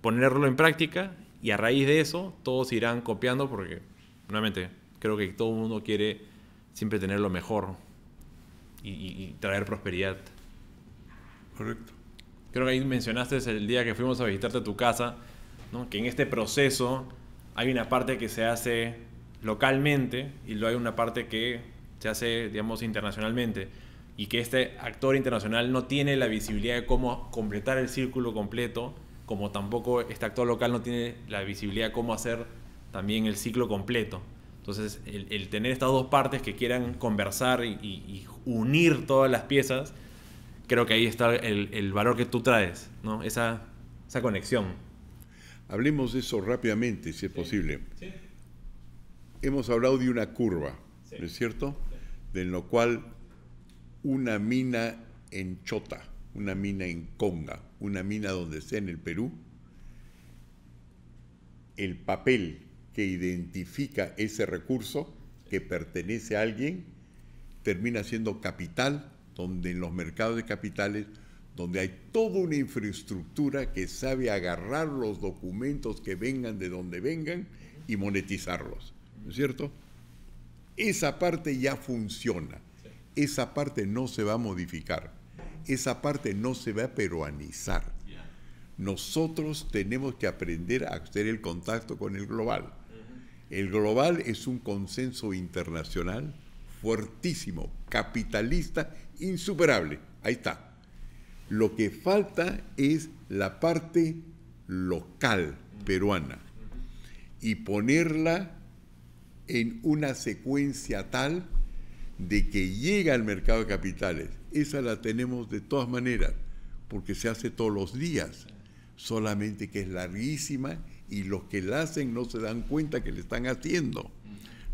ponerlo en práctica y a raíz de eso todos irán copiando porque, nuevamente, creo que todo el mundo quiere siempre tener lo mejor y traer prosperidad. Correcto. Creo que ahí mencionaste el día que fuimos a visitarte a tu casa, que en este proceso hay una parte que se hace localmente y luego hay una parte que se hace, digamos, internacionalmente. Y que este actor internacional no tiene la visibilidad de cómo completar el círculo completo, como tampoco este actor local no tiene la visibilidad de cómo hacer también el ciclo completo. Entonces, el, tener estas dos partes que quieran conversar y unir todas las piezas, creo que ahí está el, valor que tú traes, ¿no? Esa, conexión. Hablemos de eso rápidamente, si es posible. Hemos hablado de una curva, ¿no es cierto? De lo cual una mina en Chota, una mina en Conga, una mina donde sea en el Perú, el papel que identifica ese recurso que pertenece a alguien termina siendo capital donde en los mercados de capitales, donde hay toda una infraestructura que sabe agarrar los documentos que vengan de donde vengan y monetizarlos. ¿No es cierto? Esa parte ya funciona. Esa parte no se va a modificar. Esa parte no se va a peruanizar. Nosotros tenemos que aprender a hacer el contacto con el global. El global es un consenso internacional fuertísimo, capitalista, insuperable. Ahí está. Lo que falta es la parte local peruana y ponerla en una secuencia tal de que llega al mercado de capitales. Esa la tenemos de todas maneras, porque se hace todos los días, solamente que es larguísima y los que la hacen no se dan cuenta que le están haciendo.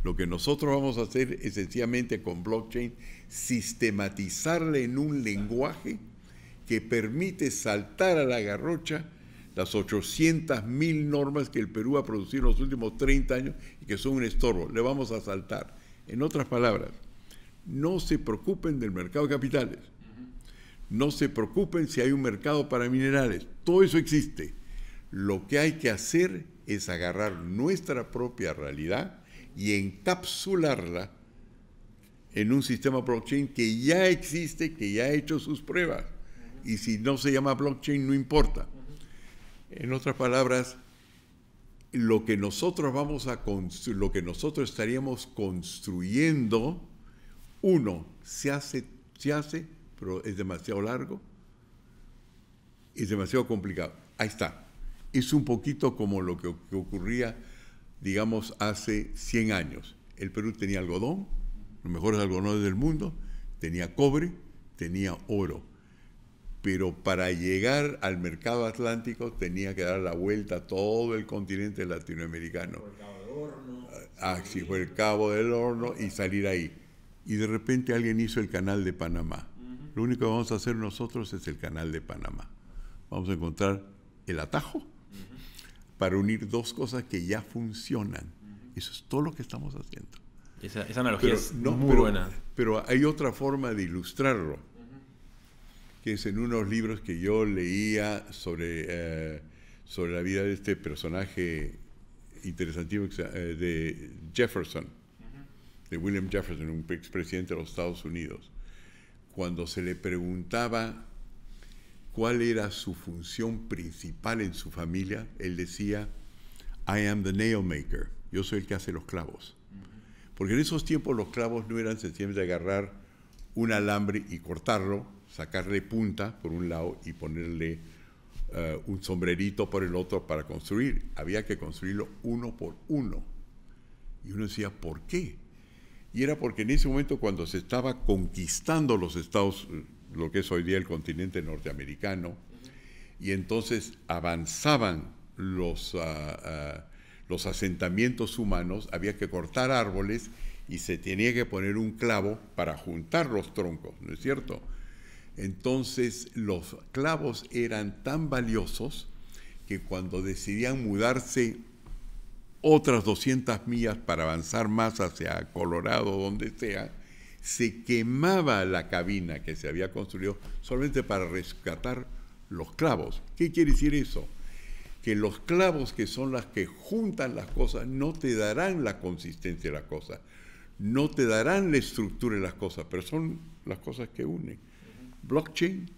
Lo que nosotros vamos a hacer es esencialmente con blockchain, sistematizarle en un lenguaje que permite saltar a la garrocha las 800.000 normas que el Perú ha producido en los últimos 30 años y que son un estorbo. Le vamos a saltar. En otras palabras, no se preocupen del mercado de capitales. No se preocupen si hay un mercado para minerales. Todo eso existe. Lo que hay que hacer es agarrar nuestra propia realidad y encapsularla en un sistema blockchain que ya existe, que ya ha hecho sus pruebas. Y si no se llama blockchain, no importa. En otras palabras, lo que nosotros vamos a lo que nosotros estaríamos construyendo, uno, se hace, se hace, pero es demasiado largo, es demasiado complicado. Ahí está. Es un poquito como lo que ocurría digamos, hace 100 años. El Perú tenía algodón, los mejores algodones del mundo, tenía cobre, tenía oro. Pero para llegar al mercado atlántico tenía que dar la vuelta a todo el continente latinoamericano. Por el cabo del horno. Ah, sí, el cabo del horno y salir ahí. Y de repente alguien hizo el canal de Panamá. Lo único que vamos a hacer nosotros es el canal de Panamá. Vamos a encontrar el atajo para unir dos cosas que ya funcionan. Eso es todo lo que estamos haciendo. Esa, analogía es muy buena. Pero hay otra forma de ilustrarlo, que es en unos libros que yo leía sobre, eh, sobre la vida de este personaje interesantísimo eh, de Jefferson, de William Jefferson, un expresidente de los Estados Unidos. Cuando se le preguntaba cuál era su función principal en su familia, él decía, I am the nail maker, yo soy el que hace los clavos. Porque en esos tiempos los clavos no eran sencillamente agarrar un alambre y cortarlo, sacarle punta por un lado y ponerle eh, un sombrerito por el otro para construir. Había que construirlo uno por uno. Y uno decía, ¿por qué? Y era porque en ese momento cuando se estaba conquistando los Estados lo que es hoy día el continente norteamericano, y entonces avanzaban los, ah, ah, los asentamientos humanos, había que cortar árboles y se tenía que poner un clavo para juntar los troncos, ¿no es cierto? Entonces los clavos eran tan valiosos que cuando decidían mudarse otras 200 millas para avanzar más hacia Colorado, donde sea, se quemaba la cabina que se había construido solamente para rescatar los clavos. ¿Qué quiere decir eso? Que los clavos que son las que juntan las cosas no te darán la consistencia de las cosas, no te darán la estructura de las cosas, pero son las cosas que unen. Blockchain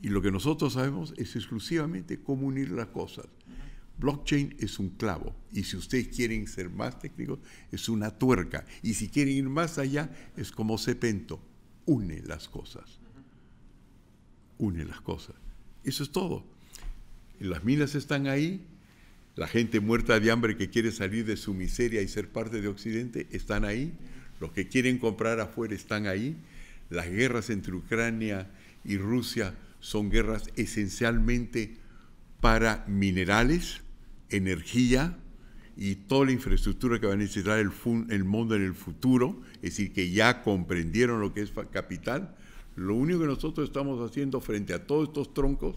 y lo que nosotros sabemos es exclusivamente cómo unir las cosas. Blockchain es un clavo y si ustedes quieren ser más técnicos, es una tuerca. Y si quieren ir más allá, es como cepento, une las cosas. Une las cosas. Eso es todo. Las minas están ahí, la gente muerta de hambre que quiere salir de su miseria y ser parte de Occidente están ahí, los que quieren comprar afuera están ahí, las guerras entre Ucrania y Rusia son guerras esencialmente para minerales, energía y toda la infraestructura que va a necesitar el, el mundo en el futuro, es decir, que ya comprendieron lo que es capital, lo único que nosotros estamos haciendo frente a todos estos troncos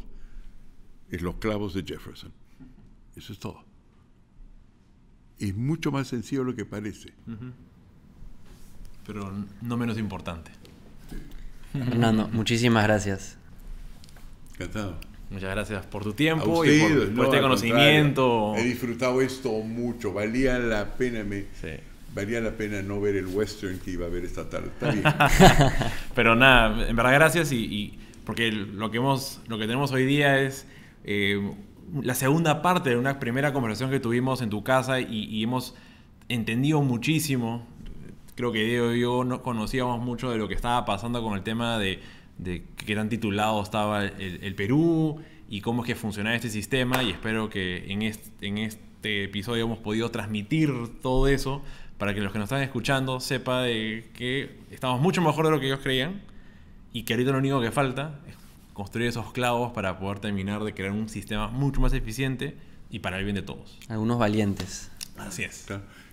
es los clavos de Jefferson. Eso es todo. Es mucho más sencillo de lo que parece. Pero no menos importante. Fernando, muchísimas gracias. Encantado. Muchas gracias por tu tiempo y por, este conocimiento. He disfrutado esto mucho, valía la pena. Me, Valía la pena no ver el western que iba a ver esta tarde. Pero nada, en verdad gracias y, porque lo que hemos, lo que tenemos hoy día es eh, la segunda parte de una primera conversación que tuvimos en tu casa y, hemos entendido muchísimo. Creo que Diego y yo no conocíamos mucho de lo que estaba pasando con el tema de de qué tan titulado estaba el, Perú y cómo es que funcionaba este sistema y espero que en este, episodio hemos podido transmitir todo eso para que los que nos están escuchando sepa de que estamos mucho mejor de lo que ellos creían y que ahorita lo único que falta es construir esos clavos para poder terminar de crear un sistema mucho más eficiente y para el bien de todos. Algunos valientes. Así es.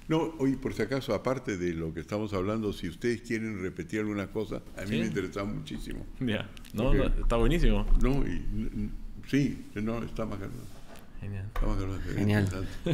No, oye, por si acaso, aparte de lo que estamos hablando, si ustedes quieren repetir alguna cosa, a mí me interesa muchísimo. Ya, no, está buenísimo. No, y, sí, no, está más Genial. Está más Genial.